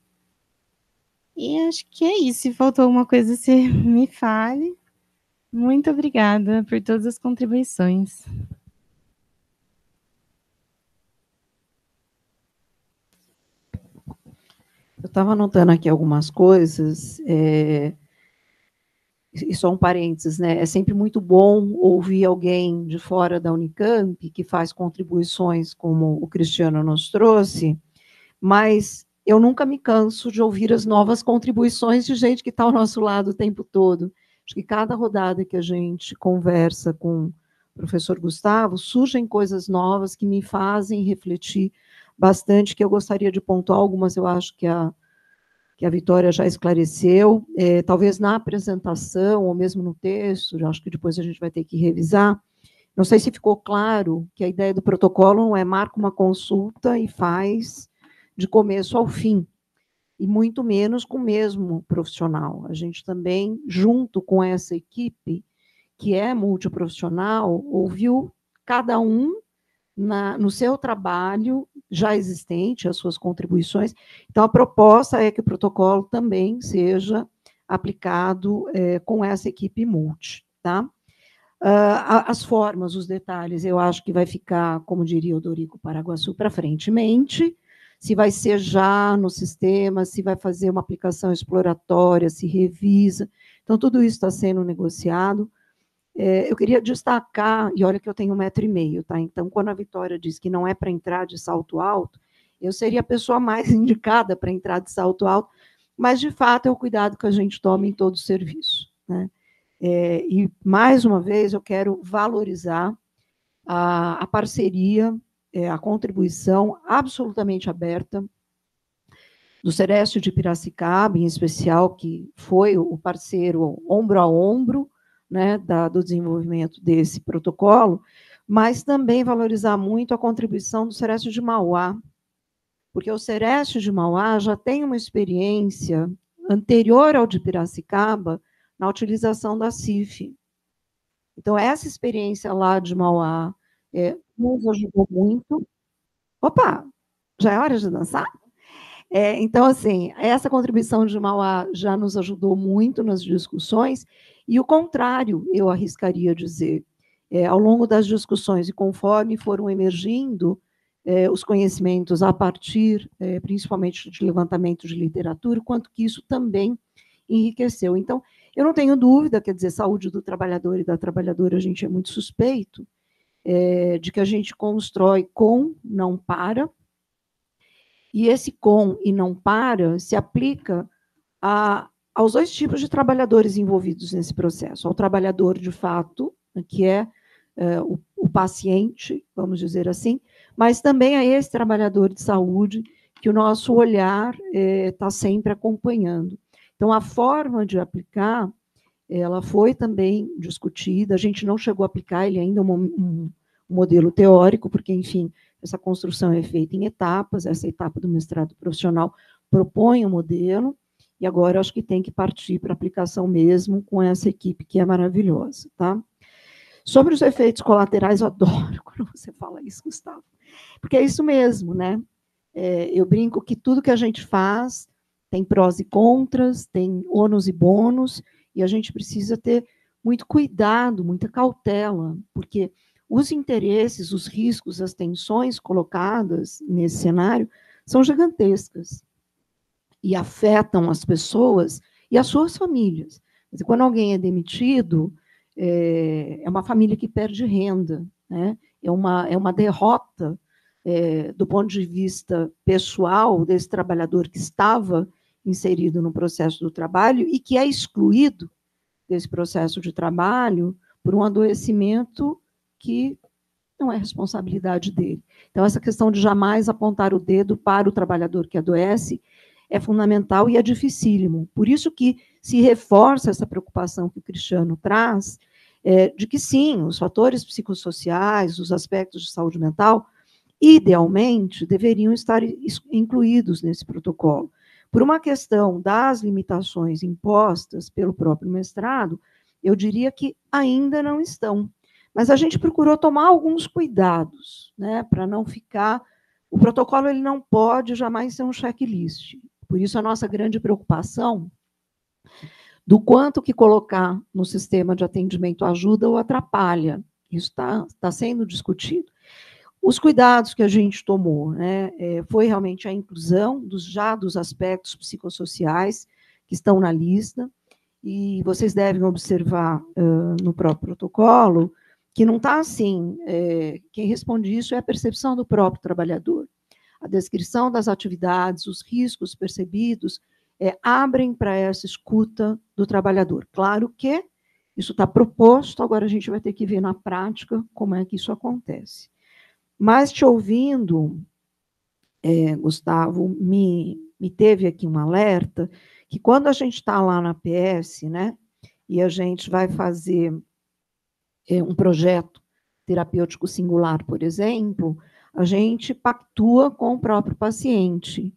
E acho que é isso. Se faltou alguma coisa, você [laughs] me fale. Muito obrigada por todas as contribuições. Eu estava anotando aqui algumas coisas. É e só um parênteses, né? É sempre muito bom ouvir alguém de fora da Unicamp que faz contribuições como o Cristiano nos trouxe, mas eu nunca me canso de ouvir as novas contribuições de gente que está ao nosso lado o tempo todo. Acho que cada rodada que a gente conversa com o professor Gustavo, surgem coisas novas que me fazem refletir bastante, que eu gostaria de pontuar algumas, eu acho que a que a Vitória já esclareceu, é, talvez na apresentação ou mesmo no texto, acho que depois a gente vai ter que revisar. Não sei se ficou claro que a ideia do protocolo não é marca uma consulta e faz de começo ao fim, e muito menos com o mesmo profissional. A gente também, junto com essa equipe, que é multiprofissional, ouviu cada um na, no seu trabalho já existente, as suas contribuições. Então, a proposta é que o protocolo também seja aplicado é, com essa equipe multi. Tá? Uh, as formas, os detalhes, eu acho que vai ficar, como diria o Dorico Paraguaçu, para frente mente, se vai ser já no sistema, se vai fazer uma aplicação exploratória, se revisa. Então, tudo isso está sendo negociado. É, eu queria destacar, e olha que eu tenho um metro e meio, tá? Então, quando a Vitória diz que não é para entrar de salto alto, eu seria a pessoa mais [laughs] indicada para entrar de salto alto, mas de fato é o cuidado que a gente toma em todo o serviço. Né? É, e mais uma vez eu quero valorizar a, a parceria, é, a contribuição absolutamente aberta do Cerécio de Piracicaba, em especial, que foi o parceiro ombro a ombro né, do desenvolvimento desse protocolo, mas também valorizar muito a contribuição do Sereste de Mauá, porque o Sereste de Mauá já tem uma experiência anterior ao de Piracicaba na utilização da CIF. Então, essa experiência lá de Mauá é, nos ajudou muito. Opa, já é hora de dançar? É, então, assim, essa contribuição de Mauá já nos ajudou muito nas discussões e o contrário, eu arriscaria dizer. É, ao longo das discussões e conforme foram emergindo é, os conhecimentos a partir, é, principalmente, de levantamento de literatura, quanto que isso também enriqueceu. Então, eu não tenho dúvida, quer dizer, saúde do trabalhador e da trabalhadora, a gente é muito suspeito, é, de que a gente constrói com, não para, e esse com e não para se aplica a aos dois tipos de trabalhadores envolvidos nesse processo: ao trabalhador de fato, que é uh, o, o, paciente, vamos dizer assim, mas também a esse trabalhador de saúde que o nosso olhar está é, sempre acompanhando. Então, a forma de aplicar, ela foi também discutida. A gente não chegou a aplicar ele ainda é um, um, um modelo teórico, porque, enfim, essa construção é feita em etapas. Essa etapa do mestrado profissional propõe o um modelo e agora acho que tem que partir para aplicação mesmo com essa equipe que é maravilhosa, tá? Sobre os efeitos colaterais, eu adoro [laughs] quando você fala isso, Gustavo. Porque é isso mesmo, né? É, eu brinco que tudo que a gente faz tem prós e contras, tem ônus e bônus, e a gente precisa ter muito cuidado, muita cautela, porque os interesses, os riscos, as tensões colocadas nesse cenário são gigantescas e afetam as pessoas e as suas famílias. Dizer, quando alguém é demitido, é, é, uma família que perde renda, né? é, uma, é uma derrota é, do ponto de vista pessoal desse trabalhador que estava inserido no processo do trabalho e que é excluído desse processo de trabalho por um adoecimento que não é responsabilidade dele. Então, essa questão de jamais apontar o dedo para o trabalhador que adoece é fundamental e é dificílimo. Por isso que se reforça essa preocupação que o Cristiano traz, é, de que sim, os fatores psicossociais, os aspectos de saúde mental, idealmente deveriam estar incluídos nesse protocolo. Por uma questão das limitações impostas pelo próprio mestrado, eu diria que ainda não estão. Mas a gente procurou tomar alguns cuidados, né, para não ficar. O protocolo ele não pode jamais ser um checklist. Por isso, a nossa grande preocupação do quanto que colocar no sistema de atendimento ajuda ou atrapalha. Isso está tá sendo discutido. Os cuidados que a gente tomou né, é, foi realmente a inclusão dos, já dos aspectos psicossociais que estão na lista, e vocês devem observar uh, no próprio protocolo que não está assim. É, quem responde isso é a percepção do próprio trabalhador a descrição das atividades, os riscos percebidos, é, abrem para essa escuta do trabalhador. Claro que isso está proposto, agora a gente vai ter que ver na prática como é que isso acontece. Mas te ouvindo, é, Gustavo, me, me teve aqui um alerta que quando a gente está lá na PS, né, e a gente vai fazer é, um projeto terapêutico singular, por exemplo, a gente pactua com o próprio paciente.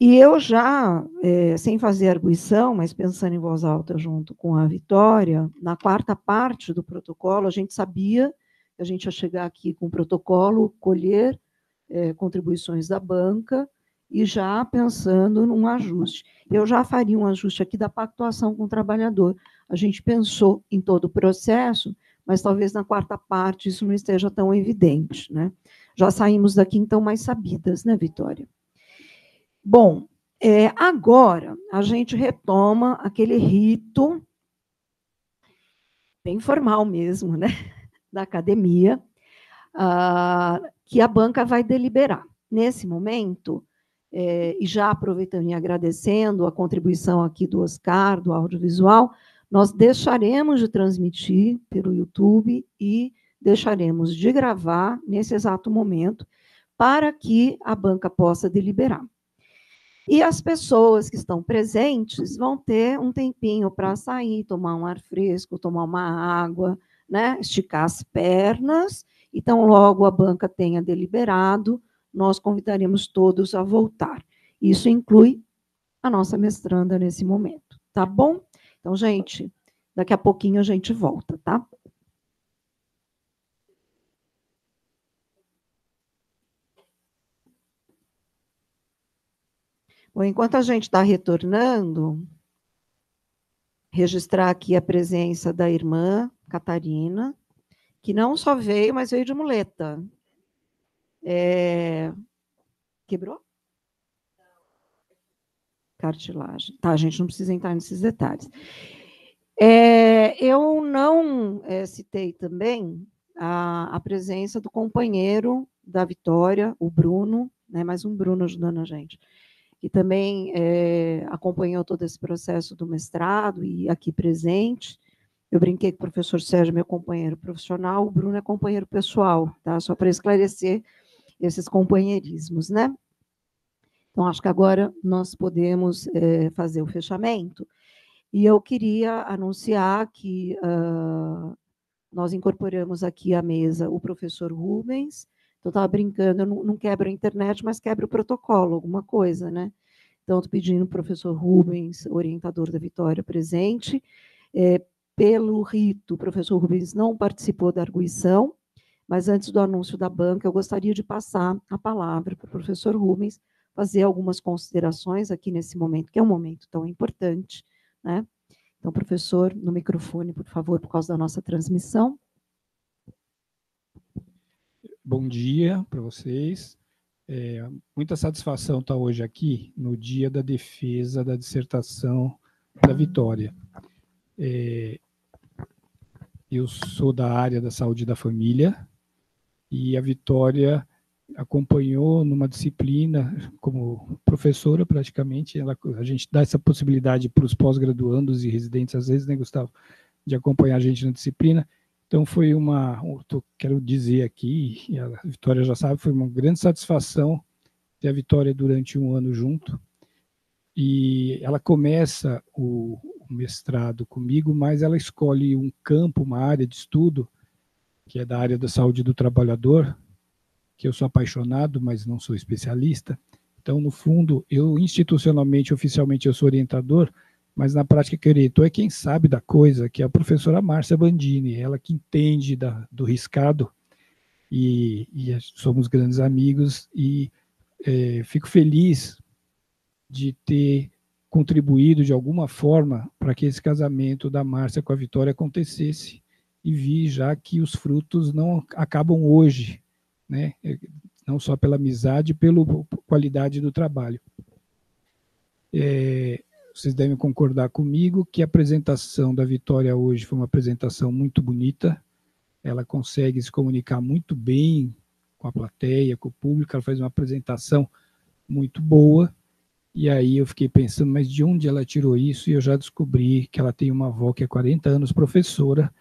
E eu já, é, sem fazer arguição, mas pensando em voz alta junto com a Vitória, na quarta parte do protocolo, a gente sabia que a gente ia chegar aqui com o protocolo, colher é, contribuições da banca e já pensando num ajuste. Eu já faria um ajuste aqui da pactuação com o trabalhador. A gente pensou em todo o processo, mas talvez na quarta parte isso não esteja tão evidente. Né? Já saímos daqui, então, mais sabidas, né, Vitória? Bom, é, agora a gente retoma aquele rito, bem formal mesmo, né, [laughs] da academia, ah, que a banca vai deliberar. Nesse momento, é, e já aproveitando e agradecendo a contribuição aqui do Oscar, do audiovisual, nós deixaremos de transmitir pelo YouTube e deixaremos de gravar nesse exato momento para que a banca possa deliberar. E as pessoas que estão presentes vão ter um tempinho para sair, tomar um ar fresco, tomar uma água, né, esticar as pernas. Então, logo a banca tenha deliberado, nós convidaremos todos a voltar. Isso inclui a nossa mestranda nesse momento, tá bom? Então, gente, daqui a pouquinho a gente volta, tá? Enquanto a gente está retornando, registrar aqui a presença da irmã Catarina, que não só veio, mas veio de muleta. É... Quebrou? Cartilagem. Tá, a gente não precisa entrar nesses detalhes. É, eu não é, citei também a, a, presença do companheiro da Vitória, o Bruno, né, mais um Bruno ajudando a gente que também é, acompanhou todo esse processo do mestrado e aqui presente. Eu brinquei que o professor Sérgio meu companheiro profissional, o Bruno é companheiro pessoal, tá? Só para esclarecer esses companheirismos, né? Então, acho que agora nós podemos é, fazer o fechamento. E eu queria anunciar que uh, nós incorporamos aqui à mesa o professor Rubens, então, eu brincando, eu não, não quebro a internet, mas quebro o protocolo, alguma coisa, né? Então, estou pedindo o professor Rubens, orientador da Vitória, presente. É, pelo rito, o professor Rubens não participou da arguição, mas antes do anúncio da banca, eu gostaria de passar a palavra para o professor Rubens fazer algumas considerações aqui nesse momento, que é um momento tão importante, né? Então, professor, no microfone, por favor, por causa da nossa transmissão bom dia para vocês. É, muita satisfação estar tá hoje aqui no dia da defesa da dissertação da Vitória. É, eu sou da área da saúde da família e a Vitória acompanhou numa disciplina, como professora praticamente, ela, a gente dá essa possibilidade para os pós-graduandos e residentes, às vezes, né, Gustavo, de acompanhar a gente na disciplina, então foi uma, quero dizer aqui, e a Vitória já sabe, foi uma grande satisfação ter a Vitória durante um ano junto. E ela começa o mestrado comigo, mas ela escolhe um campo, uma área de estudo, que é da área da saúde do trabalhador, que eu sou apaixonado, mas não sou especialista. Então, no fundo, eu institucionalmente, oficialmente, eu sou orientador, mas na prática que orientou é, é quem sabe da coisa, que é a professora Márcia Bandini, ela que entende da, do riscado, e, e, somos grandes amigos, e é, fico feliz de ter contribuído de alguma forma para que esse casamento da Márcia com a Vitória acontecesse, e vi já que os frutos não acabam hoje, né? É, não só pela amizade, pela qualidade do trabalho. É, vocês devem concordar comigo que a apresentação da Vitória hoje foi uma apresentação muito bonita. Ela consegue se comunicar muito bem com a plateia, com o público. Ela faz uma apresentação muito boa. E aí eu fiquei pensando, mas de onde ela tirou isso? E eu já descobri que ela tem uma avó que é 40 anos professora.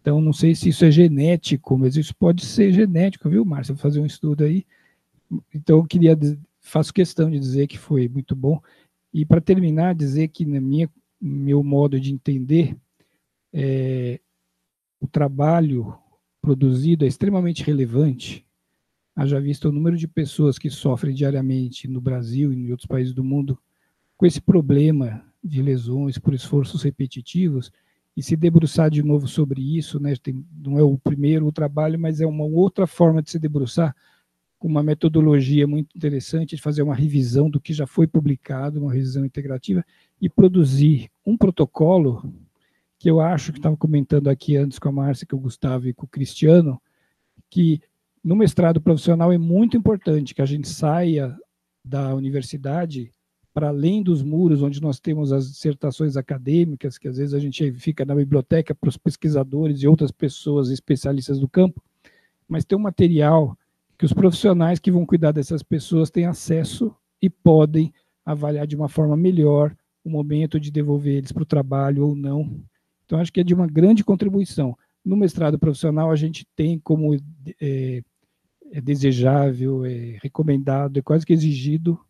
Então não sei se isso é genético, mas isso pode ser genético, viu, Márcia? Vou fazer um estudo aí. Então eu queria faço questão de dizer que foi muito bom. E para terminar, dizer que no meu modo de entender, é, o trabalho produzido é extremamente relevante, haja visto o número de pessoas que sofrem diariamente no Brasil e em outros países do mundo com esse problema de lesões por esforços repetitivos, e se debruçar de novo sobre isso, né, tem, não é o primeiro o trabalho, mas é uma outra forma de se debruçar com uma metodologia muito interessante de fazer uma revisão do que já foi publicado, uma revisão integrativa, e produzir um protocolo que eu acho que estava comentando aqui antes com a Márcia, com o Gustavo e com o Cristiano, que no mestrado profissional é muito importante que a gente saia da universidade para além dos muros onde nós temos as dissertações acadêmicas, que às vezes a gente fica na biblioteca para os pesquisadores e outras pessoas especialistas do campo, mas ter um material que os profissionais que vão cuidar dessas pessoas têm acesso e podem avaliar de uma forma melhor o momento de devolver eles para o trabalho ou não. Então, acho que é de uma grande contribuição. No mestrado profissional, a gente tem como é, é desejável, é recomendado, é quase que exigido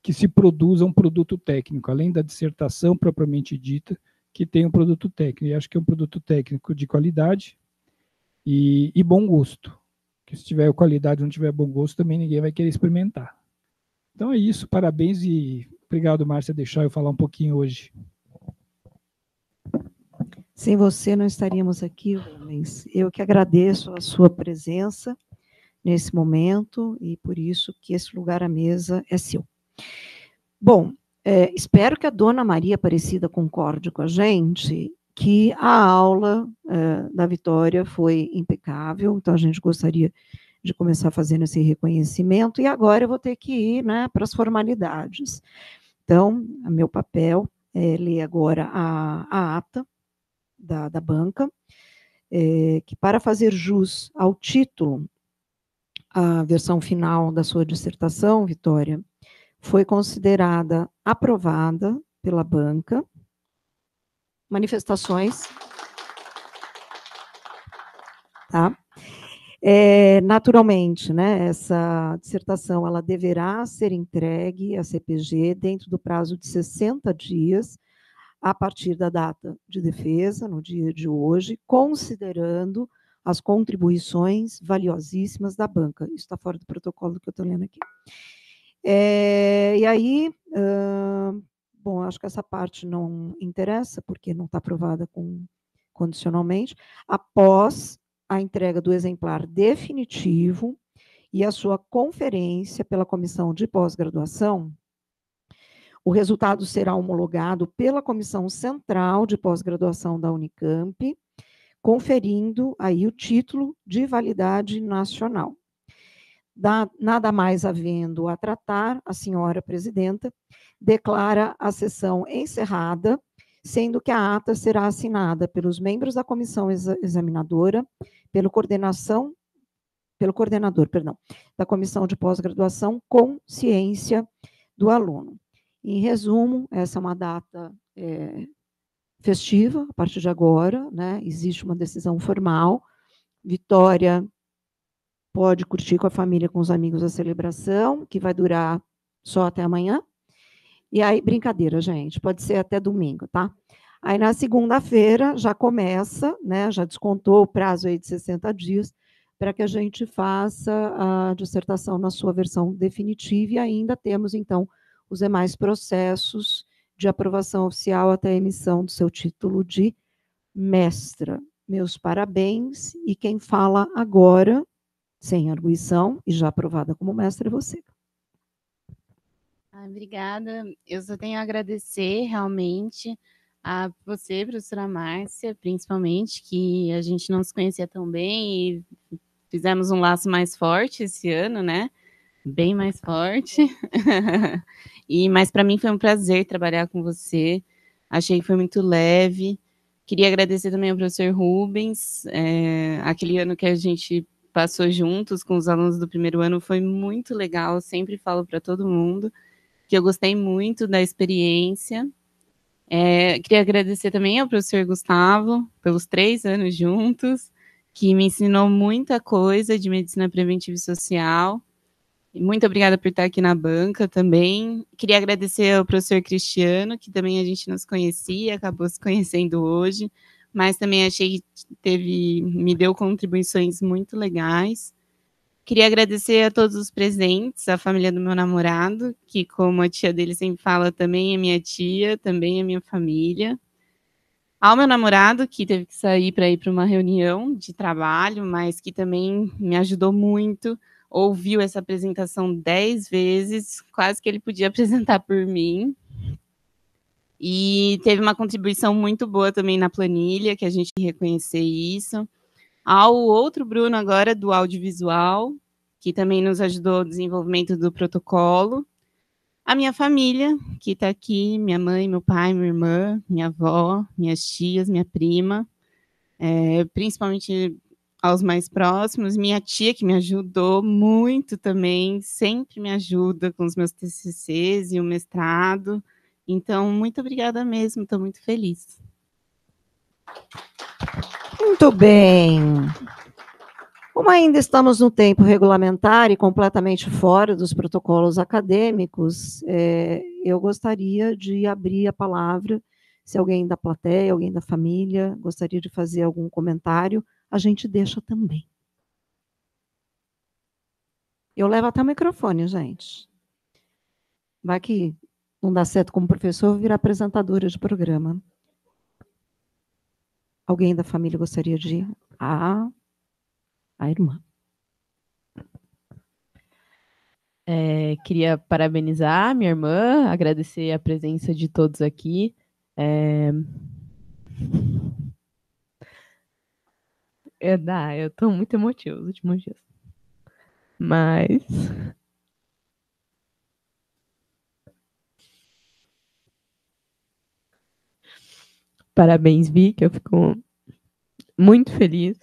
que se produza um produto técnico, além da dissertação propriamente dita, que tem um produto técnico. E acho que é um produto técnico de qualidade e, e bom gosto que se tiver qualidade, não tiver bom gosto, também ninguém vai querer experimentar. Então é isso, parabéns e obrigado, Márcia, deixar eu falar um pouquinho hoje. Sem você não estaríamos aqui, Rubens. Eu que agradeço a sua presença nesse momento e por isso que esse lugar à mesa é seu. Bom, é, espero que a dona Maria Aparecida concorde com a gente que a aula eh, da Vitória foi impecável, então a gente gostaria de começar fazendo esse reconhecimento, e agora eu vou ter que ir né, para as formalidades. Então, meu papel é ler agora a, a ata da, da banca, é, que para fazer jus ao título, a versão final da sua dissertação, Vitória, foi considerada aprovada pela banca manifestações. Tá? É, naturalmente, né, essa dissertação ela deverá ser entregue à CPG dentro do prazo de 60 dias a partir da data de defesa, no dia de hoje, considerando as contribuições valiosíssimas da banca. Isso está fora do protocolo que eu estou lendo aqui. É, e aí, uh, Bom, acho que essa parte não interessa, porque não está aprovada com, condicionalmente, após a entrega do exemplar definitivo e a sua conferência pela comissão de pós-graduação, o resultado será homologado pela Comissão Central de Pós-Graduação da Unicamp, conferindo aí o título de validade nacional nada mais havendo a tratar, a senhora presidenta declara a sessão encerrada, sendo que a ata será assinada pelos membros da comissão examinadora, pelo coordenação pelo coordenador, perdão, da comissão de pós-graduação com ciência do aluno. Em resumo, essa é uma data é, festiva a partir de agora, né? Existe uma decisão formal. Vitória pode curtir com a família, com os amigos a celebração, que vai durar só até amanhã. E aí, brincadeira, gente, pode ser até domingo, tá? Aí na segunda-feira já começa, né? Já descontou o prazo aí de 60 dias para que a gente faça a dissertação na sua versão definitiva e ainda temos então os demais processos de aprovação oficial até a emissão do seu título de mestra. Meus parabéns e quem fala agora sem arguição e já aprovada como mestre você. Ah, obrigada. Eu só tenho a agradecer realmente a você, professora Márcia, principalmente, que a gente não se conhecia tão bem e fizemos um laço mais forte esse ano, né? Bem mais forte. [laughs] e mas para mim foi um prazer trabalhar com você. Achei que foi muito leve. Queria agradecer também ao professor Rubens, é, aquele ano que a gente passou juntos com os alunos do primeiro ano foi muito legal. Eu sempre falo para todo mundo que eu gostei muito da experiência. É, queria agradecer também ao professor Gustavo pelos três anos juntos, que me ensinou muita coisa de medicina preventiva e social. E muito obrigada por estar aqui na banca também. Queria agradecer ao professor Cristiano, que também a gente nos conhecia, acabou se conhecendo hoje mas também achei que teve, me deu contribuições muito legais. Queria agradecer a todos os presentes, a família do meu namorado, que, como a tia dele sempre fala, também é minha tia, também é minha família. Ao meu namorado, que teve que sair para ir para uma reunião de trabalho, mas que também me ajudou muito, ouviu essa apresentação dez vezes, quase que ele podia [laughs] apresentar por mim. E teve uma contribuição muito boa também na planilha, que a gente reconheceu reconhecer isso. Ao outro Bruno agora do audiovisual, que também nos ajudou no desenvolvimento do protocolo. A minha família, que está aqui, minha mãe, meu pai, minha irmã, minha avó, minhas tias, minha prima, é, principalmente aos mais próximos, minha tia que me ajudou muito também, sempre me ajuda com os meus TCCs e o mestrado. Então, muito obrigada mesmo, estou muito feliz. Muito bem. Como ainda estamos no tempo regulamentar e completamente fora dos protocolos acadêmicos, é, eu gostaria de abrir a palavra. Se alguém da plateia, alguém da família gostaria de fazer algum comentário, a gente deixa também. Eu levo até o microfone, gente. Vai que não dá certo como professor, vou virar apresentadora de programa. Alguém da família gostaria de. A, ah, a irmã. É, queria parabenizar minha irmã, agradecer a presença de todos aqui. É... É, dá, eu estou muito emotiva nos últimos dias. Mas Parabéns, Vic. Eu fico muito feliz.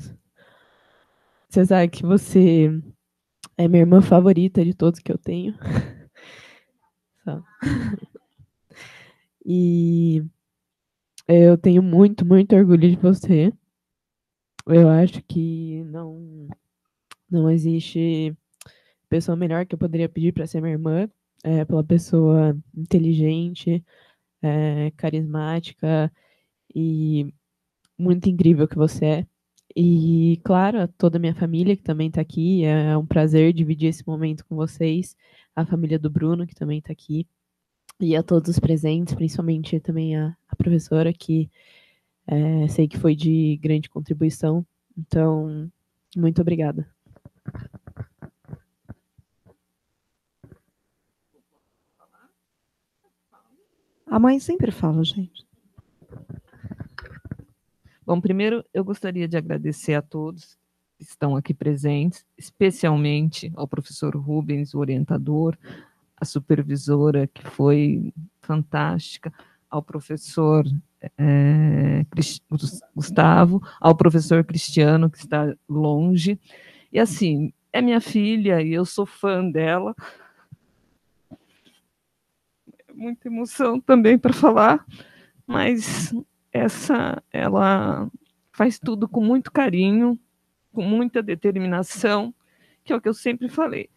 Você sabe que você é minha irmã favorita de todos que eu tenho. [laughs] E eu tenho muito, muito orgulho de você. Eu acho que não não existe pessoa melhor que eu poderia pedir para ser minha irmã, é, pela pessoa inteligente, é, carismática, e muito incrível que você é. E, claro, a toda a minha família que também está aqui, é um prazer dividir esse momento com vocês, a família do Bruno, que também está aqui, e a todos os presentes, principalmente também a, a professora, que é, sei que foi de grande contribuição. Então, muito obrigada. A mãe sempre fala, gente. Bom, primeiro eu gostaria de agradecer a todos que estão aqui presentes, especialmente ao professor Rubens, o orientador, a supervisora, que foi fantástica, ao professor é, Gustavo, ao professor Cristiano, que está longe. E assim, é minha filha e eu sou fã dela. muita emoção também para falar, mas essa ela faz tudo com muito carinho, com muita determinação, que é o que eu sempre falei.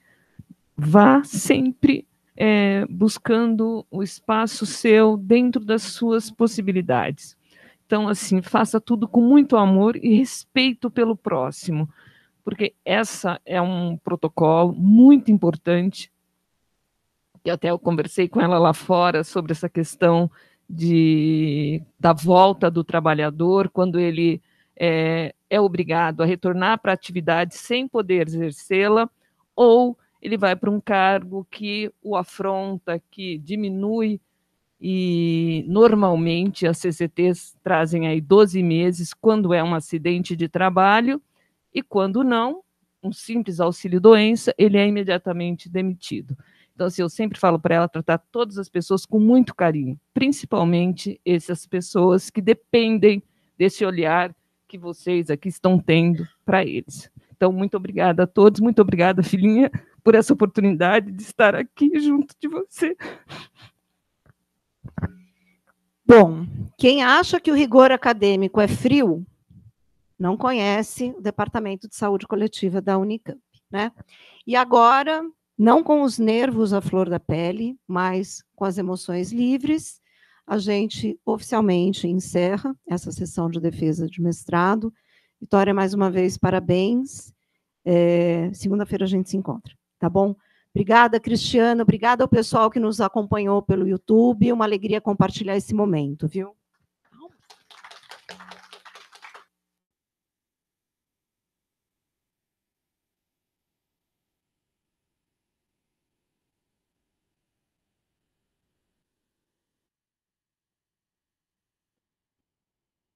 Vá sempre é, buscando o espaço seu dentro das suas possibilidades. Então, assim, faça tudo com muito amor e respeito pelo próximo, porque essa é um protocolo muito importante. E até eu conversei com ela lá fora sobre essa questão de, da volta do trabalhador, quando ele é, é obrigado a retornar para a atividade sem poder exercê-la, ou ele vai para um cargo que o afronta, que diminui, e normalmente as CCTs trazem aí 12 meses quando é um acidente de trabalho, e quando não, um simples auxílio-doença, ele é imediatamente demitido. Então, assim, eu sempre falo para ela tratar todas as pessoas com muito carinho, principalmente essas pessoas que dependem desse olhar que vocês aqui estão tendo para eles. Então, muito obrigada a todos, muito obrigada, filhinha, por essa oportunidade de estar aqui junto de você. Bom, quem acha que o rigor acadêmico é frio, não conhece o Departamento de Saúde Coletiva da Unicamp. Né? E agora não com os nervos à flor da pele, mas com as emoções livres. A gente oficialmente encerra essa sessão de defesa de mestrado. Vitória, mais uma vez, parabéns. É, Segunda-feira a gente se encontra, tá bom? Obrigada, Cristiano. Obrigada ao pessoal que nos acompanhou pelo YouTube. Uma alegria compartilhar esse momento, viu?